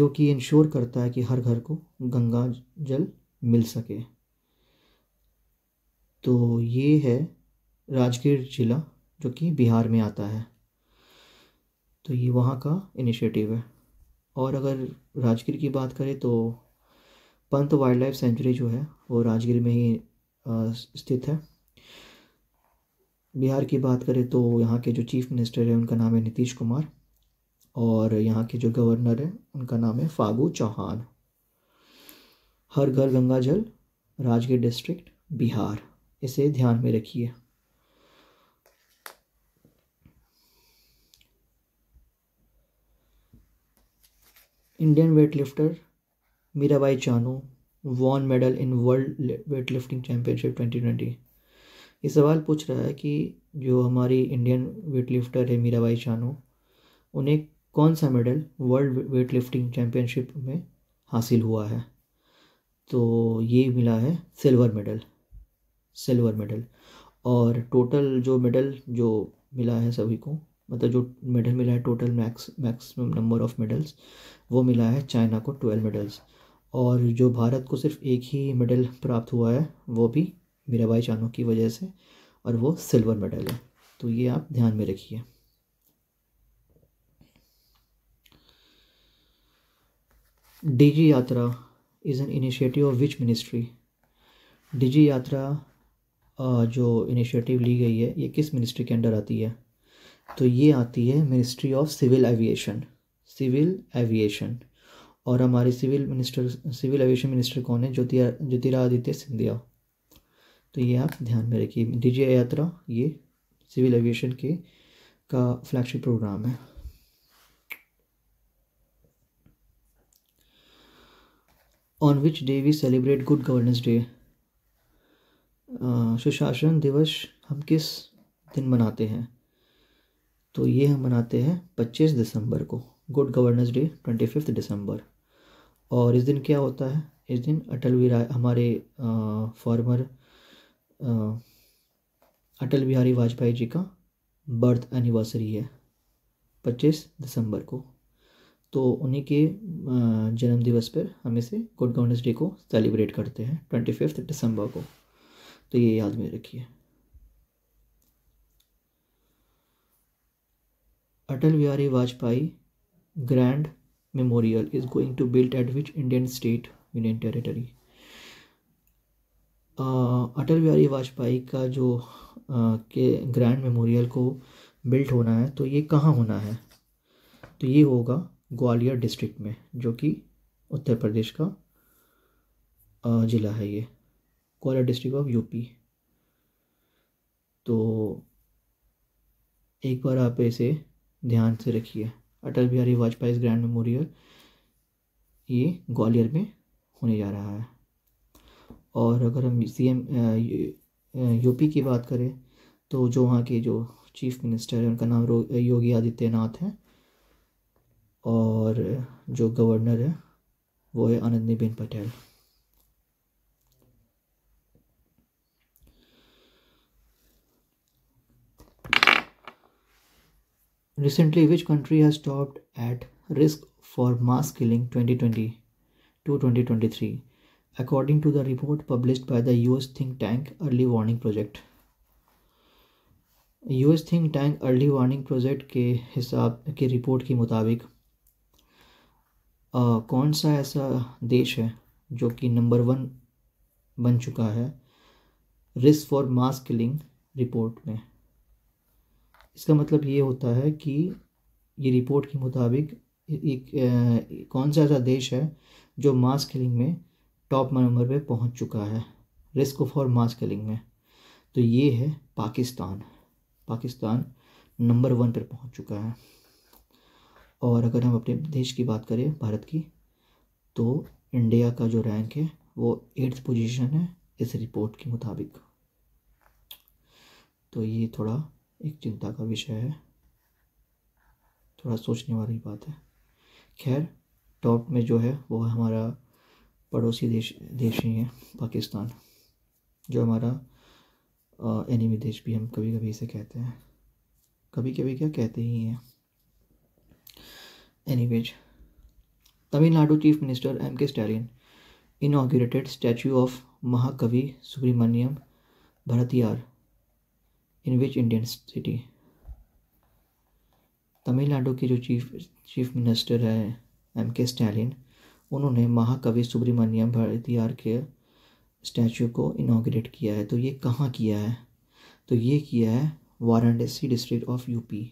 जो कि इंश्योर करता है कि हर घर को गंगा जल मिल सके तो ये है राजगीर जिला जो कि बिहार में आता है तो ये वहाँ का इनिशिएटिव है और अगर राजगीर की बात करें तो पंत वाइल्ड लाइफ सेंचुरी जो है वो राजगीर में ही स्थित है बिहार की बात करें तो यहाँ के जो चीफ मिनिस्टर है उनका नाम है नीतीश कुमार और यहाँ के जो गवर्नर है उनका नाम है फागू चौहान हर घर गंगा जल राजगीर डिस्ट्रिक्ट बिहार इसे ध्यान में रखिए Indian weight lifter Mirabai Chanu won medal in world weight lifting championship twenty twenty ये सवाल पूछ रहा है कि जो हमारी इंडियन वेट लिफ्टर है मीराबाई चानू उन्हें कौन सा medal world weight lifting championship में हासिल हुआ है तो ये मिला है सिल्वर मेडल सिल्वर मेडल और टोटल जो मेडल जो मिला है सभी को मतलब जो मेडल मिला है total max maximum number of medals वो मिला है चाइना को ट्वेल्व मेडल्स और जो भारत को सिर्फ एक ही मेडल प्राप्त हुआ है वो भी मीराबाई चानू की वजह से और वो सिल्वर मेडल है तो ये आप ध्यान में रखिए Digi Yatra is an initiative of which ministry Digi Yatra जो इनिशिएटिव ली गई है ये किस मिनिस्ट्री के अंडर आती है तो ये आती है ministry of civil aviation civil aviation और हमारे civil minister civil aviation minister कौन है ज्योतिरा ज्योतिरादित्य सिंधिया तो ये आप ध्यान में रखिए डीजे यात्रा ये सिविल एविएशन के का फ्लैगशिप प्रोग्राम है on which day we celebrate good governance day सुशासन दिवस हम किस दिन मनाते हैं तो ये हम मनाते हैं पच्चीस दिसंबर को good governance day twenty fifth December और इस दिन क्या होता है इस दिन अटल बिहारी हमारे फॉर्मर अटल बिहारी वाजपेयी जी का बर्थ एनिवर्सरी है पच्चीस दिसंबर को तो उन्हीं के जन्म दिवस पर हम इसे गुड गवर्नेंस डे को सेलिब्रेट करते हैं ट्वेंटी फिफ्थ दिसंबर को तो ये याद में रखिए Atal Bihari Vajpayee grand memorial is going to build at which Indian state union territory Atal Bihari Vajpayee का जो uh, के ग्रैंड मेमोरियल को बिल्ट होना है तो ये कहाँ होना है तो ये होगा ग्वालियर डिस्ट्रिक्ट में जो कि उत्तर प्रदेश का uh, ज़िला है ये ग्वालियर डिस्ट्रिक्ट ऑफ यूपी तो एक बार आप इसे ध्यान से रखिए अटल बिहारी वाजपेयी ग्रैंड मेमोरियल ये ग्वालियर में होने जा रहा है और अगर हम सी एम यूपी की बात करें तो जो वहाँ के जो चीफ मिनिस्टर हैं उनका नाम योगी आदित्यनाथ है और जो गवर्नर है वो है Anandiben Patel Recently, which country has stopped at risk for mass killing 2020 to 2023, according to the report published by the US think tank Early Warning Project? US think tank early warning project के हिसाब के report के मुताबिक कौन सा ऐसा देश है जो कि नंबर वन बन चुका है risk for mass killing report में इसका मतलब ये होता है कि ये रिपोर्ट के मुताबिक एक कौन सा ऐसा देश है जो मास किलिंग में टॉप नंबर पे पहुंच चुका है रिस्क फॉर मास किलिंग में तो ये है पाकिस्तान पाकिस्तान नंबर वन पर पहुंच चुका है और अगर हम अपने देश की बात करें भारत की तो इंडिया का जो रैंक है वो एट्थ पोजीशन है इस रिपोर्ट के मुताबिक तो ये थोड़ा एक चिंता का विषय है थोड़ा सोचने वाली बात है खैर टॉप में जो है वो हमारा पड़ोसी देश देश ही है पाकिस्तान जो हमारा एनिमी देश भी हम कभी कभी इसे कहते हैं कभी कभी क्या कहते ही हैं anyways Tamil Nadu chief minister M K Stalin inaugurated statue of Mahakavi Subramania Bharathiyar in which Indian city Tamil Nadu के जो चीफ चीफ मिनिस्टर है एम के स्टैलिन उन्होंने महाकवि सुब्रमण्यम भारतीयार के स्टैचू को इनाग्रेट किया है तो ये कहाँ किया है तो ये किया है Varanasi district of UP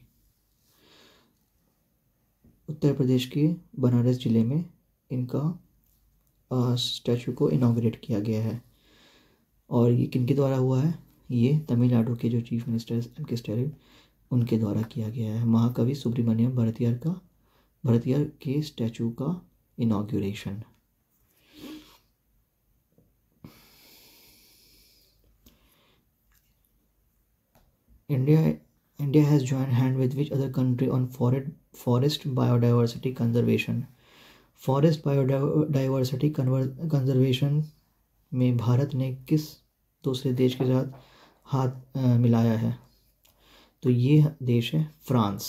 Uttar Pradesh के बनारस ज़िले में इनका स्टैचू को इनाग्रेट किया गया है और ये किनके द्वारा हुआ है ये तमिलनाडु के जो chief minister M K Stalin उनके द्वारा किया गया है महाकवि सुब्रमण्यम भरतियार का भरतियार के स्टैचू का inauguration India India has join hand with which other country on forest forest biodiversity conservation forest bio biodiversity conservation में भारत ने किस दूसरे देश के साथ हाथ मिलाया है तो ये देश है फ्रांस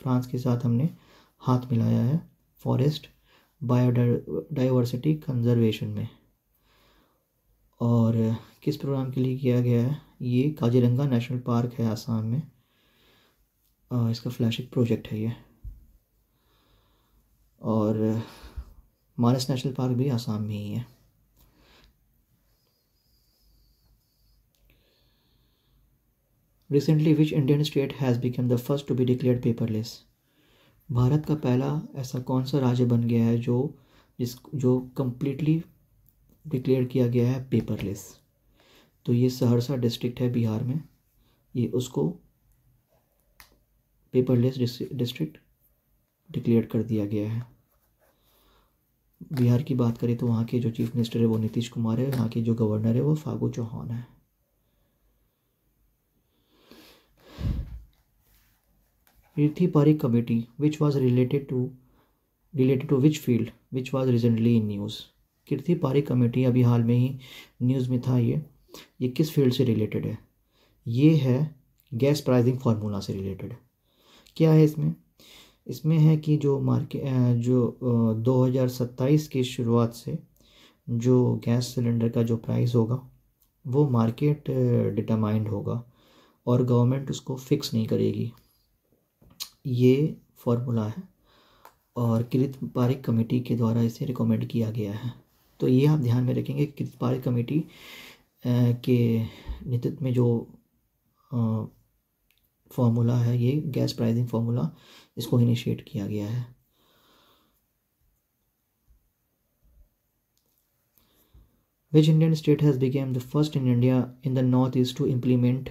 फ्रांस के साथ हमने हाथ मिलाया है फॉरेस्ट बायोडाइवर्सिटी कंजर्वेशन में और किस प्रोग्राम के लिए किया गया है ये काजीरंगा नेशनल पार्क है आसाम में इसका फ्लैशिक प्रोजेक्ट है ये और मानस नेशनल पार्क भी आसाम में ही है recently which Indian state has become the first to be declare paperless Bharat का पहला ऐसा कौन सा राज्य बन गया है जो जिस जो कम्प्लीटली डिक्लेयर किया गया है पेपरलेस तो ये सहरसा डिस्ट्रिक्ट है बिहार में ये उसको पेपरलेस डिस्ट्रिक्ट डिक्लेयर कर दिया गया है बिहार की बात करें तो वहाँ के जो चीफ मिनिस्टर है वो नीतीश कुमार है वहाँ के जो गवर्नर है वो फागू चौहान है Irthi committee, which was related to related to which field, which was recently in news. कीर्ति पारी कमेटी अभी हाल में ही न्यूज़ में था ये ये किस फील्ड से रिलेटेड है ये है गैस pricing फार्मूला से रिलेटेड क्या है इसमें इसमें है कि जो मार्केट जो 2027 की शुरुआत से जो गैस सिलेंडर का जो प्राइस होगा वो मार्केट डिटरमाइंड होगा और गवर्नमेंट उसको फिक्स नहीं करेगी ये फॉर्मूला है और कृत पारिक कमेटी के द्वारा इसे रिकमेंड किया गया है तो ये आप ध्यान में रखेंगे कृत पारिक कमेटी के नेतृत्व में जो फॉर्मूला है ये गैस प्राइजिंग फार्मूला इसको इनिशिएट किया गया है which Indian state has became the first in India in the north east to implement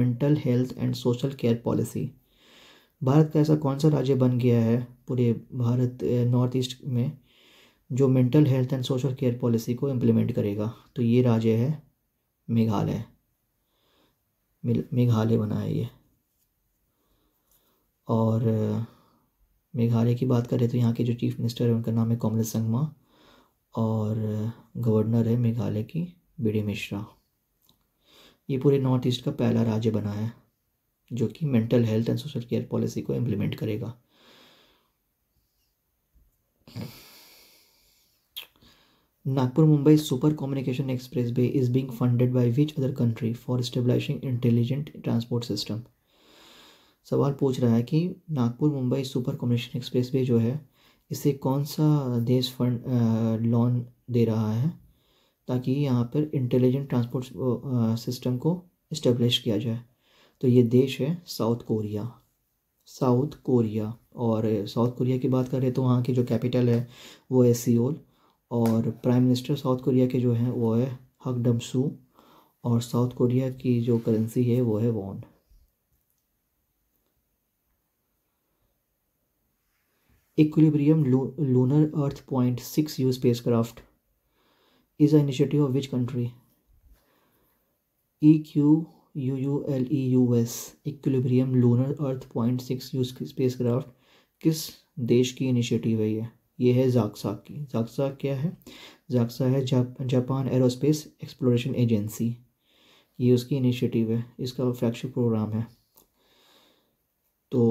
mental health and social care policy Bharat का ऐसा कौन सा राज्य बन गया है पूरे भारत नॉर्थ ईस्ट में जो mental health and social care policy को इम्प्लीमेंट करेगा तो ये राज्य है मेघालय मेघालय बना है ये और मेघालय की बात करें तो यहाँ के जो चीफ मिनिस्टर है उनका नाम है कोमल संगमा और गवर्नर है मेघालय की बी डी मिश्रा ये पूरे नॉर्थ ईस्ट का पहला राज्य बना है जो कि mental health and social care policy को इम्प्लीमेंट करेगा Nagpur Mumbai super communication expressway is being funded by which other country for establishing intelligent transport system सवाल पूछ रहा है कि Nagpur Mumbai super communication expressway जो है इसे कौन सा देश फंड लोन दे रहा है ताकि यहाँ पर इंटेलिजेंट ट्रांसपोर्ट सिस्टम को इस्टेब्लिश किया जाए तो ये देश है साउथ कोरिया साउथ कोरिया और साउथ कोरिया की बात करें तो वहाँ की जो कैपिटल है वो है सियोल और प्राइम मिनिस्टर साउथ कोरिया के जो हैं वो है हक डमसू और साउथ कोरिया की जो करेंसी है वो है won equilibrium lunar earth point six U spacecraft is a initiative of which country E Q U U L E U S equilibrium lunar earth point six U spacecraft किस देश की initiative है ये ये है JAXA की JAXA क्या है जाक्सा है जापान एरोस्पेस एक्सप्लोरेशन एजेंसी ये उसकी इनिशिएटिव है इसका फ्लैगशिप प्रोग्राम है तो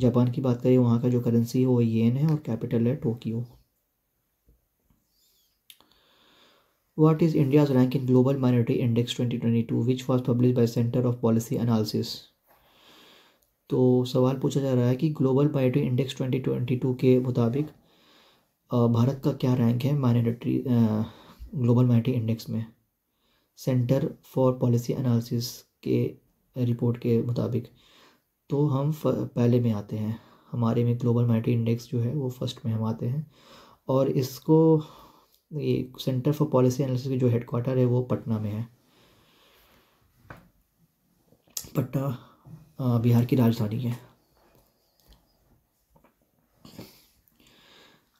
जापान की बात करें वहाँ का जो करेंसी है वो येन है और कैपिटल है Tokyo What is India's rank in Global Minority Index 2022 which was published by Center of Policy Analysis? तो सवाल पूछा जा रहा है कि ग्लोबल माइनॉरिटी इंडेक्स 2022 के मुताबिक भारत का क्या रैंक है माइनॉरिटी ग्लोबल माइनॉरिटी इंडेक्स में सेंटर फॉर पॉलिसी एनालिसिस के रिपोर्ट के मुताबिक तो हम पहले में आते हैं हमारे में ग्लोबल माइनॉरिटी इंडेक्स जो है वो फर्स्ट में हम आते हैं और इसको ये सेंटर फॉर पॉलिसी एनालिसिस की जो हेडक्वार्टर है वो पटना में है पटना बिहार की राजधानी है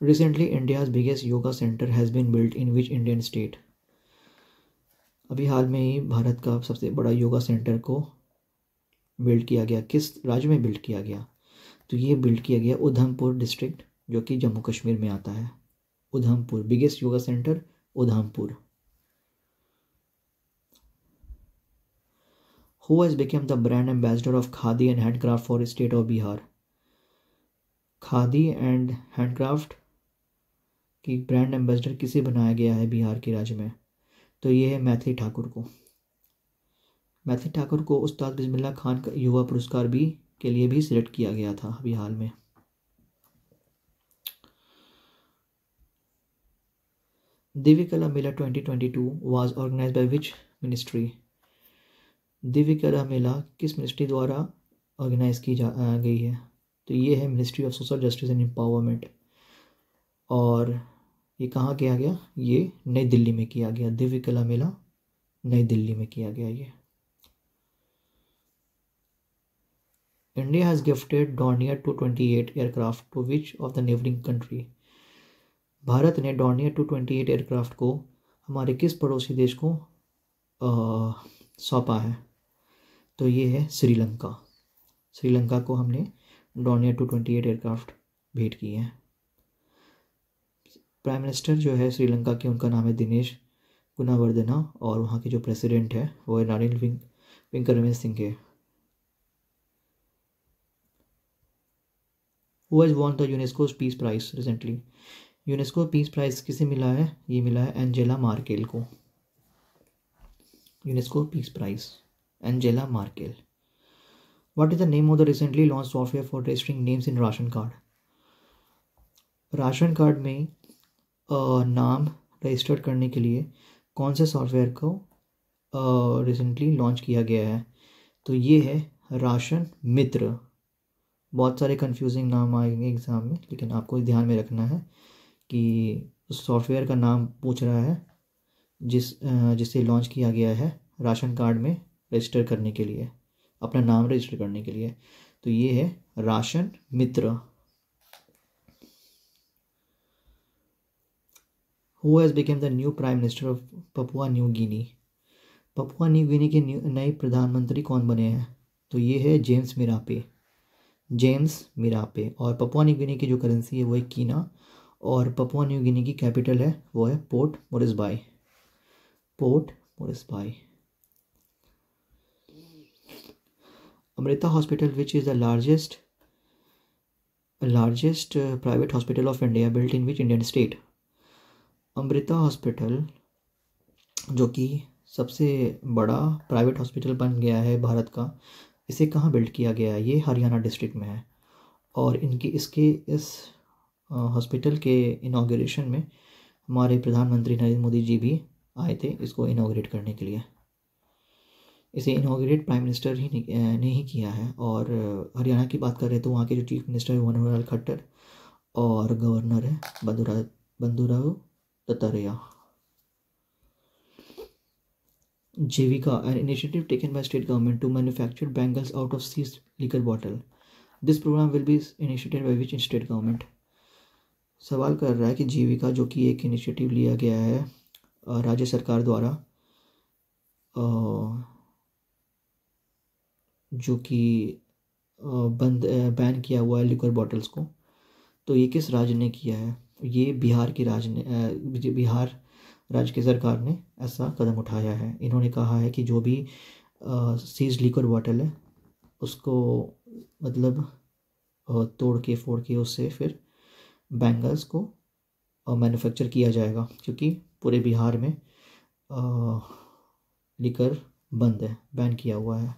recently India's biggest yoga centre has been built in which Indian state अभी हाल में ही भारत का सबसे बड़ा योगा सेंटर को बिल्ड किया गया किस राज्य में बिल्ड किया गया तो ये बिल्ड किया गया उधमपुर डिस्ट्रिक्ट जो कि जम्मू कश्मीर में आता है Udhampur biggest yoga centre Udhampur who has become the brand ambassador of khadi and handicraft for state of Bihar khadi and handicraft की ब्रांड एम्बेसडर किसे बनाया गया है बिहार के राज्य में तो ये है मैथिली ठाकुर को मैथिली ठाकुर को उस्ताद बिजमिल्ला खान का युवा पुरस्कार भी के लिए भी सिलेक्ट किया गया था अभी हाल में Divikala Mela 2022 was organized by which ministry? दिव्यकला मेला किस मिनिस्ट्री द्वारा ऑर्गेनाइज की जा गई है तो ये है ministry of social justice and empowerment और ये कहाँ किया गया ये नई दिल्ली में किया गया दिव्य कला मेला नई दिल्ली में किया गया ये India has gifted Dornier two twenty eight aircraft to which of the neighbouring country Bharat ने Dornier two twenty eight aircraft को हमारे किस पड़ोसी देश को सौंपा है तो ये है श्रीलंका श्रीलंका को हमने Dornier two twenty eight aircraft भेंट की है प्राइम मिनिस्टर जो है श्रीलंका के उनका नाम है दिनेश गुनावर्धना और वहाँ के जो प्रेसिडेंट है वो है नारिल विंग सिंह के who has won the UNESCO's peace prize recently UNESCO peace prize किसे मिला है ये मिला है एंजेला मार्केल को UNESCO peace prize Angela Merkel what is the name of the recently launch software for registering names in ration card ration card में नाम registered करने के लिए कौन से सॉफ्टवेयर को रिसेंटली लॉन्च किया गया है तो ये है राशन मित्र बहुत सारे कंफ्यूजिंग नाम आएंगे एग्ज़ाम में लेकिन आपको ध्यान में रखना है कि सॉफ्टवेयर का नाम पूछ रहा है जिस जिसे लॉन्च किया गया है राशन कार्ड में रजिस्टर करने के लिए अपना नाम रजिस्टर करने के लिए तो ये है ration Mitra who has became the new prime minister of Papua New Guinea Papua New Guinea के नए प्रधानमंत्री कौन बने हैं तो ये है जेम्स मिरापे जेम्स मिरापे और पपुआ न्यू गिनी की जो करेंसी है वो है कीना और पपुआ न्यू गिनी की कैपिटल है वो है Port Moresby Port Moresby Amrita hospital which is the largest largest private hospital of India built in which Indian state Amrita hospital जो कि सबसे बड़ा प्राइवेट हॉस्पिटल बन गया है भारत का इसे कहाँ बिल्ड किया गया है ये हरियाणा डिस्ट्रिक्ट में है और इनकी इसके इस हॉस्पिटल के इनाग्रेशन में हमारे प्रधानमंत्री नरेंद्र मोदी जी भी आए थे इसको इनाग्रेट करने के लिए इसे इनाग्रेट प्राइम मिनिस्टर ही ने ही किया है और हरियाणा की बात कर रहे तो वहाँ के जो चीफ मिनिस्टर है मनोहर लाल खट्टर और गवर्नर है बंदूरा Bandaru Dattatreya Jeevika an initiative taken by state government to manufacture bangles out of seize liquor bottle this program will be initiated by which state government सवाल कर रहा है कि जीविका जो कि एक इनिशिएटिव लिया गया है राज्य सरकार द्वारा जो कि बंद बैन किया हुआ है लिक्वर बॉटल्स को तो ये किस राज्य ने किया है ये बिहार की राज्य ने बिहार राज्य की सरकार ने ऐसा कदम उठाया है इन्होंने कहा है कि जो भी सीज लिक्वर बॉटल है उसको मतलब तोड़ के फोड़ के उससे फिर बैंगल्स को मैन्युफैक्चर किया जाएगा क्योंकि पूरे बिहार में लिकर बंद है बैन किया हुआ है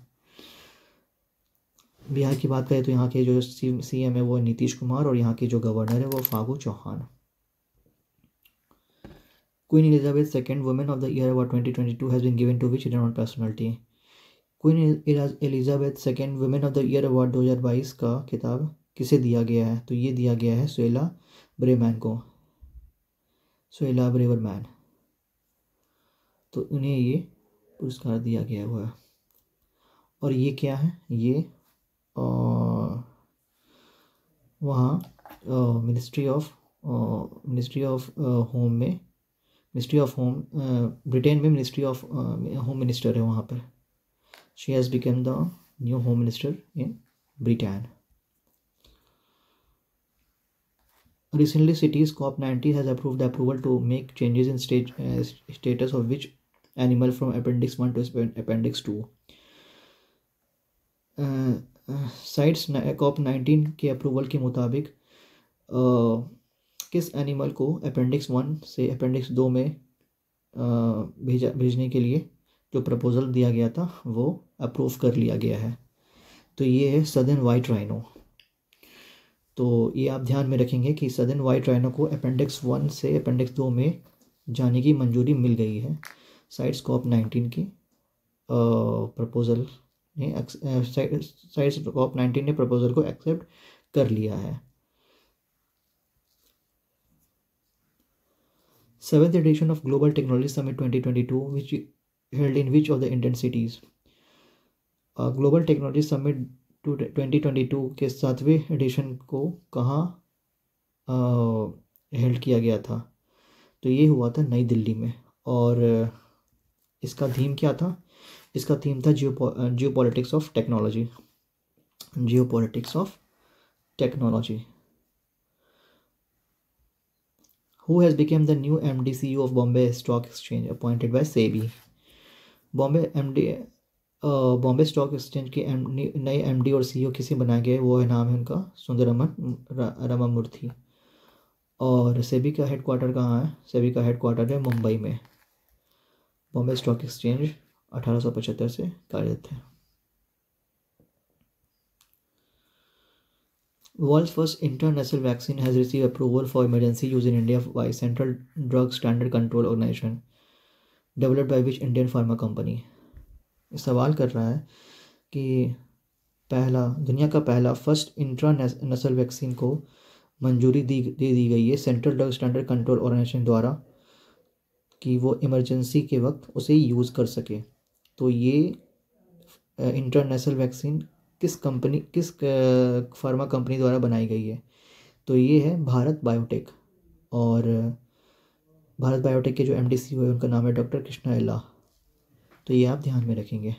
बिहार की बात करें तो यहाँ के जो सी एम है वो नीतीश कुमार और यहाँ के जो गवर्नर है वो Phagu Chauhan Queen Elizabeth second women of the year award twenty twenty two has been given to which on personality Queen Elizabeth second women of the year award दो हज़ार बाईस का खिताब किसे दिया गया है तो ये दिया गया है सुला ब्रेमैन को सुला ब्रेवर मैन तो उन्हें ये पुरस्कार दिया गया हुआ है और ये क्या है ये वहाँ ministry of ministry of home में मिनिस्ट्री ऑफ होम ब्रिटेन में मिनिस्ट्री ऑफ होम मिनिस्टर है वहाँ पर she has become the new home minister in Britain Recently, cities COP90 has approved the approval to make changes in stage, uh, status of which animal from Appendix 1 to Appendix 2. Uh, CITES COP nineteen के approval के मुताबिक किस animal को appendix one से appendix दो में भेजा भेजने के लिए जो प्रपोज़ल दिया गया था वो अप्रूव कर लिया गया है तो ये है सदर्न वाइट राइनो तो ये आप ध्यान में रखेंगे कि सदन वाइट राइनो को अपेंडिक्स वन से अपेंडिक्स दो में जाने की मंजूरी मिल गई है साइड स्कॉप नाइनटीन की प्रपोजल ने साइड स्कॉप नाइनटीन ने प्रपोजल को एक्सेप्ट कर लिया है seventh edition of global technology summit twenty twenty two which held in which of the Indian cities global technology summit two twenty twenty two के सातवें addition को कहाँ हेल्ड किया गया था तो ये हुआ था नई दिल्ली में और इसका थीम क्या था इसका थीम था geo geo politics of technology Jio politics of technology who has became the new M D CEO of Bombay stock exchange appointed appointed by Bombay M D Bombay stock exchange के एम नए M और C e किसे बनाया गया है वो है नाम है उनका सुंदर रमन रमामूर्ति और सेबी का हेडक्वार्टर कहाँ है सेबी का हेडक्वार्टर है मुंबई में बॉम्बे स्टॉक एक्सचेंज अठारह से कार्यरत है world first international vaccine has receive approval for emergency use in India by central drug standard control organisation developed by which Indian pharma company सवाल कर रहा है कि पहला दुनिया का पहला फर्स्ट इंट्रा नसल वैक्सीन को मंजूरी दी दे दी गई है central drug standard control organisation द्वारा कि वो इमरजेंसी के वक्त उसे यूज़ कर सके तो ये इंटरनेशनल वैक्सीन किस कंपनी किस फार्मा कंपनी द्वारा बनाई गई है तो ये है भारत बायोटेक और भारत बायोटेक के जो एम डी सी हुए उनका नाम है डॉक्टर कृष्णा अल्लाह तो ये आप ध्यान में रखेंगे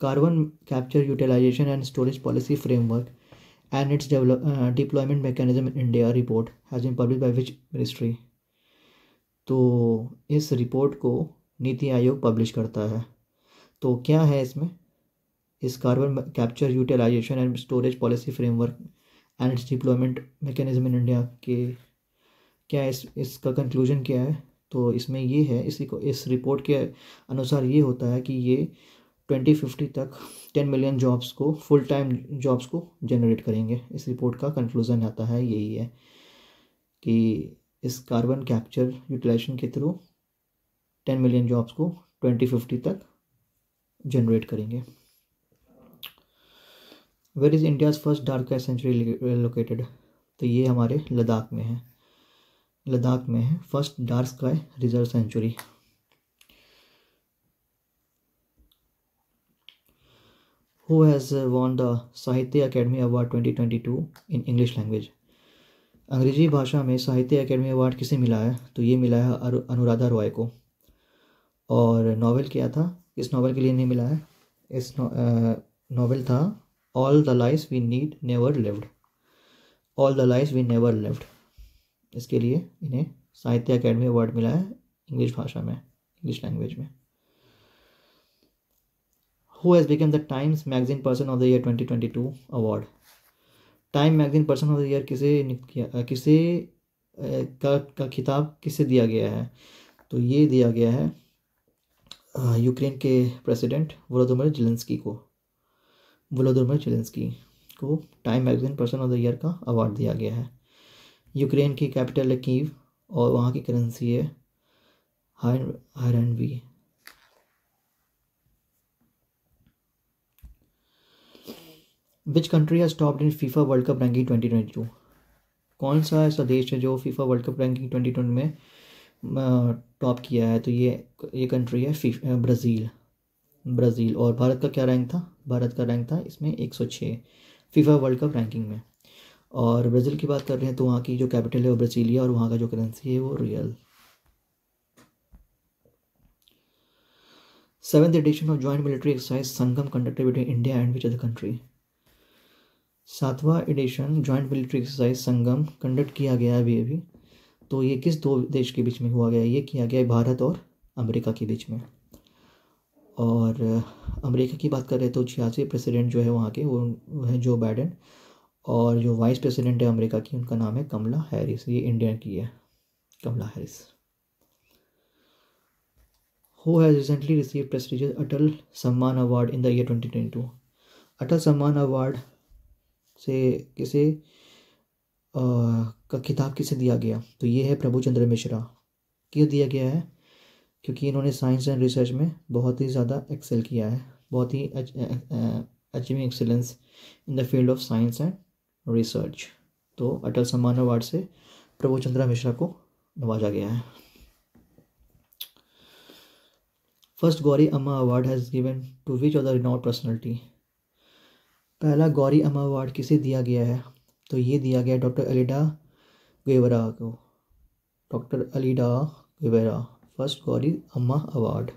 carbon capture utilisation and storage policy framework and its deployment mechanism in India report has been publish by which ministry तो इस रिपोर्ट को नीति आयोग पब्लिश करता है तो क्या है इसमें इस carbon capture utilisation and storage policy framework and its deployment mechanism in India के क्या इस, इसका कंक्लूजन क्या है तो इसमें ये है इसी को इस रिपोर्ट के अनुसार ये होता है कि ये 2050 तक 10 मिलियन जॉब्स को फुल टाइम जॉब्स को जनरेट करेंगे इस रिपोर्ट का कंक्लूज़न आता है यही है कि इस कार्बन कैप्चर यूटिलाइजेशन के थ्रू 10 मिलियन जॉब्स को 2050 तक जनरेट करेंगे where is India's first dark sanctuary located तो ये हमारे लद्दाख में है लद्दाख में है first dark sky reserve sanctuary who the Sahitya Akademi award twenty twenty 2022 in English language अंग्रेजी भाषा में साहित्य अकेडमी अवार्ड किसे मिला है तो ये मिला है अनुराधा रॉय को और नॉवल क्या था इस नावल के लिए नहीं मिला है इस नावल था all the life we need never lived all the life we never lived इसके लिए इन्हें साहित्य अकेडमी अवार्ड मिला है इंग्लिश भाषा में इंग्लिश लैंग्वेज में who has become the Times magazine person of the year to award time magazine person of the year किसे किसे का का खिताब किसे दिया गया है तो ये दिया गया है यूक्रेन के प्रेसिडेंट वोलोदोमिर जेलेंस्की को वोलोदोमिर जेलेंस्की को time magazine person of the year का अवार्ड दिया गया है यूक्रेन की कैपिटल है कीव और वहाँ की करेंसी है हर हर and we which country has topped in FIFA world cup ranking twenty twenty two कौन सा ऐसा देश है जो FIFA world cup ranking twenty twenty में टॉप किया है तो ये ये कंट्री है ब्राज़ील ब्राज़ील और भारत का क्या रैंक था भारत का रैंक था इसमें एक सौ छः फीफा वर्ल्ड कप रैंकिंग में और ब्राज़ील की बात कर रहे हैं तो वहाँ की जो कैपिटल है वो ब्राज़ीलिया और वहाँ का जो करेंसी है वो real seventh edition of joint military exercise Sangam conducted between India and which other country सातवां एडिशन joint military exercise Sangam conduct किया गया अभी अभी तो ये किस दो देश के बीच में हुआ गया ये किया गया भारत और अमेरिका के बीच में और अमेरिका की बात करें तो छियासी प्रेसिडेंट जो है वहाँ के वो है जो बाइडन और जो वाइस प्रेसिडेंट है अमेरिका की उनका नाम है कमला हैरिस ये इंडिया की है Kamala Harris recently receive recently Atal Samman award in the year twenty twenty two Atal Samman award से किसे आ, का खिताब किसे दिया गया तो ये है प्रभु चंद्र मिश्रा क्यों दिया गया है क्योंकि इन्होंने साइंस एंड रिसर्च में बहुत ही ज़्यादा एक्सेल किया है बहुत ही achieving excellence in the field of science and research तो अटल सम्मान अवार्ड से प्रभु चंद्रा मिश्रा को नवाजा गया है first Gauri Amma award has given to which of the renowned personality पहला गौरी अम्मा अवार्ड किसे दिया गया है तो ये दिया गया डॉक्टर अलीडा गुवेरा को doctor Aleida Guevara first Gauri Amma award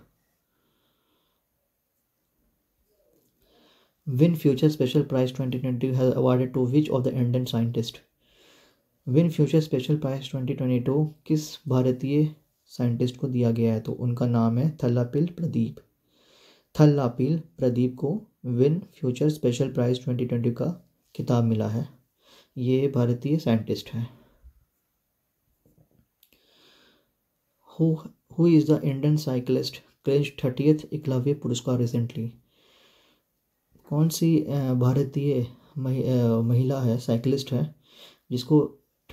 Win Future Special Prize 2022 has awarded to which of the Indian scientists? Win future special prize 2022 किस भारतीय साइंटिस्ट को दिया गया है तो उनका नाम है थल्लापिल प्रदीप थल्लापिल प्रदीप को विन फ्यूचर स्पेशल प्राइज 2020 का किताब मिला है ये भारतीय साइंटिस्ट हैं who is the Indian cyclist clinch thirtieth Eklavya Puraskar recently कौन सी भारतीय महिला है साइकिलिस्ट है जिसको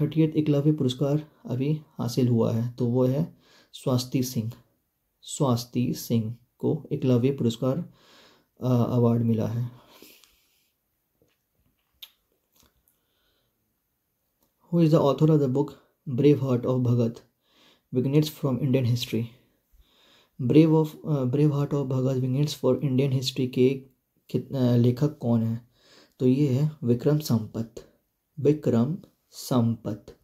थर्टी एट एकलव्य पुरस्कार अभी हासिल हुआ है तो वो है स्वास्ति सिंह स्वास्ति सिंह को एकलव्य पुरस्कार अवार्ड मिला है who is the author of the book brave heart of Bhagat vignettes from Indian history brave of brave heart of Bhagat vignettes for Indian history के लेखक कौन है तो ये है Vikram Sampath Vikram Sampath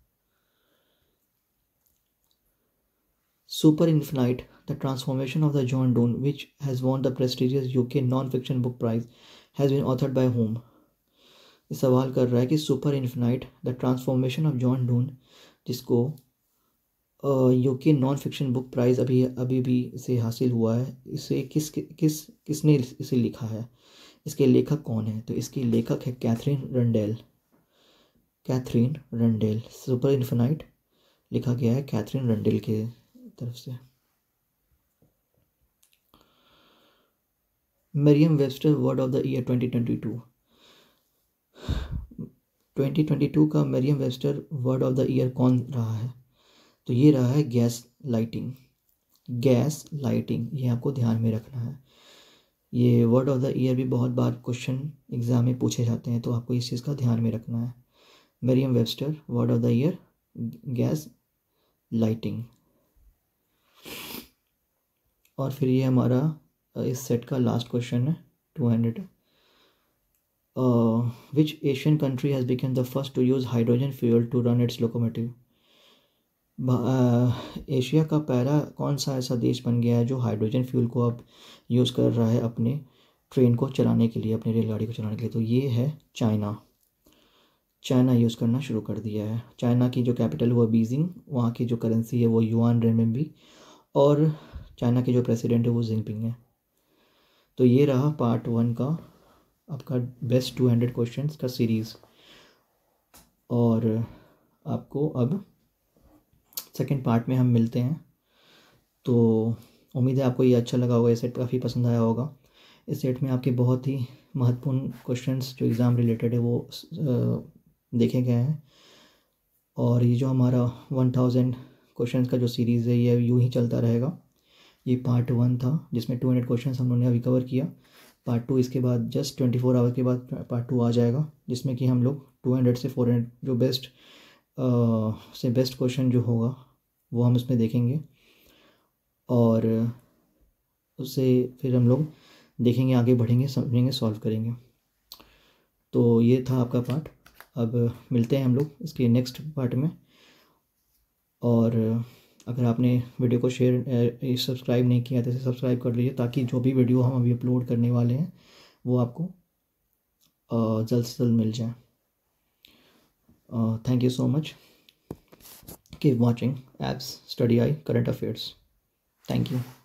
super infinite the transformation of the John Donne which has won the prestigious UK non fiction book prize has been authored by whom ये सवाल कर रहा है कि super infinite the transformation of John Donne जिसको UK non fiction book prize अभी अभी भी इसे हासिल हुआ है इसे किस किस किसने इसे लिखा है इसके लेखक कौन है तो इसकी लेखक है Katherine Rundell Katherine Rundell super infinite लिखा गया है कैथरीन रंडेल के तरफ से Merriam Webster word of the year 2022 2022 का Merriam Webster word of the year कौन रहा है तो ये रहा है गैस लाइटिंग गैस लाइटिंग ये आपको ध्यान में रखना है ये वर्ड ऑफ़ द ईयर भी बहुत बार क्वेश्चन एग्ज़ाम में पूछे जाते हैं तो आपको इस चीज़ का ध्यान में रखना है Merriam Webster word of the year gaslighting और फिर ये हमारा इस सेट का लास्ट क्वेश्चन है two hundred which Asian country has become the first to use hydrogen fuel to run its locomotive Asia का पहला कौन सा ऐसा देश बन गया है जो हाइड्रोजन फ्यूल को अब यूज़ कर रहा है अपने ट्रेन को चलाने के लिए अपनी रेलगाड़ी को चलाने के लिए तो ये है चाइना चाइना यूज़ करना शुरू कर दिया है चाइना की जो कैपिटल वो बीजिंग वहाँ की जो करेंसी है वो युआन रेमबी और चाइना के जो प्रेसिडेंट है वो जिनपिंग है तो ये रहा पार्ट वन का आपका बेस्ट टू हंड्रेड क्वेश्चन का सीरीज़ और आपको अब सेकेंड पार्ट में हम मिलते हैं तो उम्मीद है आपको ये अच्छा लगा होगा ये सेट काफ़ी पसंद आया होगा इस सेट में आपके बहुत ही महत्वपूर्ण क्वेश्चंस जो एग्ज़ाम रिलेटेड है वो देखे गए हैं और ये जो हमारा वन थाउजेंड क्वेश्चन का जो सीरीज़ है ये यूँ ही चलता रहेगा ये पार्ट वन था जिसमें टू हंड्रेड क्वेश्चन हम लोगों ने अभी कवर किया पार्ट टू इसके बाद जस्ट ट्वेंटी फोर आवर के बाद पार्ट टू आ जाएगा जिसमें कि हम लोग टू हंड्रेड से फोर हंड्रेड जो बेस्ट से बेस्ट क्वेश्चन जो होगा वो हम इसमें देखेंगे और उसे फिर हम लोग देखेंगे आगे बढ़ेंगे समझेंगे सॉल्व करेंगे तो ये था आपका पार्ट अब मिलते हैं हम लोग इसके नेक्स्ट पार्ट में और अगर आपने वीडियो को शेयर सब्सक्राइब नहीं किया तो इसे सब्सक्राइब कर लीजिए ताकि जो भी वीडियो हम अभी अपलोड करने वाले हैं वो आपको जल्द से जल्द मिल जाए uh, thank you so much keep watching apps study I, current affairs thank you